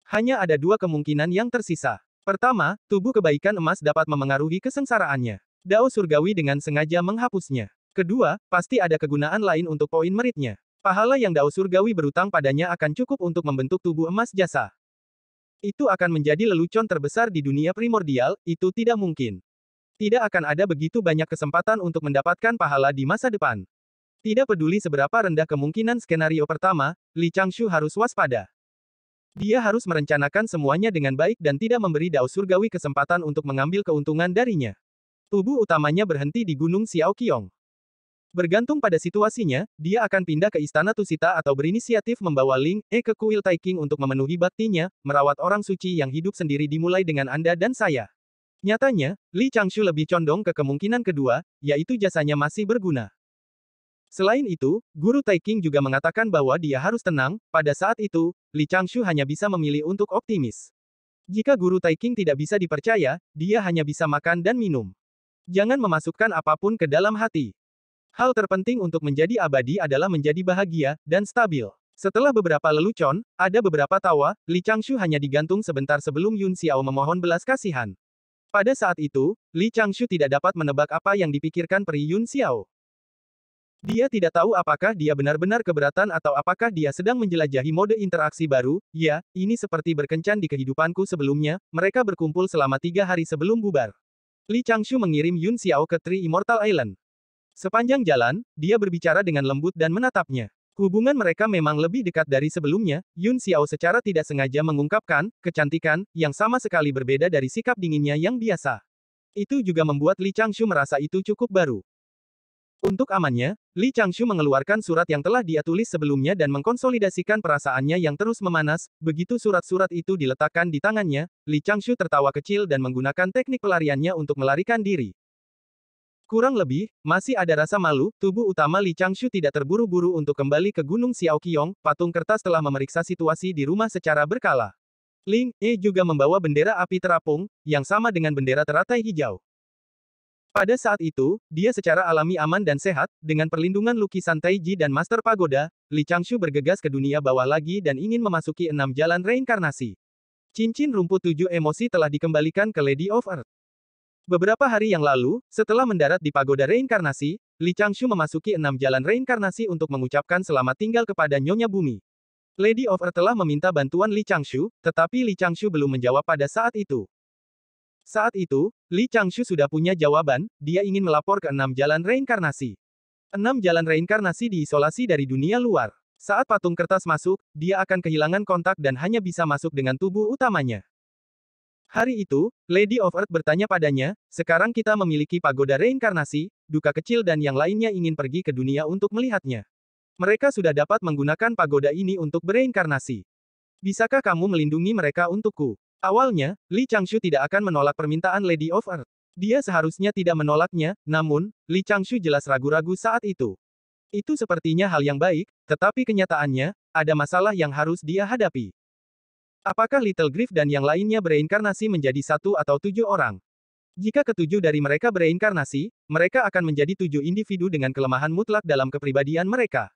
Hanya ada dua kemungkinan yang tersisa. Pertama, tubuh kebaikan emas dapat memengaruhi kesengsaraannya. Dao Surgawi dengan sengaja menghapusnya. Kedua, pasti ada kegunaan lain untuk poin meritnya. Pahala yang dao surgawi berutang padanya akan cukup untuk membentuk tubuh emas jasa. Itu akan menjadi lelucon terbesar di dunia primordial, itu tidak mungkin. Tidak akan ada begitu banyak kesempatan untuk mendapatkan pahala di masa depan. Tidak peduli seberapa rendah kemungkinan skenario pertama, Li Changshu harus waspada. Dia harus merencanakan semuanya dengan baik dan tidak memberi Dao Surgawi kesempatan untuk mengambil keuntungan darinya. Tubuh utamanya berhenti di Gunung Xiaoqiong. Bergantung pada situasinya, dia akan pindah ke istana Tusita atau berinisiatif membawa Ling E ke kuil Taiking untuk memenuhi baktinya, merawat orang suci yang hidup sendiri dimulai dengan Anda dan saya. Nyatanya, Li Changshu lebih condong ke kemungkinan kedua, yaitu jasanya masih berguna. Selain itu, Guru Taiking juga mengatakan bahwa dia harus tenang, pada saat itu, Li Changshu hanya bisa memilih untuk optimis. Jika Guru Taiking tidak bisa dipercaya, dia hanya bisa makan dan minum. Jangan memasukkan apapun ke dalam hati. Hal terpenting untuk menjadi abadi adalah menjadi bahagia dan stabil. Setelah beberapa lelucon, ada beberapa tawa, Li Changshu hanya digantung sebentar sebelum Yun Xiao memohon belas kasihan. Pada saat itu, Li Changshu tidak dapat menebak apa yang dipikirkan peri Yun Xiao. Dia tidak tahu apakah dia benar-benar keberatan atau apakah dia sedang menjelajahi mode interaksi baru, ya, ini seperti berkencan di kehidupanku sebelumnya, mereka berkumpul selama tiga hari sebelum bubar. Li Changshu mengirim Yun Xiao ke Tri Immortal Island. Sepanjang jalan, dia berbicara dengan lembut dan menatapnya. Hubungan mereka memang lebih dekat dari sebelumnya, Yun Xiao secara tidak sengaja mengungkapkan, kecantikan, yang sama sekali berbeda dari sikap dinginnya yang biasa. Itu juga membuat Li Changshu merasa itu cukup baru. Untuk amannya, Li Changshu mengeluarkan surat yang telah dia tulis sebelumnya dan mengkonsolidasikan perasaannya yang terus memanas, begitu surat-surat itu diletakkan di tangannya, Li Changshu tertawa kecil dan menggunakan teknik pelariannya untuk melarikan diri. Kurang lebih, masih ada rasa malu, tubuh utama Li Changshu tidak terburu-buru untuk kembali ke Gunung Xiaoqiong, patung kertas telah memeriksa situasi di rumah secara berkala. Ling E juga membawa bendera api terapung, yang sama dengan bendera teratai hijau. Pada saat itu, dia secara alami aman dan sehat, dengan perlindungan lukisan Taiji dan Master Pagoda, Li Changshu bergegas ke dunia bawah lagi dan ingin memasuki enam jalan reinkarnasi. Cincin rumput tujuh emosi telah dikembalikan ke Lady of Earth. Beberapa hari yang lalu, setelah mendarat di pagoda reinkarnasi, Li Changshu memasuki enam jalan reinkarnasi untuk mengucapkan selamat tinggal kepada Nyonya Bumi. Lady of Earth telah meminta bantuan Li Changshu, tetapi Li Changshu belum menjawab pada saat itu. Saat itu, Li Changshu sudah punya jawaban, dia ingin melapor ke enam jalan reinkarnasi. Enam jalan reinkarnasi diisolasi dari dunia luar. Saat patung kertas masuk, dia akan kehilangan kontak dan hanya bisa masuk dengan tubuh utamanya. Hari itu, Lady of Earth bertanya padanya, sekarang kita memiliki pagoda reinkarnasi, duka kecil dan yang lainnya ingin pergi ke dunia untuk melihatnya. Mereka sudah dapat menggunakan pagoda ini untuk bereinkarnasi. Bisakah kamu melindungi mereka untukku? Awalnya, Li Changshu tidak akan menolak permintaan Lady of Earth. Dia seharusnya tidak menolaknya, namun, Li Changshu jelas ragu-ragu saat itu. Itu sepertinya hal yang baik, tetapi kenyataannya, ada masalah yang harus dia hadapi. Apakah Little Griff dan yang lainnya bereinkarnasi menjadi satu atau tujuh orang? Jika ketujuh dari mereka bereinkarnasi, mereka akan menjadi tujuh individu dengan kelemahan mutlak dalam kepribadian mereka.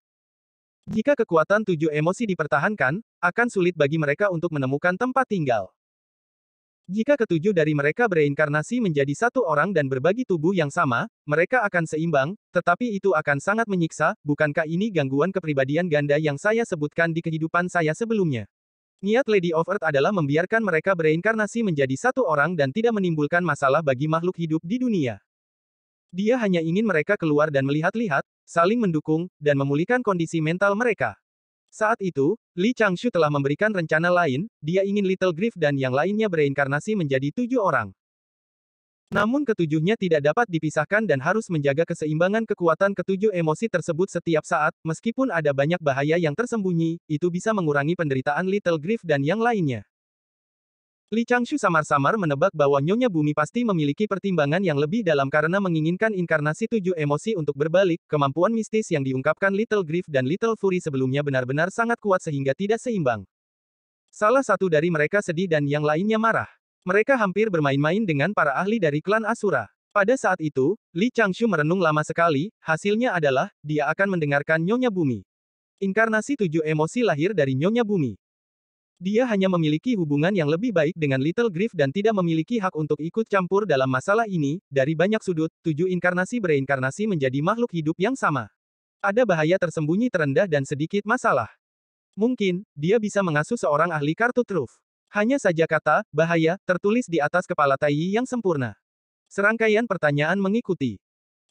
Jika kekuatan tujuh emosi dipertahankan, akan sulit bagi mereka untuk menemukan tempat tinggal. Jika ketujuh dari mereka bereinkarnasi menjadi satu orang dan berbagi tubuh yang sama, mereka akan seimbang, tetapi itu akan sangat menyiksa, bukankah ini gangguan kepribadian ganda yang saya sebutkan di kehidupan saya sebelumnya? Niat Lady of Earth adalah membiarkan mereka bereinkarnasi menjadi satu orang dan tidak menimbulkan masalah bagi makhluk hidup di dunia. Dia hanya ingin mereka keluar dan melihat-lihat, saling mendukung, dan memulihkan kondisi mental mereka. Saat itu, Li Changshu telah memberikan rencana lain, dia ingin Little Griff dan yang lainnya bereinkarnasi menjadi tujuh orang. Namun ketujuhnya tidak dapat dipisahkan dan harus menjaga keseimbangan kekuatan ketujuh emosi tersebut setiap saat, meskipun ada banyak bahaya yang tersembunyi, itu bisa mengurangi penderitaan Little Grief dan yang lainnya. Li Changshu samar-samar menebak bahwa Nyonya Bumi pasti memiliki pertimbangan yang lebih dalam karena menginginkan inkarnasi tujuh emosi untuk berbalik, kemampuan mistis yang diungkapkan Little Grief dan Little Fury sebelumnya benar-benar sangat kuat sehingga tidak seimbang. Salah satu dari mereka sedih dan yang lainnya marah. Mereka hampir bermain-main dengan para ahli dari klan Asura. Pada saat itu, Li Changshu merenung lama sekali, hasilnya adalah, dia akan mendengarkan Nyonya Bumi. Inkarnasi tujuh emosi lahir dari Nyonya Bumi. Dia hanya memiliki hubungan yang lebih baik dengan Little Griff dan tidak memiliki hak untuk ikut campur dalam masalah ini, dari banyak sudut, tujuh inkarnasi bereinkarnasi menjadi makhluk hidup yang sama. Ada bahaya tersembunyi terendah dan sedikit masalah. Mungkin, dia bisa mengasuh seorang ahli kartu truf. Hanya saja kata, bahaya, tertulis di atas kepala Taiyi yang sempurna. Serangkaian pertanyaan mengikuti.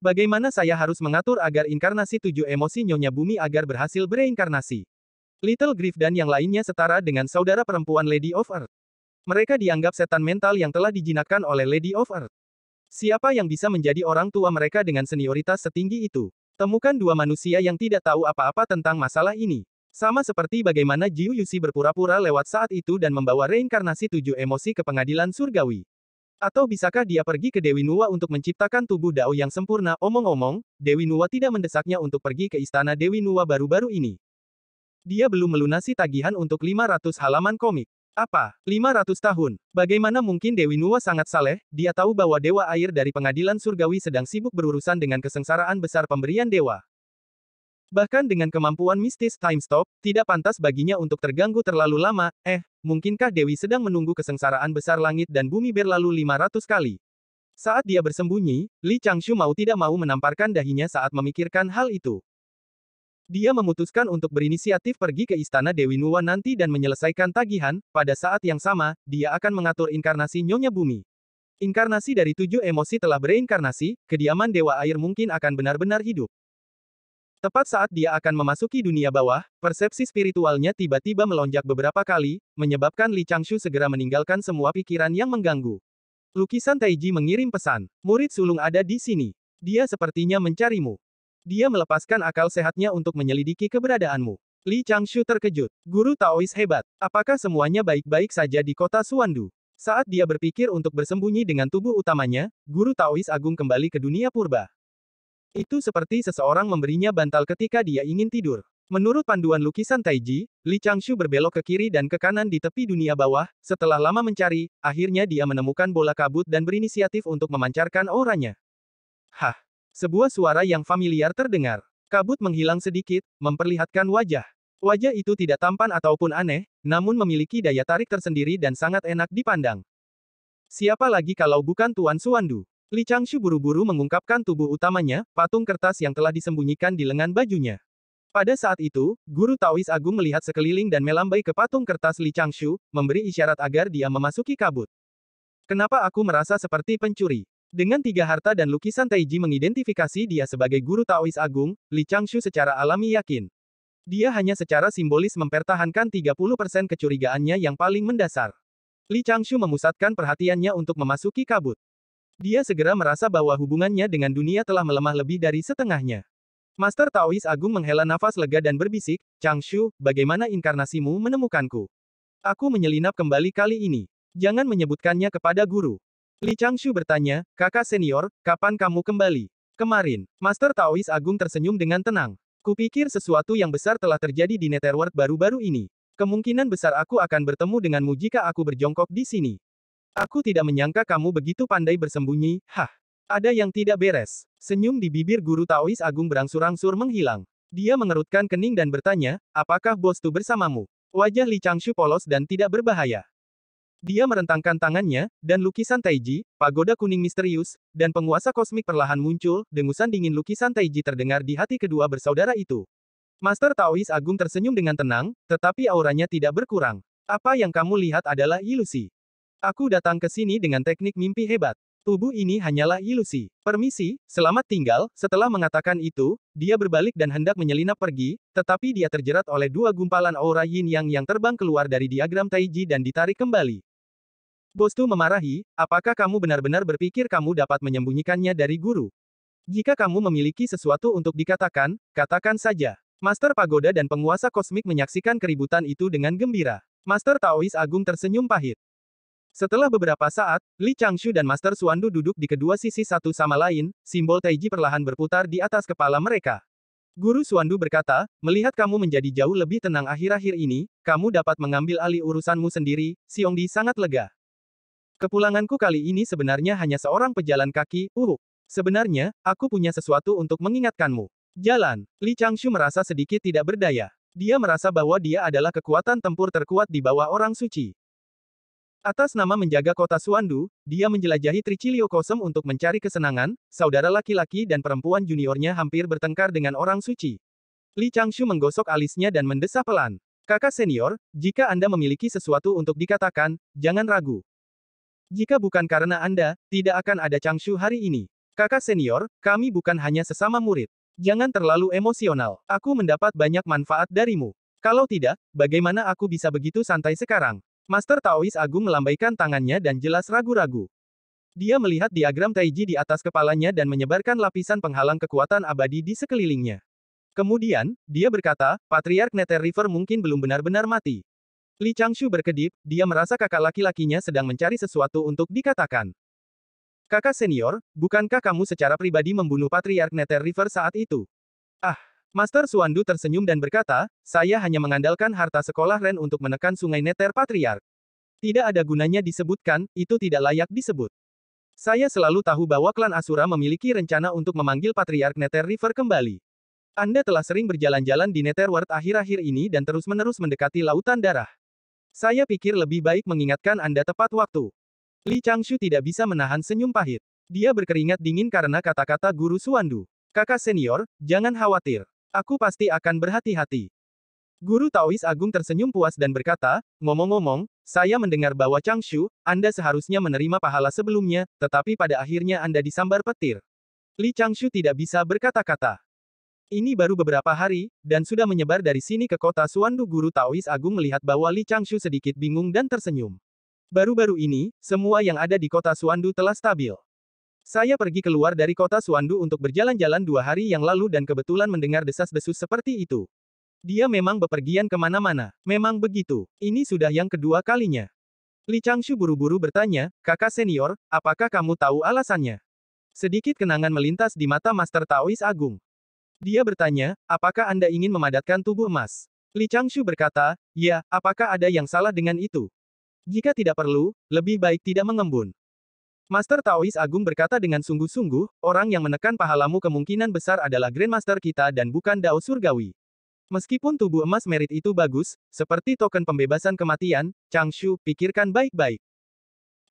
Bagaimana saya harus mengatur agar inkarnasi tujuh emosi Nyonya Bumi agar berhasil bereinkarnasi? Little Griff dan yang lainnya setara dengan saudara perempuan Lady of Earth. Mereka dianggap setan mental yang telah dijinakkan oleh Lady of Earth. Siapa yang bisa menjadi orang tua mereka dengan senioritas setinggi itu? Temukan dua manusia yang tidak tahu apa-apa tentang masalah ini. Sama seperti bagaimana Jiu Yusi berpura-pura lewat saat itu dan membawa reinkarnasi tujuh emosi ke pengadilan surgawi. Atau bisakah dia pergi ke Dewi Nuwa untuk menciptakan tubuh Dao yang sempurna? Omong-omong, Dewi Nuwa tidak mendesaknya untuk pergi ke istana Dewi Nuwa baru-baru ini. Dia belum melunasi tagihan untuk 500 halaman komik. Apa? 500 tahun. Bagaimana mungkin Dewi Nuwa sangat saleh? Dia tahu bahwa Dewa Air dari pengadilan surgawi sedang sibuk berurusan dengan kesengsaraan besar pemberian Dewa. Bahkan dengan kemampuan mistis time stop, tidak pantas baginya untuk terganggu terlalu lama, eh, mungkinkah Dewi sedang menunggu kesengsaraan besar langit dan bumi berlalu 500 kali? Saat dia bersembunyi, Li Changshu mau tidak mau menamparkan dahinya saat memikirkan hal itu. Dia memutuskan untuk berinisiatif pergi ke istana Dewi Nuwa nanti dan menyelesaikan tagihan, pada saat yang sama, dia akan mengatur inkarnasi Nyonya Bumi. Inkarnasi dari tujuh emosi telah bereinkarnasi, kediaman Dewa Air mungkin akan benar-benar hidup. Tepat saat dia akan memasuki dunia bawah, persepsi spiritualnya tiba-tiba melonjak beberapa kali, menyebabkan Li Changshu segera meninggalkan semua pikiran yang mengganggu. Lukisan Taiji mengirim pesan, murid sulung ada di sini. Dia sepertinya mencarimu. Dia melepaskan akal sehatnya untuk menyelidiki keberadaanmu. Li Changshu terkejut. Guru Taois hebat. Apakah semuanya baik-baik saja di kota Suandu? Saat dia berpikir untuk bersembunyi dengan tubuh utamanya, Guru Taois Agung kembali ke dunia purba. Itu seperti seseorang memberinya bantal ketika dia ingin tidur. Menurut panduan lukisan Taiji, Li Changshu berbelok ke kiri dan ke kanan di tepi dunia bawah, setelah lama mencari, akhirnya dia menemukan bola kabut dan berinisiatif untuk memancarkan auranya. Hah! Sebuah suara yang familiar terdengar. Kabut menghilang sedikit, memperlihatkan wajah. Wajah itu tidak tampan ataupun aneh, namun memiliki daya tarik tersendiri dan sangat enak dipandang. Siapa lagi kalau bukan Tuan Suandu? Li Changshu buru-buru mengungkapkan tubuh utamanya, patung kertas yang telah disembunyikan di lengan bajunya. Pada saat itu, Guru Taois Agung melihat sekeliling dan melambai ke patung kertas Li Changshu, memberi isyarat agar dia memasuki kabut. Kenapa aku merasa seperti pencuri? Dengan tiga harta dan lukisan Taiji mengidentifikasi dia sebagai Guru Taois Agung, Li Changshu secara alami yakin. Dia hanya secara simbolis mempertahankan 30% kecurigaannya yang paling mendasar. Li Changshu memusatkan perhatiannya untuk memasuki kabut. Dia segera merasa bahwa hubungannya dengan dunia telah melemah lebih dari setengahnya. Master Taois Agung menghela nafas lega dan berbisik, Chang Shu, bagaimana inkarnasimu menemukanku? Aku menyelinap kembali kali ini. Jangan menyebutkannya kepada guru. Li Chang Shu bertanya, kakak senior, kapan kamu kembali? Kemarin, Master Taois Agung tersenyum dengan tenang. Kupikir sesuatu yang besar telah terjadi di Netherworld baru-baru ini. Kemungkinan besar aku akan bertemu denganmu jika aku berjongkok di sini. Aku tidak menyangka kamu begitu pandai bersembunyi, hah. Ada yang tidak beres. Senyum di bibir guru Taois Agung berangsur-angsur menghilang. Dia mengerutkan kening dan bertanya, apakah bos tu bersamamu? Wajah Li Changshu polos dan tidak berbahaya. Dia merentangkan tangannya, dan lukisan Taiji, pagoda kuning misterius, dan penguasa kosmik perlahan muncul, dengusan dingin lukisan Taiji terdengar di hati kedua bersaudara itu. Master Taois Agung tersenyum dengan tenang, tetapi auranya tidak berkurang. Apa yang kamu lihat adalah ilusi. Aku datang ke sini dengan teknik mimpi hebat. Tubuh ini hanyalah ilusi. Permisi, selamat tinggal. Setelah mengatakan itu, dia berbalik dan hendak menyelinap pergi, tetapi dia terjerat oleh dua gumpalan aura yin yang yang terbang keluar dari diagram Taiji dan ditarik kembali. Bostu memarahi, apakah kamu benar-benar berpikir kamu dapat menyembunyikannya dari guru? Jika kamu memiliki sesuatu untuk dikatakan, katakan saja. Master Pagoda dan penguasa kosmik menyaksikan keributan itu dengan gembira. Master Taois Agung tersenyum pahit. Setelah beberapa saat, Li Changshu dan Master Suandu duduk di kedua sisi satu sama lain, simbol Taiji perlahan berputar di atas kepala mereka. Guru Suandu berkata, melihat kamu menjadi jauh lebih tenang akhir-akhir ini, kamu dapat mengambil alih urusanmu sendiri, Xiongdi sangat lega. Kepulanganku kali ini sebenarnya hanya seorang pejalan kaki, Uruk. Sebenarnya, aku punya sesuatu untuk mengingatkanmu. Jalan, Li Changshu merasa sedikit tidak berdaya. Dia merasa bahwa dia adalah kekuatan tempur terkuat di bawah orang suci. Atas nama menjaga kota Suandu, dia menjelajahi Tricilio Kosem untuk mencari kesenangan, saudara laki-laki dan perempuan juniornya hampir bertengkar dengan orang suci. Li Changshu menggosok alisnya dan mendesah pelan. Kakak senior, jika Anda memiliki sesuatu untuk dikatakan, jangan ragu. Jika bukan karena Anda, tidak akan ada Changshu hari ini. Kakak senior, kami bukan hanya sesama murid. Jangan terlalu emosional. Aku mendapat banyak manfaat darimu. Kalau tidak, bagaimana aku bisa begitu santai sekarang? Master Taois Agung melambaikan tangannya dan jelas ragu-ragu. Dia melihat diagram Taiji di atas kepalanya dan menyebarkan lapisan penghalang kekuatan abadi di sekelilingnya. Kemudian, dia berkata, Patriark Nether River mungkin belum benar-benar mati. Li Changshu berkedip, dia merasa kakak laki-lakinya sedang mencari sesuatu untuk dikatakan. Kakak senior, bukankah kamu secara pribadi membunuh Patriark Nether River saat itu? Ah, Master Suandu tersenyum dan berkata, saya hanya mengandalkan harta sekolah Ren untuk menekan sungai Neter Patriark. Tidak ada gunanya disebutkan, itu tidak layak disebut. Saya selalu tahu bahwa klan Asura memiliki rencana untuk memanggil Patriark Neter River kembali. Anda telah sering berjalan-jalan di Ward akhir-akhir ini dan terus-menerus mendekati Lautan Darah. Saya pikir lebih baik mengingatkan Anda tepat waktu. Li Changshu tidak bisa menahan senyum pahit. Dia berkeringat dingin karena kata-kata guru Suandu. Kakak senior, jangan khawatir. Aku pasti akan berhati-hati. Guru Taois Agung tersenyum puas dan berkata, ngomong-ngomong, saya mendengar bahwa Changshu, Anda seharusnya menerima pahala sebelumnya, tetapi pada akhirnya Anda disambar petir. Li Changshu tidak bisa berkata-kata. Ini baru beberapa hari, dan sudah menyebar dari sini ke kota Suandu Guru Taois Agung melihat bahwa Li Changshu sedikit bingung dan tersenyum. Baru-baru ini, semua yang ada di kota Suandu telah stabil. Saya pergi keluar dari kota Suandu untuk berjalan-jalan dua hari yang lalu dan kebetulan mendengar desas-desus seperti itu. Dia memang bepergian kemana-mana. Memang begitu. Ini sudah yang kedua kalinya. Li Changshu buru-buru bertanya, kakak senior, apakah kamu tahu alasannya? Sedikit kenangan melintas di mata Master Taois Agung. Dia bertanya, apakah Anda ingin memadatkan tubuh emas? Li Changshu berkata, ya, apakah ada yang salah dengan itu? Jika tidak perlu, lebih baik tidak mengembun. Master Taois Agung berkata dengan sungguh-sungguh, orang yang menekan pahalamu kemungkinan besar adalah Grandmaster kita dan bukan Dao Surgawi. Meskipun tubuh emas merit itu bagus, seperti token pembebasan kematian, Chang Shu, pikirkan baik-baik.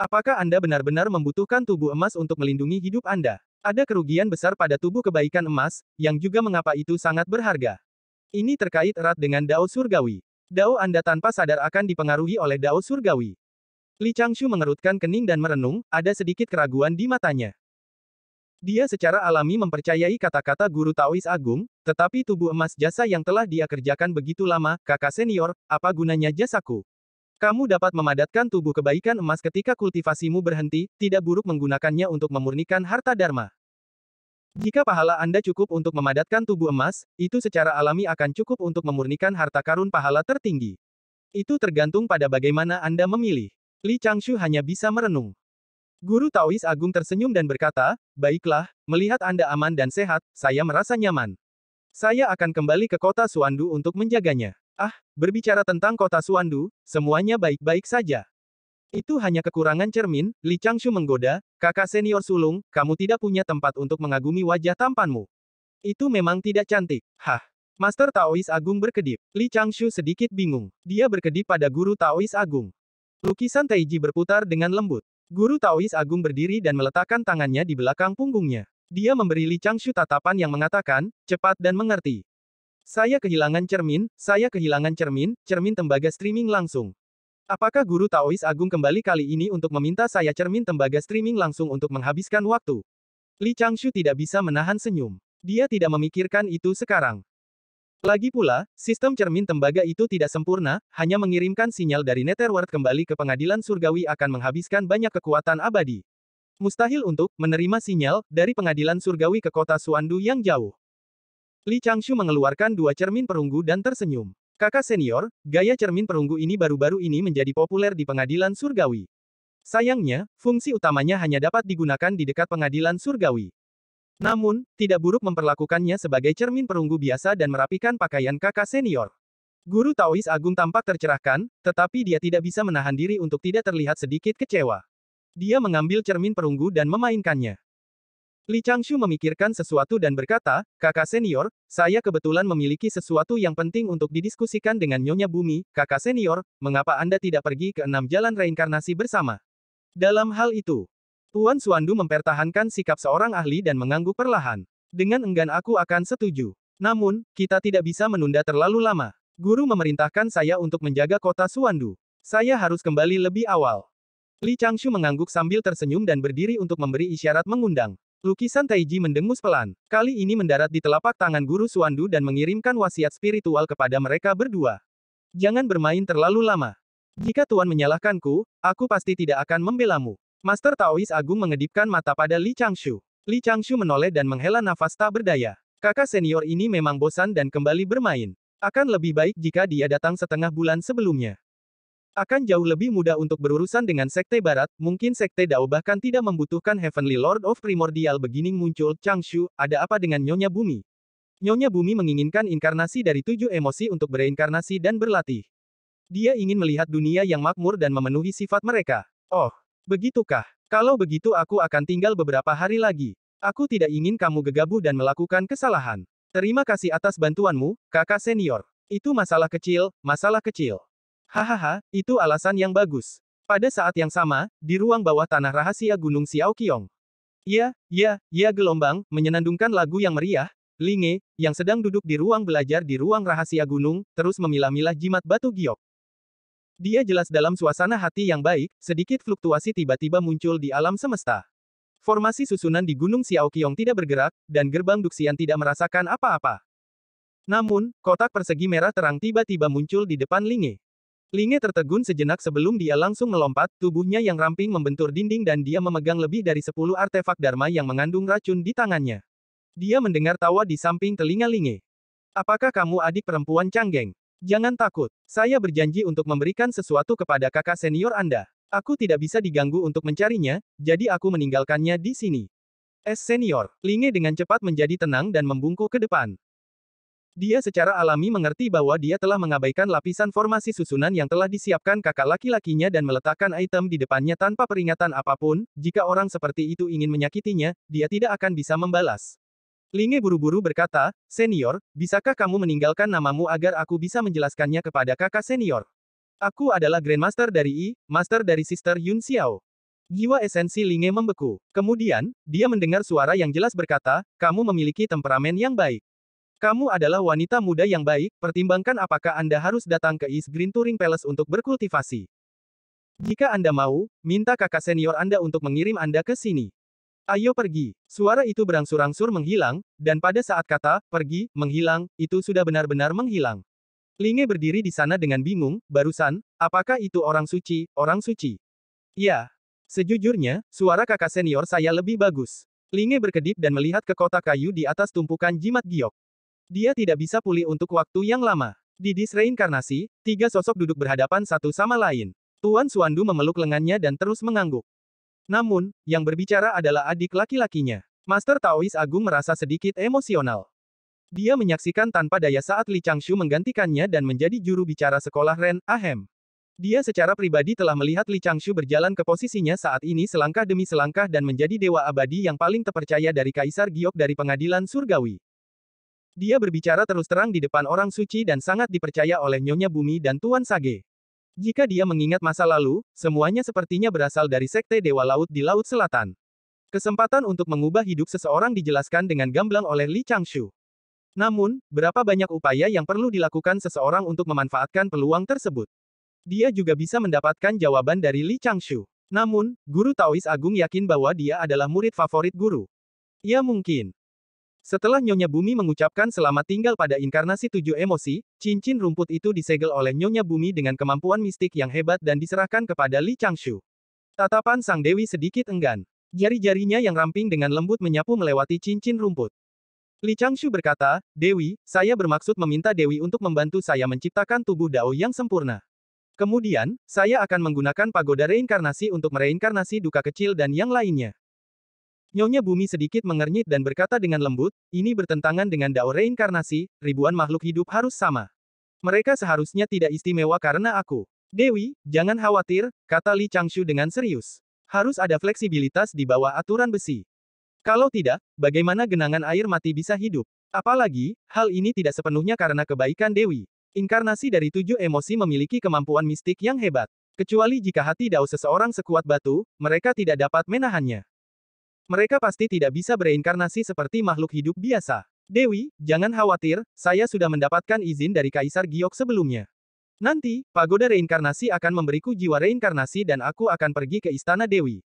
Apakah Anda benar-benar membutuhkan tubuh emas untuk melindungi hidup Anda? Ada kerugian besar pada tubuh kebaikan emas, yang juga mengapa itu sangat berharga. Ini terkait erat dengan Dao Surgawi. Dao Anda tanpa sadar akan dipengaruhi oleh Dao Surgawi. Li Changshu mengerutkan kening dan merenung, ada sedikit keraguan di matanya. Dia secara alami mempercayai kata-kata guru Taois Agung, tetapi tubuh emas jasa yang telah dia kerjakan begitu lama, kakak senior, apa gunanya jasaku? Kamu dapat memadatkan tubuh kebaikan emas ketika kultivasimu berhenti, tidak buruk menggunakannya untuk memurnikan harta dharma. Jika pahala Anda cukup untuk memadatkan tubuh emas, itu secara alami akan cukup untuk memurnikan harta karun pahala tertinggi. Itu tergantung pada bagaimana Anda memilih. Li Changshu hanya bisa merenung. Guru Taois Agung tersenyum dan berkata, Baiklah, melihat Anda aman dan sehat, saya merasa nyaman. Saya akan kembali ke kota Suandu untuk menjaganya. Ah, berbicara tentang kota Suandu, semuanya baik-baik saja. Itu hanya kekurangan cermin, Li Changshu menggoda, kakak senior sulung, kamu tidak punya tempat untuk mengagumi wajah tampanmu. Itu memang tidak cantik. Hah. Master Taois Agung berkedip. Li Changshu sedikit bingung. Dia berkedip pada guru Taois Agung. Lukisan Taiji berputar dengan lembut. Guru Taois Agung berdiri dan meletakkan tangannya di belakang punggungnya. Dia memberi Li Changshu tatapan yang mengatakan, cepat dan mengerti. Saya kehilangan cermin, saya kehilangan cermin, cermin tembaga streaming langsung. Apakah Guru Taois Agung kembali kali ini untuk meminta saya cermin tembaga streaming langsung untuk menghabiskan waktu? Li Changshu tidak bisa menahan senyum. Dia tidak memikirkan itu sekarang. Lagi pula, sistem cermin tembaga itu tidak sempurna, hanya mengirimkan sinyal dari Netherworld kembali ke pengadilan surgawi akan menghabiskan banyak kekuatan abadi. Mustahil untuk menerima sinyal dari pengadilan surgawi ke kota Suandu yang jauh. Li Changshu mengeluarkan dua cermin perunggu dan tersenyum. Kakak senior, gaya cermin perunggu ini baru-baru ini menjadi populer di pengadilan surgawi. Sayangnya, fungsi utamanya hanya dapat digunakan di dekat pengadilan surgawi. Namun, tidak buruk memperlakukannya sebagai cermin perunggu biasa dan merapikan pakaian kakak senior. Guru Taois Agung tampak tercerahkan, tetapi dia tidak bisa menahan diri untuk tidak terlihat sedikit kecewa. Dia mengambil cermin perunggu dan memainkannya. Li Changshu memikirkan sesuatu dan berkata, kakak senior, saya kebetulan memiliki sesuatu yang penting untuk didiskusikan dengan Nyonya Bumi, kakak senior, mengapa Anda tidak pergi ke enam jalan reinkarnasi bersama? Dalam hal itu, Tuan Suandu mempertahankan sikap seorang ahli dan mengangguk perlahan. Dengan enggan aku akan setuju. Namun, kita tidak bisa menunda terlalu lama. Guru memerintahkan saya untuk menjaga kota Suandu. Saya harus kembali lebih awal. Li Changshu mengangguk sambil tersenyum dan berdiri untuk memberi isyarat mengundang. Lukisan Taiji mendengus pelan. Kali ini mendarat di telapak tangan guru Suandu dan mengirimkan wasiat spiritual kepada mereka berdua. Jangan bermain terlalu lama. Jika Tuan menyalahkanku, aku pasti tidak akan membelamu. Master Taois Agung mengedipkan mata pada Li Changshu. Li Changshu menoleh dan menghela nafas tak berdaya. Kakak senior ini memang bosan dan kembali bermain. Akan lebih baik jika dia datang setengah bulan sebelumnya. Akan jauh lebih mudah untuk berurusan dengan Sekte Barat, mungkin Sekte Dao bahkan tidak membutuhkan Heavenly Lord of Primordial beginning muncul, Changshu, ada apa dengan Nyonya Bumi? Nyonya Bumi menginginkan inkarnasi dari tujuh emosi untuk bereinkarnasi dan berlatih. Dia ingin melihat dunia yang makmur dan memenuhi sifat mereka. Oh, Begitukah? Kalau begitu aku akan tinggal beberapa hari lagi. Aku tidak ingin kamu gegabah dan melakukan kesalahan. Terima kasih atas bantuanmu, kakak senior. Itu masalah kecil, masalah kecil. Hahaha, itu alasan yang bagus. Pada saat yang sama, di ruang bawah tanah rahasia Gunung Kiong. ya, ya, ya gelombang, menyenandungkan lagu yang meriah, Linge, yang sedang duduk di ruang belajar di ruang rahasia gunung, terus memilah-milah jimat batu giok. Dia jelas dalam suasana hati yang baik, sedikit fluktuasi tiba-tiba muncul di alam semesta. Formasi susunan di Gunung Xiaoqiong tidak bergerak, dan gerbang Duxian tidak merasakan apa-apa. Namun, kotak persegi merah terang tiba-tiba muncul di depan Linge. Linge tertegun sejenak sebelum dia langsung melompat, tubuhnya yang ramping membentur dinding dan dia memegang lebih dari 10 artefak Dharma yang mengandung racun di tangannya. Dia mendengar tawa di samping telinga Linge. Apakah kamu adik perempuan Canggeng? Jangan takut, saya berjanji untuk memberikan sesuatu kepada kakak senior Anda. Aku tidak bisa diganggu untuk mencarinya, jadi aku meninggalkannya di sini. Es senior, Linge dengan cepat menjadi tenang dan membungkuk ke depan. Dia secara alami mengerti bahwa dia telah mengabaikan lapisan formasi susunan yang telah disiapkan kakak laki-lakinya dan meletakkan item di depannya tanpa peringatan apapun, jika orang seperti itu ingin menyakitinya, dia tidak akan bisa membalas. Linge buru-buru berkata, Senior, bisakah kamu meninggalkan namamu agar aku bisa menjelaskannya kepada kakak senior? Aku adalah Grandmaster dari I, Master dari Sister Yun Xiao. Jiwa esensi Linge membeku. Kemudian, dia mendengar suara yang jelas berkata, kamu memiliki temperamen yang baik. Kamu adalah wanita muda yang baik, pertimbangkan apakah Anda harus datang ke East Green Touring Palace untuk berkultivasi. Jika Anda mau, minta kakak senior Anda untuk mengirim Anda ke sini. Ayo pergi. Suara itu berangsur-angsur menghilang, dan pada saat kata, pergi, menghilang, itu sudah benar-benar menghilang. Linge berdiri di sana dengan bingung, barusan, apakah itu orang suci, orang suci? Ya. Sejujurnya, suara kakak senior saya lebih bagus. Linge berkedip dan melihat ke kota kayu di atas tumpukan jimat giok. Dia tidak bisa pulih untuk waktu yang lama. Di disreinkarnasi, tiga sosok duduk berhadapan satu sama lain. Tuan Suandu memeluk lengannya dan terus mengangguk. Namun, yang berbicara adalah adik laki-lakinya. Master Taois Agung merasa sedikit emosional. Dia menyaksikan tanpa daya saat Li Changshu menggantikannya dan menjadi juru bicara sekolah Ren, Ahem. Dia secara pribadi telah melihat Li Changshu berjalan ke posisinya saat ini selangkah demi selangkah dan menjadi dewa abadi yang paling terpercaya dari Kaisar Giok dari pengadilan surgawi. Dia berbicara terus terang di depan orang suci dan sangat dipercaya oleh Nyonya Bumi dan Tuan Sage. Jika dia mengingat masa lalu, semuanya sepertinya berasal dari sekte Dewa Laut di Laut Selatan. Kesempatan untuk mengubah hidup seseorang dijelaskan dengan gamblang oleh Li Changshu. Namun, berapa banyak upaya yang perlu dilakukan seseorang untuk memanfaatkan peluang tersebut? Dia juga bisa mendapatkan jawaban dari Li Changshu. Namun, guru Taois Agung yakin bahwa dia adalah murid favorit guru. Ya mungkin, setelah Nyonya Bumi mengucapkan selamat tinggal pada inkarnasi tujuh emosi, cincin rumput itu disegel oleh Nyonya Bumi dengan kemampuan mistik yang hebat dan diserahkan kepada Li Changshu. Tatapan Sang Dewi sedikit enggan. Jari-jarinya yang ramping dengan lembut menyapu melewati cincin rumput. Li Changshu berkata, Dewi, saya bermaksud meminta Dewi untuk membantu saya menciptakan tubuh Dao yang sempurna. Kemudian, saya akan menggunakan pagoda reinkarnasi untuk mereinkarnasi duka kecil dan yang lainnya. Nyonya bumi sedikit mengernyit dan berkata dengan lembut, ini bertentangan dengan dao reinkarnasi, ribuan makhluk hidup harus sama. Mereka seharusnya tidak istimewa karena aku. Dewi, jangan khawatir, kata Li Changshu dengan serius. Harus ada fleksibilitas di bawah aturan besi. Kalau tidak, bagaimana genangan air mati bisa hidup? Apalagi, hal ini tidak sepenuhnya karena kebaikan Dewi. Inkarnasi dari tujuh emosi memiliki kemampuan mistik yang hebat. Kecuali jika hati dao seseorang sekuat batu, mereka tidak dapat menahannya. Mereka pasti tidak bisa bereinkarnasi seperti makhluk hidup biasa. Dewi, jangan khawatir, saya sudah mendapatkan izin dari Kaisar Giok sebelumnya. Nanti, pagoda reinkarnasi akan memberiku jiwa reinkarnasi dan aku akan pergi ke istana Dewi.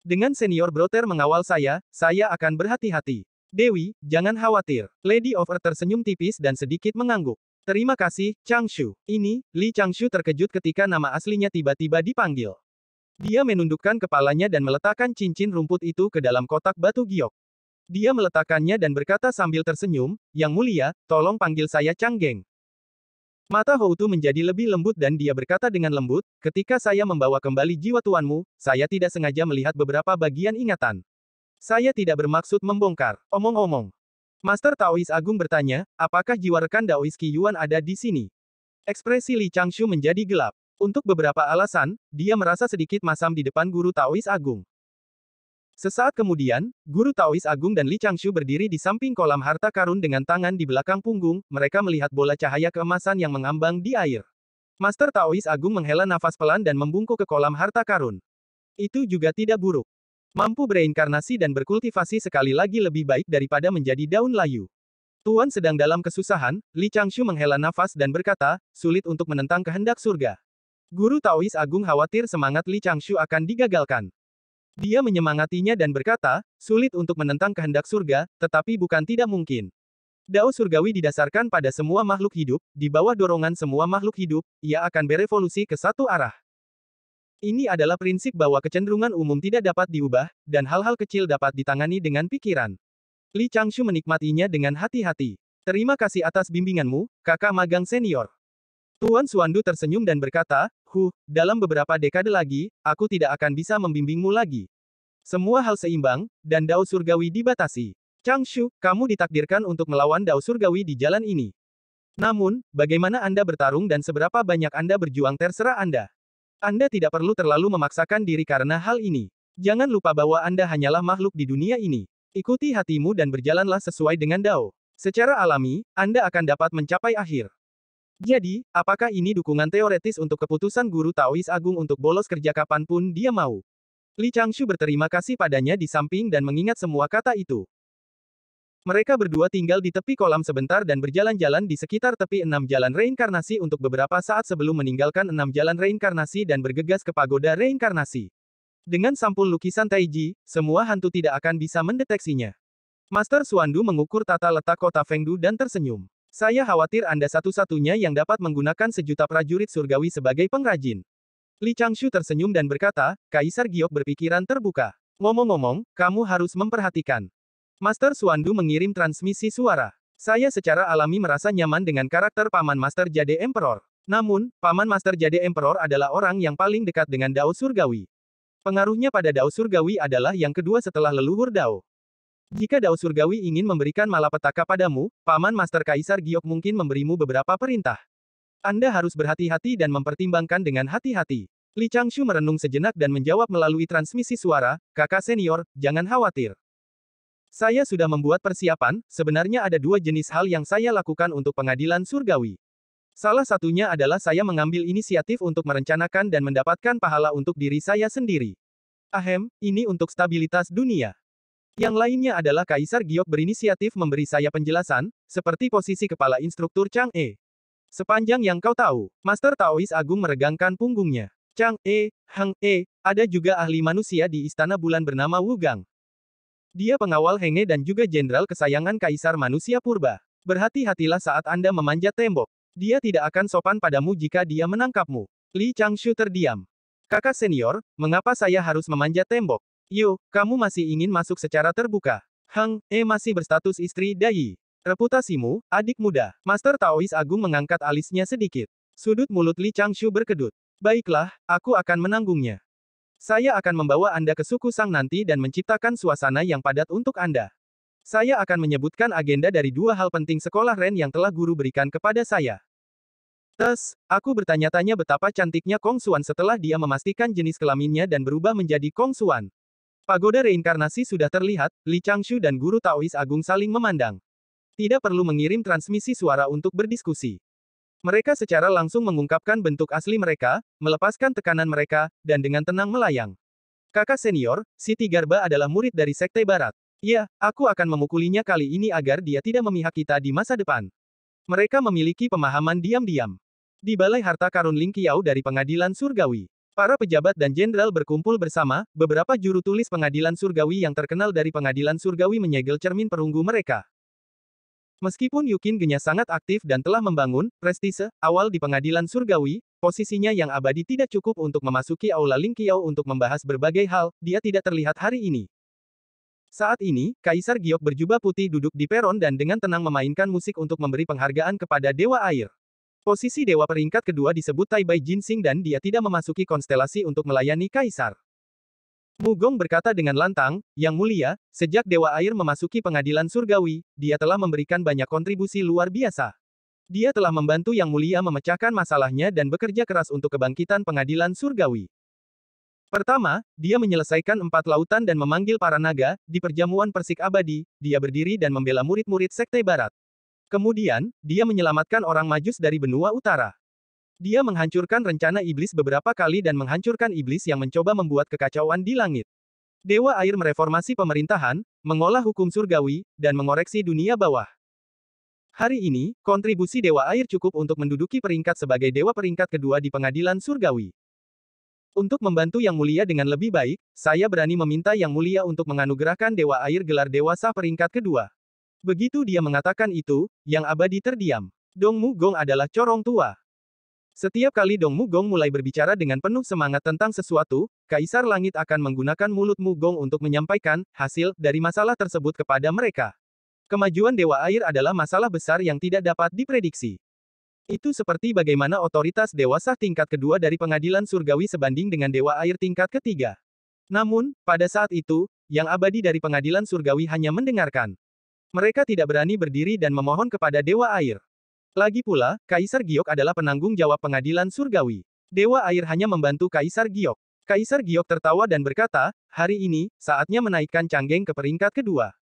Dengan senior Broter mengawal saya, saya akan berhati-hati. Dewi, jangan khawatir. Lady of Earth tersenyum tipis dan sedikit mengangguk. Terima kasih, Changshu. Ini, Li Changshu terkejut ketika nama aslinya tiba-tiba dipanggil. Dia menundukkan kepalanya dan meletakkan cincin rumput itu ke dalam kotak batu giok. Dia meletakkannya dan berkata sambil tersenyum, Yang mulia, tolong panggil saya Chang Geng. Mata Houtu menjadi lebih lembut dan dia berkata dengan lembut, ketika saya membawa kembali jiwa tuanmu, saya tidak sengaja melihat beberapa bagian ingatan. Saya tidak bermaksud membongkar. Omong-omong. Master Taois Agung bertanya, apakah jiwa rekan Daois Qiyuan ada di sini? Ekspresi Li Changshu menjadi gelap. Untuk beberapa alasan, dia merasa sedikit masam di depan guru Taois Agung. Sesaat kemudian, Guru Taois Agung dan Li Changshu berdiri di samping kolam harta karun dengan tangan di belakang punggung, mereka melihat bola cahaya keemasan yang mengambang di air. Master Taois Agung menghela nafas pelan dan membungkuk ke kolam harta karun. Itu juga tidak buruk. Mampu bereinkarnasi dan berkultivasi sekali lagi lebih baik daripada menjadi daun layu. Tuan sedang dalam kesusahan, Li Changshu menghela nafas dan berkata, sulit untuk menentang kehendak surga. Guru Taois Agung khawatir semangat Li Changshu akan digagalkan. Dia menyemangatinya dan berkata, sulit untuk menentang kehendak surga, tetapi bukan tidak mungkin. Dao surgawi didasarkan pada semua makhluk hidup, di bawah dorongan semua makhluk hidup, ia akan berevolusi ke satu arah. Ini adalah prinsip bahwa kecenderungan umum tidak dapat diubah, dan hal-hal kecil dapat ditangani dengan pikiran. Li Changshu menikmatinya dengan hati-hati. Terima kasih atas bimbinganmu, kakak magang senior. Tuan Suandu tersenyum dan berkata, "Huh, dalam beberapa dekade lagi, aku tidak akan bisa membimbingmu lagi. Semua hal seimbang, dan Dao Surgawi dibatasi. Chang Shu, kamu ditakdirkan untuk melawan Dao Surgawi di jalan ini. Namun, bagaimana Anda bertarung dan seberapa banyak Anda berjuang terserah Anda. Anda tidak perlu terlalu memaksakan diri karena hal ini. Jangan lupa bahwa Anda hanyalah makhluk di dunia ini. Ikuti hatimu dan berjalanlah sesuai dengan Dao. Secara alami, Anda akan dapat mencapai akhir. Jadi, apakah ini dukungan teoretis untuk keputusan guru Taois Agung untuk bolos kerja kapanpun dia mau? Li Changshu berterima kasih padanya di samping dan mengingat semua kata itu. Mereka berdua tinggal di tepi kolam sebentar dan berjalan-jalan di sekitar tepi enam jalan reinkarnasi untuk beberapa saat sebelum meninggalkan enam jalan reinkarnasi dan bergegas ke pagoda reinkarnasi. Dengan sampul lukisan Taiji, semua hantu tidak akan bisa mendeteksinya. Master Suandu mengukur tata letak kota Fengdu dan tersenyum. Saya khawatir Anda satu-satunya yang dapat menggunakan sejuta prajurit surgawi sebagai pengrajin. Li Changshu tersenyum dan berkata, Kaisar Giok berpikiran terbuka. Ngomong-ngomong, kamu harus memperhatikan. Master Suandu mengirim transmisi suara. Saya secara alami merasa nyaman dengan karakter Paman Master Jade Emperor. Namun, Paman Master Jade Emperor adalah orang yang paling dekat dengan Dao Surgawi. Pengaruhnya pada Dao Surgawi adalah yang kedua setelah leluhur Dao. Jika Dao Surgawi ingin memberikan malapetaka padamu, Paman Master Kaisar Giok mungkin memberimu beberapa perintah. Anda harus berhati-hati dan mempertimbangkan dengan hati-hati. Li Changshu merenung sejenak dan menjawab melalui transmisi suara, kakak senior, jangan khawatir. Saya sudah membuat persiapan, sebenarnya ada dua jenis hal yang saya lakukan untuk pengadilan surgawi. Salah satunya adalah saya mengambil inisiatif untuk merencanakan dan mendapatkan pahala untuk diri saya sendiri. Ahem, ini untuk stabilitas dunia. Yang lainnya adalah Kaisar Giok berinisiatif memberi saya penjelasan, seperti posisi kepala instruktur Chang E. Sepanjang yang kau tahu, Master Taois Agung meregangkan punggungnya. Chang E, Hang E, ada juga ahli manusia di istana bulan bernama Wu Gang. Dia pengawal Henge dan juga jenderal kesayangan Kaisar Manusia Purba. Berhati-hatilah saat Anda memanjat tembok. Dia tidak akan sopan padamu jika dia menangkapmu. Li Changshu terdiam. Kakak senior, mengapa saya harus memanjat tembok? Yo, kamu masih ingin masuk secara terbuka. Hang, E masih berstatus istri Dai. Reputasimu, adik muda. Master Taois Agung mengangkat alisnya sedikit. Sudut mulut Li Changshu berkedut. Baiklah, aku akan menanggungnya. Saya akan membawa Anda ke suku Sang nanti dan menciptakan suasana yang padat untuk Anda. Saya akan menyebutkan agenda dari dua hal penting sekolah Ren yang telah guru berikan kepada saya. Tes, aku bertanya-tanya betapa cantiknya Kong Suan setelah dia memastikan jenis kelaminnya dan berubah menjadi Kong Suan. Pagoda reinkarnasi sudah terlihat, Li Changshu dan Guru Taois Agung saling memandang. Tidak perlu mengirim transmisi suara untuk berdiskusi. Mereka secara langsung mengungkapkan bentuk asli mereka, melepaskan tekanan mereka, dan dengan tenang melayang. Kakak senior, Siti Garba adalah murid dari Sekte Barat. Ya, aku akan memukulinya kali ini agar dia tidak memihak kita di masa depan. Mereka memiliki pemahaman diam-diam. Di Balai Harta Karun Lingkiau dari Pengadilan Surgawi. Para pejabat dan jenderal berkumpul bersama, beberapa juru tulis pengadilan surgawi yang terkenal dari pengadilan surgawi menyegel cermin perunggu mereka. Meskipun Yukin Genya sangat aktif dan telah membangun prestise awal di pengadilan surgawi, posisinya yang abadi tidak cukup untuk memasuki aula Lingqiao untuk membahas berbagai hal, dia tidak terlihat hari ini. Saat ini, Kaisar Giok berjubah putih duduk di peron dan dengan tenang memainkan musik untuk memberi penghargaan kepada Dewa Air. Posisi dewa peringkat kedua disebut Tai Bai Jinsing dan dia tidak memasuki konstelasi untuk melayani kaisar. Mugong berkata dengan lantang, Yang mulia, sejak Dewa Air memasuki pengadilan surgawi, dia telah memberikan banyak kontribusi luar biasa. Dia telah membantu Yang Mulia memecahkan masalahnya dan bekerja keras untuk kebangkitan pengadilan surgawi. Pertama, dia menyelesaikan empat lautan dan memanggil para naga, di perjamuan persik abadi, dia berdiri dan membela murid-murid sekte barat. Kemudian, dia menyelamatkan orang Majus dari benua utara. Dia menghancurkan rencana iblis beberapa kali dan menghancurkan iblis yang mencoba membuat kekacauan di langit. Dewa air mereformasi pemerintahan, mengolah hukum surgawi, dan mengoreksi dunia bawah. Hari ini, kontribusi Dewa Air cukup untuk menduduki peringkat sebagai Dewa peringkat kedua di pengadilan surgawi. Untuk membantu Yang Mulia dengan lebih baik, saya berani meminta Yang Mulia untuk menganugerahkan Dewa Air gelar dewasa peringkat kedua. Begitu dia mengatakan itu, yang abadi terdiam. Dong Mugong adalah corong tua. Setiap kali Dong Mugong mulai berbicara dengan penuh semangat tentang sesuatu, Kaisar Langit akan menggunakan mulut Mugong untuk menyampaikan hasil dari masalah tersebut kepada mereka. Kemajuan Dewa Air adalah masalah besar yang tidak dapat diprediksi. Itu seperti bagaimana otoritas Dewa Sah tingkat kedua dari pengadilan surgawi sebanding dengan Dewa Air tingkat ketiga. Namun, pada saat itu, yang abadi dari pengadilan surgawi hanya mendengarkan. Mereka tidak berani berdiri dan memohon kepada Dewa Air. Lagi pula, Kaisar Giok adalah penanggung jawab pengadilan surgawi. Dewa Air hanya membantu Kaisar Giok. Kaisar Giok tertawa dan berkata, hari ini, saatnya menaikkan Canggeng ke peringkat kedua.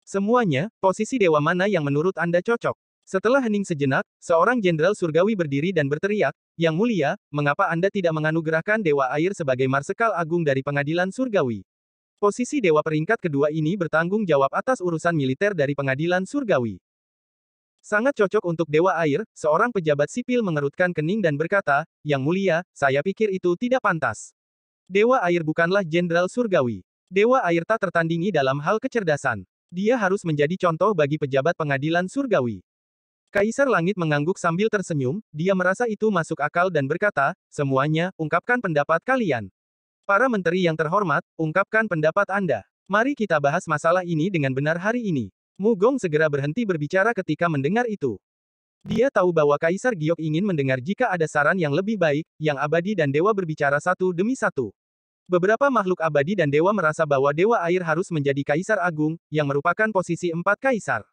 Semuanya, posisi dewa mana yang menurut Anda cocok? Setelah hening sejenak, seorang jenderal surgawi berdiri dan berteriak, Yang mulia, mengapa Anda tidak menganugerahkan Dewa Air sebagai Marsekal Agung dari pengadilan surgawi? Posisi dewa peringkat kedua ini bertanggung jawab atas urusan militer dari pengadilan surgawi. Sangat cocok untuk dewa air, seorang pejabat sipil mengerutkan kening dan berkata, Yang mulia, saya pikir itu tidak pantas. Dewa air bukanlah jenderal surgawi. Dewa air tak tertandingi dalam hal kecerdasan. Dia harus menjadi contoh bagi pejabat pengadilan surgawi. Kaisar Langit mengangguk sambil tersenyum, dia merasa itu masuk akal dan berkata, semuanya, ungkapkan pendapat kalian. Para menteri yang terhormat, ungkapkan pendapat Anda. Mari kita bahas masalah ini dengan benar hari ini. Mugong segera berhenti berbicara ketika mendengar itu. Dia tahu bahwa Kaisar Giok ingin mendengar jika ada saran yang lebih baik, yang abadi dan dewa berbicara satu demi satu. Beberapa makhluk abadi dan dewa merasa bahwa Dewa Air harus menjadi Kaisar Agung, yang merupakan posisi empat Kaisar.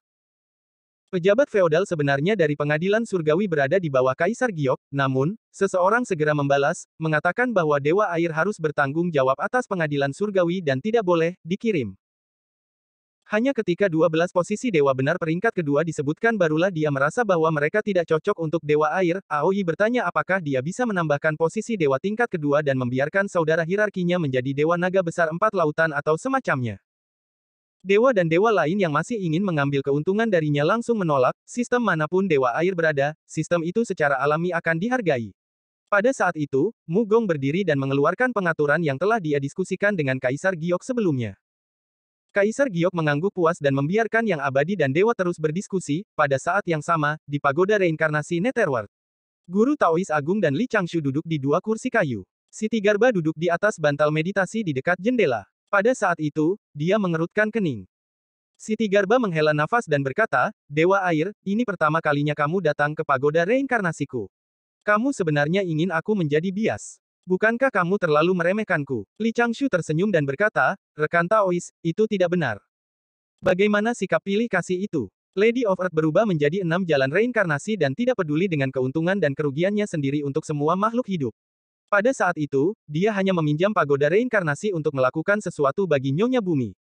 Pejabat feodal sebenarnya dari pengadilan surgawi berada di bawah Kaisar Giok, namun, seseorang segera membalas, mengatakan bahwa Dewa Air harus bertanggung jawab atas pengadilan surgawi dan tidak boleh dikirim. Hanya ketika 12 posisi Dewa benar peringkat kedua disebutkan barulah dia merasa bahwa mereka tidak cocok untuk Dewa Air, Aoi bertanya apakah dia bisa menambahkan posisi Dewa tingkat kedua dan membiarkan saudara hierarkinya menjadi Dewa Naga Besar Empat Lautan atau semacamnya. Dewa dan dewa lain yang masih ingin mengambil keuntungan darinya langsung menolak, sistem manapun dewa air berada, sistem itu secara alami akan dihargai. Pada saat itu, Mugong berdiri dan mengeluarkan pengaturan yang telah dia diskusikan dengan Kaisar Giok sebelumnya. Kaisar Giok mengangguk puas dan membiarkan yang abadi dan dewa terus berdiskusi, pada saat yang sama, di pagoda reinkarnasi Netherworld. Guru Taois Agung dan Li Changshu duduk di dua kursi kayu. Siti Garba duduk di atas bantal meditasi di dekat jendela. Pada saat itu, dia mengerutkan kening. Siti Garba menghela nafas dan berkata, Dewa Air, ini pertama kalinya kamu datang ke pagoda reinkarnasiku. Kamu sebenarnya ingin aku menjadi bias. Bukankah kamu terlalu meremehkanku? Li Changshu tersenyum dan berkata, Rekan Taois, itu tidak benar. Bagaimana sikap pilih kasih itu? Lady of Earth berubah menjadi enam jalan reinkarnasi dan tidak peduli dengan keuntungan dan kerugiannya sendiri untuk semua makhluk hidup. Pada saat itu, dia hanya meminjam pagoda reinkarnasi untuk melakukan sesuatu bagi Nyonya Bumi.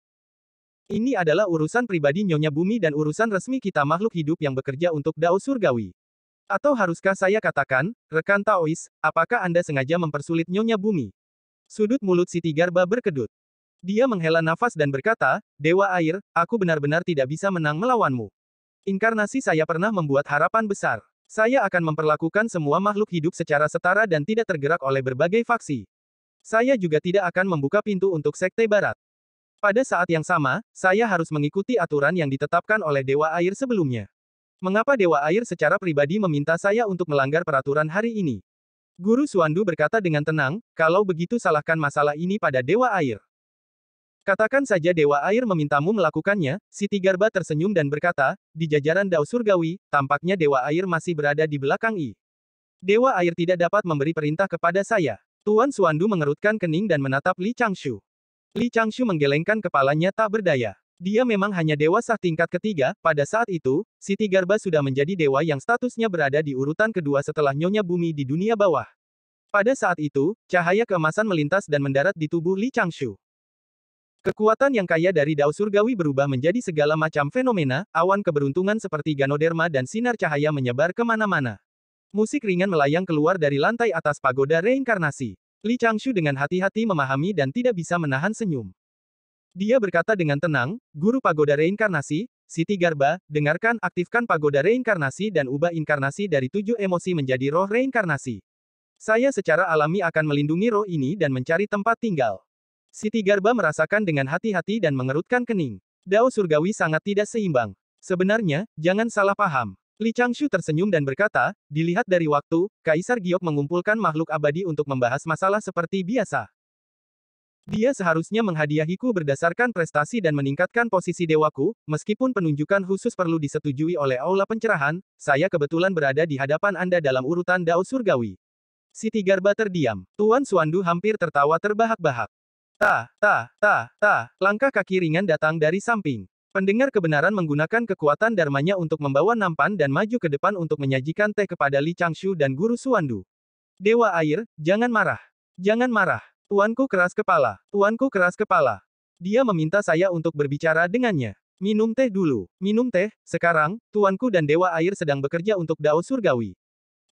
Ini adalah urusan pribadi Nyonya Bumi dan urusan resmi kita makhluk hidup yang bekerja untuk Dao Surgawi. Atau haruskah saya katakan, rekan Taois, apakah Anda sengaja mempersulit Nyonya Bumi? Sudut mulut Si Garba berkedut. Dia menghela nafas dan berkata, Dewa Air, aku benar-benar tidak bisa menang melawanmu. Inkarnasi saya pernah membuat harapan besar. Saya akan memperlakukan semua makhluk hidup secara setara dan tidak tergerak oleh berbagai faksi. Saya juga tidak akan membuka pintu untuk sekte barat. Pada saat yang sama, saya harus mengikuti aturan yang ditetapkan oleh Dewa Air sebelumnya. Mengapa Dewa Air secara pribadi meminta saya untuk melanggar peraturan hari ini? Guru Suandu berkata dengan tenang, kalau begitu salahkan masalah ini pada Dewa Air. Katakan saja Dewa Air memintamu melakukannya, Siti Garba tersenyum dan berkata, di jajaran Dao Surgawi, tampaknya Dewa Air masih berada di belakang I. Dewa Air tidak dapat memberi perintah kepada saya. Tuan Suandu mengerutkan kening dan menatap Li Changshu. Li Changshu menggelengkan kepalanya tak berdaya. Dia memang hanya dewa sah tingkat ketiga, pada saat itu, Siti Garba sudah menjadi dewa yang statusnya berada di urutan kedua setelah Nyonya Bumi di dunia bawah. Pada saat itu, cahaya kemasan melintas dan mendarat di tubuh Li Changshu. Kekuatan yang kaya dari dao surgawi berubah menjadi segala macam fenomena, awan keberuntungan seperti ganoderma dan sinar cahaya menyebar kemana-mana. Musik ringan melayang keluar dari lantai atas pagoda reinkarnasi. Li Changshu dengan hati-hati memahami dan tidak bisa menahan senyum. Dia berkata dengan tenang, Guru Pagoda Reinkarnasi, Siti Garba, dengarkan aktifkan pagoda reinkarnasi dan ubah inkarnasi dari tujuh emosi menjadi roh reinkarnasi. Saya secara alami akan melindungi roh ini dan mencari tempat tinggal. Siti Garba merasakan dengan hati-hati dan mengerutkan kening. Dao surgawi sangat tidak seimbang. Sebenarnya, jangan salah paham. Li Changshu tersenyum dan berkata, dilihat dari waktu, Kaisar Giok mengumpulkan makhluk abadi untuk membahas masalah seperti biasa. Dia seharusnya menghadiahiku berdasarkan prestasi dan meningkatkan posisi dewaku, meskipun penunjukan khusus perlu disetujui oleh Aula Pencerahan, saya kebetulan berada di hadapan Anda dalam urutan Dao Surgawi. Siti Garba terdiam. Tuan Suandu hampir tertawa terbahak-bahak. Ta, ta, ta, ta, langkah kaki ringan datang dari samping. Pendengar kebenaran menggunakan kekuatan darmanya untuk membawa nampan dan maju ke depan untuk menyajikan teh kepada Li Changshu dan Guru Suandu. Dewa air, jangan marah. Jangan marah. Tuanku keras kepala. Tuanku keras kepala. Dia meminta saya untuk berbicara dengannya. Minum teh dulu. Minum teh, sekarang, tuanku dan Dewa Air sedang bekerja untuk Dao Surgawi.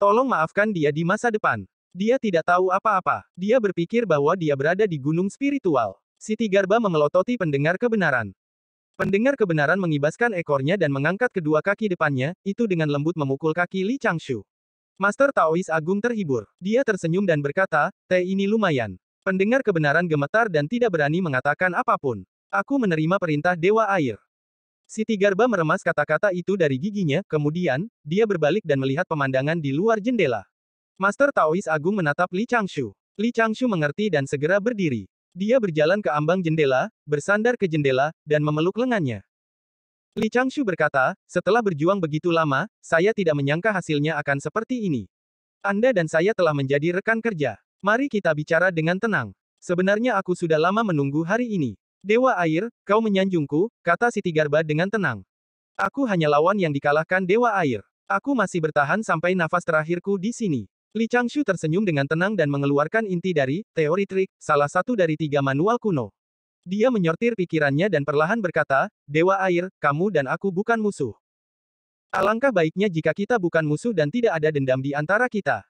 Tolong maafkan dia di masa depan. Dia tidak tahu apa-apa. Dia berpikir bahwa dia berada di gunung spiritual. Siti Garba mengelototi pendengar kebenaran. Pendengar kebenaran mengibaskan ekornya dan mengangkat kedua kaki depannya, itu dengan lembut memukul kaki Li Changshu. Master Taois Agung terhibur. Dia tersenyum dan berkata, teh ini lumayan. Pendengar kebenaran gemetar dan tidak berani mengatakan apapun. Aku menerima perintah Dewa Air. Siti Garba meremas kata-kata itu dari giginya, kemudian, dia berbalik dan melihat pemandangan di luar jendela. Master Taois Agung menatap Li Changshu. Li Changshu mengerti dan segera berdiri. Dia berjalan ke ambang jendela, bersandar ke jendela, dan memeluk lengannya. Li Changshu berkata, setelah berjuang begitu lama, saya tidak menyangka hasilnya akan seperti ini. Anda dan saya telah menjadi rekan kerja. Mari kita bicara dengan tenang. Sebenarnya aku sudah lama menunggu hari ini. Dewa air, kau menyanjungku, kata Siti Garba dengan tenang. Aku hanya lawan yang dikalahkan Dewa Air. Aku masih bertahan sampai nafas terakhirku di sini. Li Changshu tersenyum dengan tenang dan mengeluarkan inti dari teori trik, salah satu dari tiga manual kuno. Dia menyortir pikirannya dan perlahan berkata, Dewa Air, kamu dan aku bukan musuh. Alangkah baiknya jika kita bukan musuh dan tidak ada dendam di antara kita.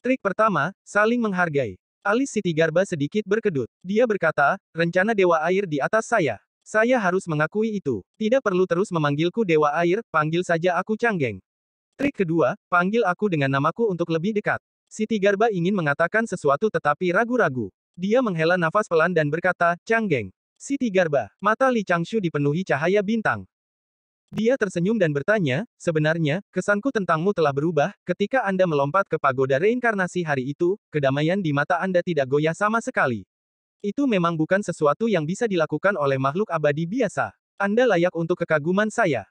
Trik pertama, saling menghargai. Alis Siti Garba sedikit berkedut. Dia berkata, rencana Dewa Air di atas saya. Saya harus mengakui itu. Tidak perlu terus memanggilku Dewa Air, panggil saja aku Canggeng. Trik kedua, panggil aku dengan namaku untuk lebih dekat. Siti Garba ingin mengatakan sesuatu tetapi ragu-ragu. Dia menghela nafas pelan dan berkata, "Canggeng, Siti Garba, mata Li Changshu dipenuhi cahaya bintang. Dia tersenyum dan bertanya, sebenarnya, kesanku tentangmu telah berubah, ketika Anda melompat ke pagoda reinkarnasi hari itu, kedamaian di mata Anda tidak goyah sama sekali. Itu memang bukan sesuatu yang bisa dilakukan oleh makhluk abadi biasa. Anda layak untuk kekaguman saya.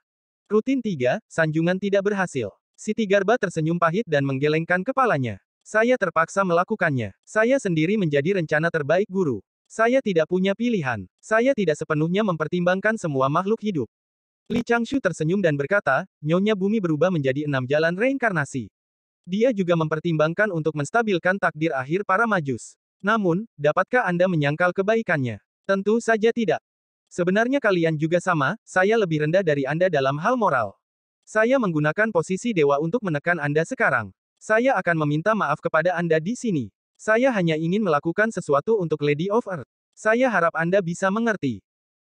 Rutin 3, sanjungan tidak berhasil. Siti Garba tersenyum pahit dan menggelengkan kepalanya. Saya terpaksa melakukannya. Saya sendiri menjadi rencana terbaik guru. Saya tidak punya pilihan. Saya tidak sepenuhnya mempertimbangkan semua makhluk hidup. Li Changshu tersenyum dan berkata, Nyonya Bumi berubah menjadi enam jalan reinkarnasi. Dia juga mempertimbangkan untuk menstabilkan takdir akhir para majus. Namun, dapatkah Anda menyangkal kebaikannya? Tentu saja tidak. Sebenarnya kalian juga sama, saya lebih rendah dari Anda dalam hal moral. Saya menggunakan posisi dewa untuk menekan Anda sekarang. Saya akan meminta maaf kepada Anda di sini. Saya hanya ingin melakukan sesuatu untuk Lady of Earth. Saya harap Anda bisa mengerti.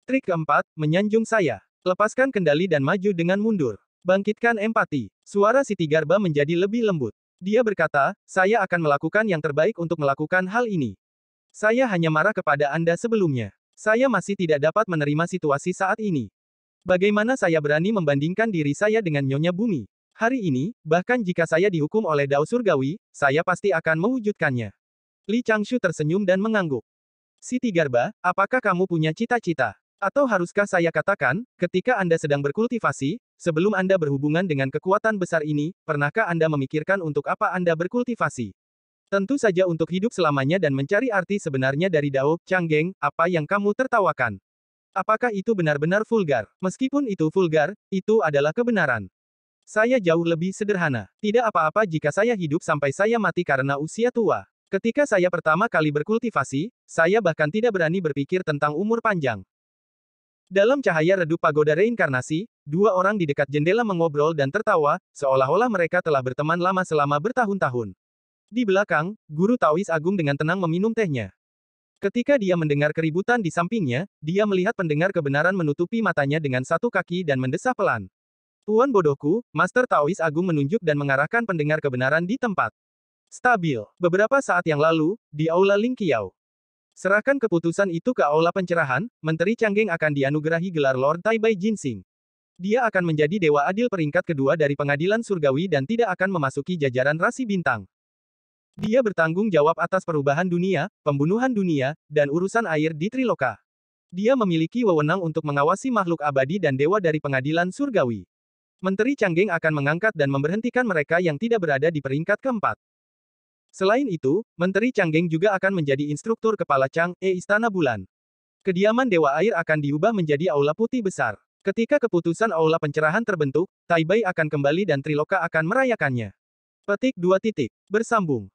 Trik keempat, menyanjung saya. Lepaskan kendali dan maju dengan mundur. Bangkitkan empati. Suara Siti Garba menjadi lebih lembut. Dia berkata, saya akan melakukan yang terbaik untuk melakukan hal ini. Saya hanya marah kepada Anda sebelumnya. Saya masih tidak dapat menerima situasi saat ini. Bagaimana saya berani membandingkan diri saya dengan Nyonya Bumi? Hari ini, bahkan jika saya dihukum oleh Dao Surgawi, saya pasti akan mewujudkannya. Li Changshu tersenyum dan mengangguk. Siti Garba, apakah kamu punya cita-cita? Atau haruskah saya katakan, ketika Anda sedang berkultivasi, sebelum Anda berhubungan dengan kekuatan besar ini, pernahkah Anda memikirkan untuk apa Anda berkultivasi? Tentu saja untuk hidup selamanya dan mencari arti sebenarnya dari Dao, Changgeng, apa yang kamu tertawakan? Apakah itu benar-benar vulgar? Meskipun itu vulgar, itu adalah kebenaran. Saya jauh lebih sederhana. Tidak apa-apa jika saya hidup sampai saya mati karena usia tua. Ketika saya pertama kali berkultivasi, saya bahkan tidak berani berpikir tentang umur panjang. Dalam cahaya redup pagoda reinkarnasi, dua orang di dekat jendela mengobrol dan tertawa, seolah-olah mereka telah berteman lama selama bertahun-tahun. Di belakang, Guru Taois Agung dengan tenang meminum tehnya. Ketika dia mendengar keributan di sampingnya, dia melihat pendengar kebenaran menutupi matanya dengan satu kaki dan mendesah pelan. Tuan bodohku, Master Taois Agung menunjuk dan mengarahkan pendengar kebenaran di tempat. Stabil. Beberapa saat yang lalu, di Aula Ling Kiao. Serahkan keputusan itu ke Aula Pencerahan, Menteri Changgeng akan dianugerahi gelar Lord Tai Bai Sing. Dia akan menjadi Dewa Adil peringkat kedua dari pengadilan surgawi dan tidak akan memasuki jajaran rasi bintang. Dia bertanggung jawab atas perubahan dunia, pembunuhan dunia, dan urusan air di Triloka. Dia memiliki wewenang untuk mengawasi makhluk abadi dan dewa dari pengadilan surgawi. Menteri Canggeng akan mengangkat dan memberhentikan mereka yang tidak berada di peringkat keempat. Selain itu, Menteri Canggeng juga akan menjadi instruktur kepala Chang E Istana Bulan. Kediaman Dewa Air akan diubah menjadi Aula Putih Besar. Ketika keputusan Aula Pencerahan terbentuk, Taibai akan kembali dan Triloka akan merayakannya. Petik 2 titik. Bersambung.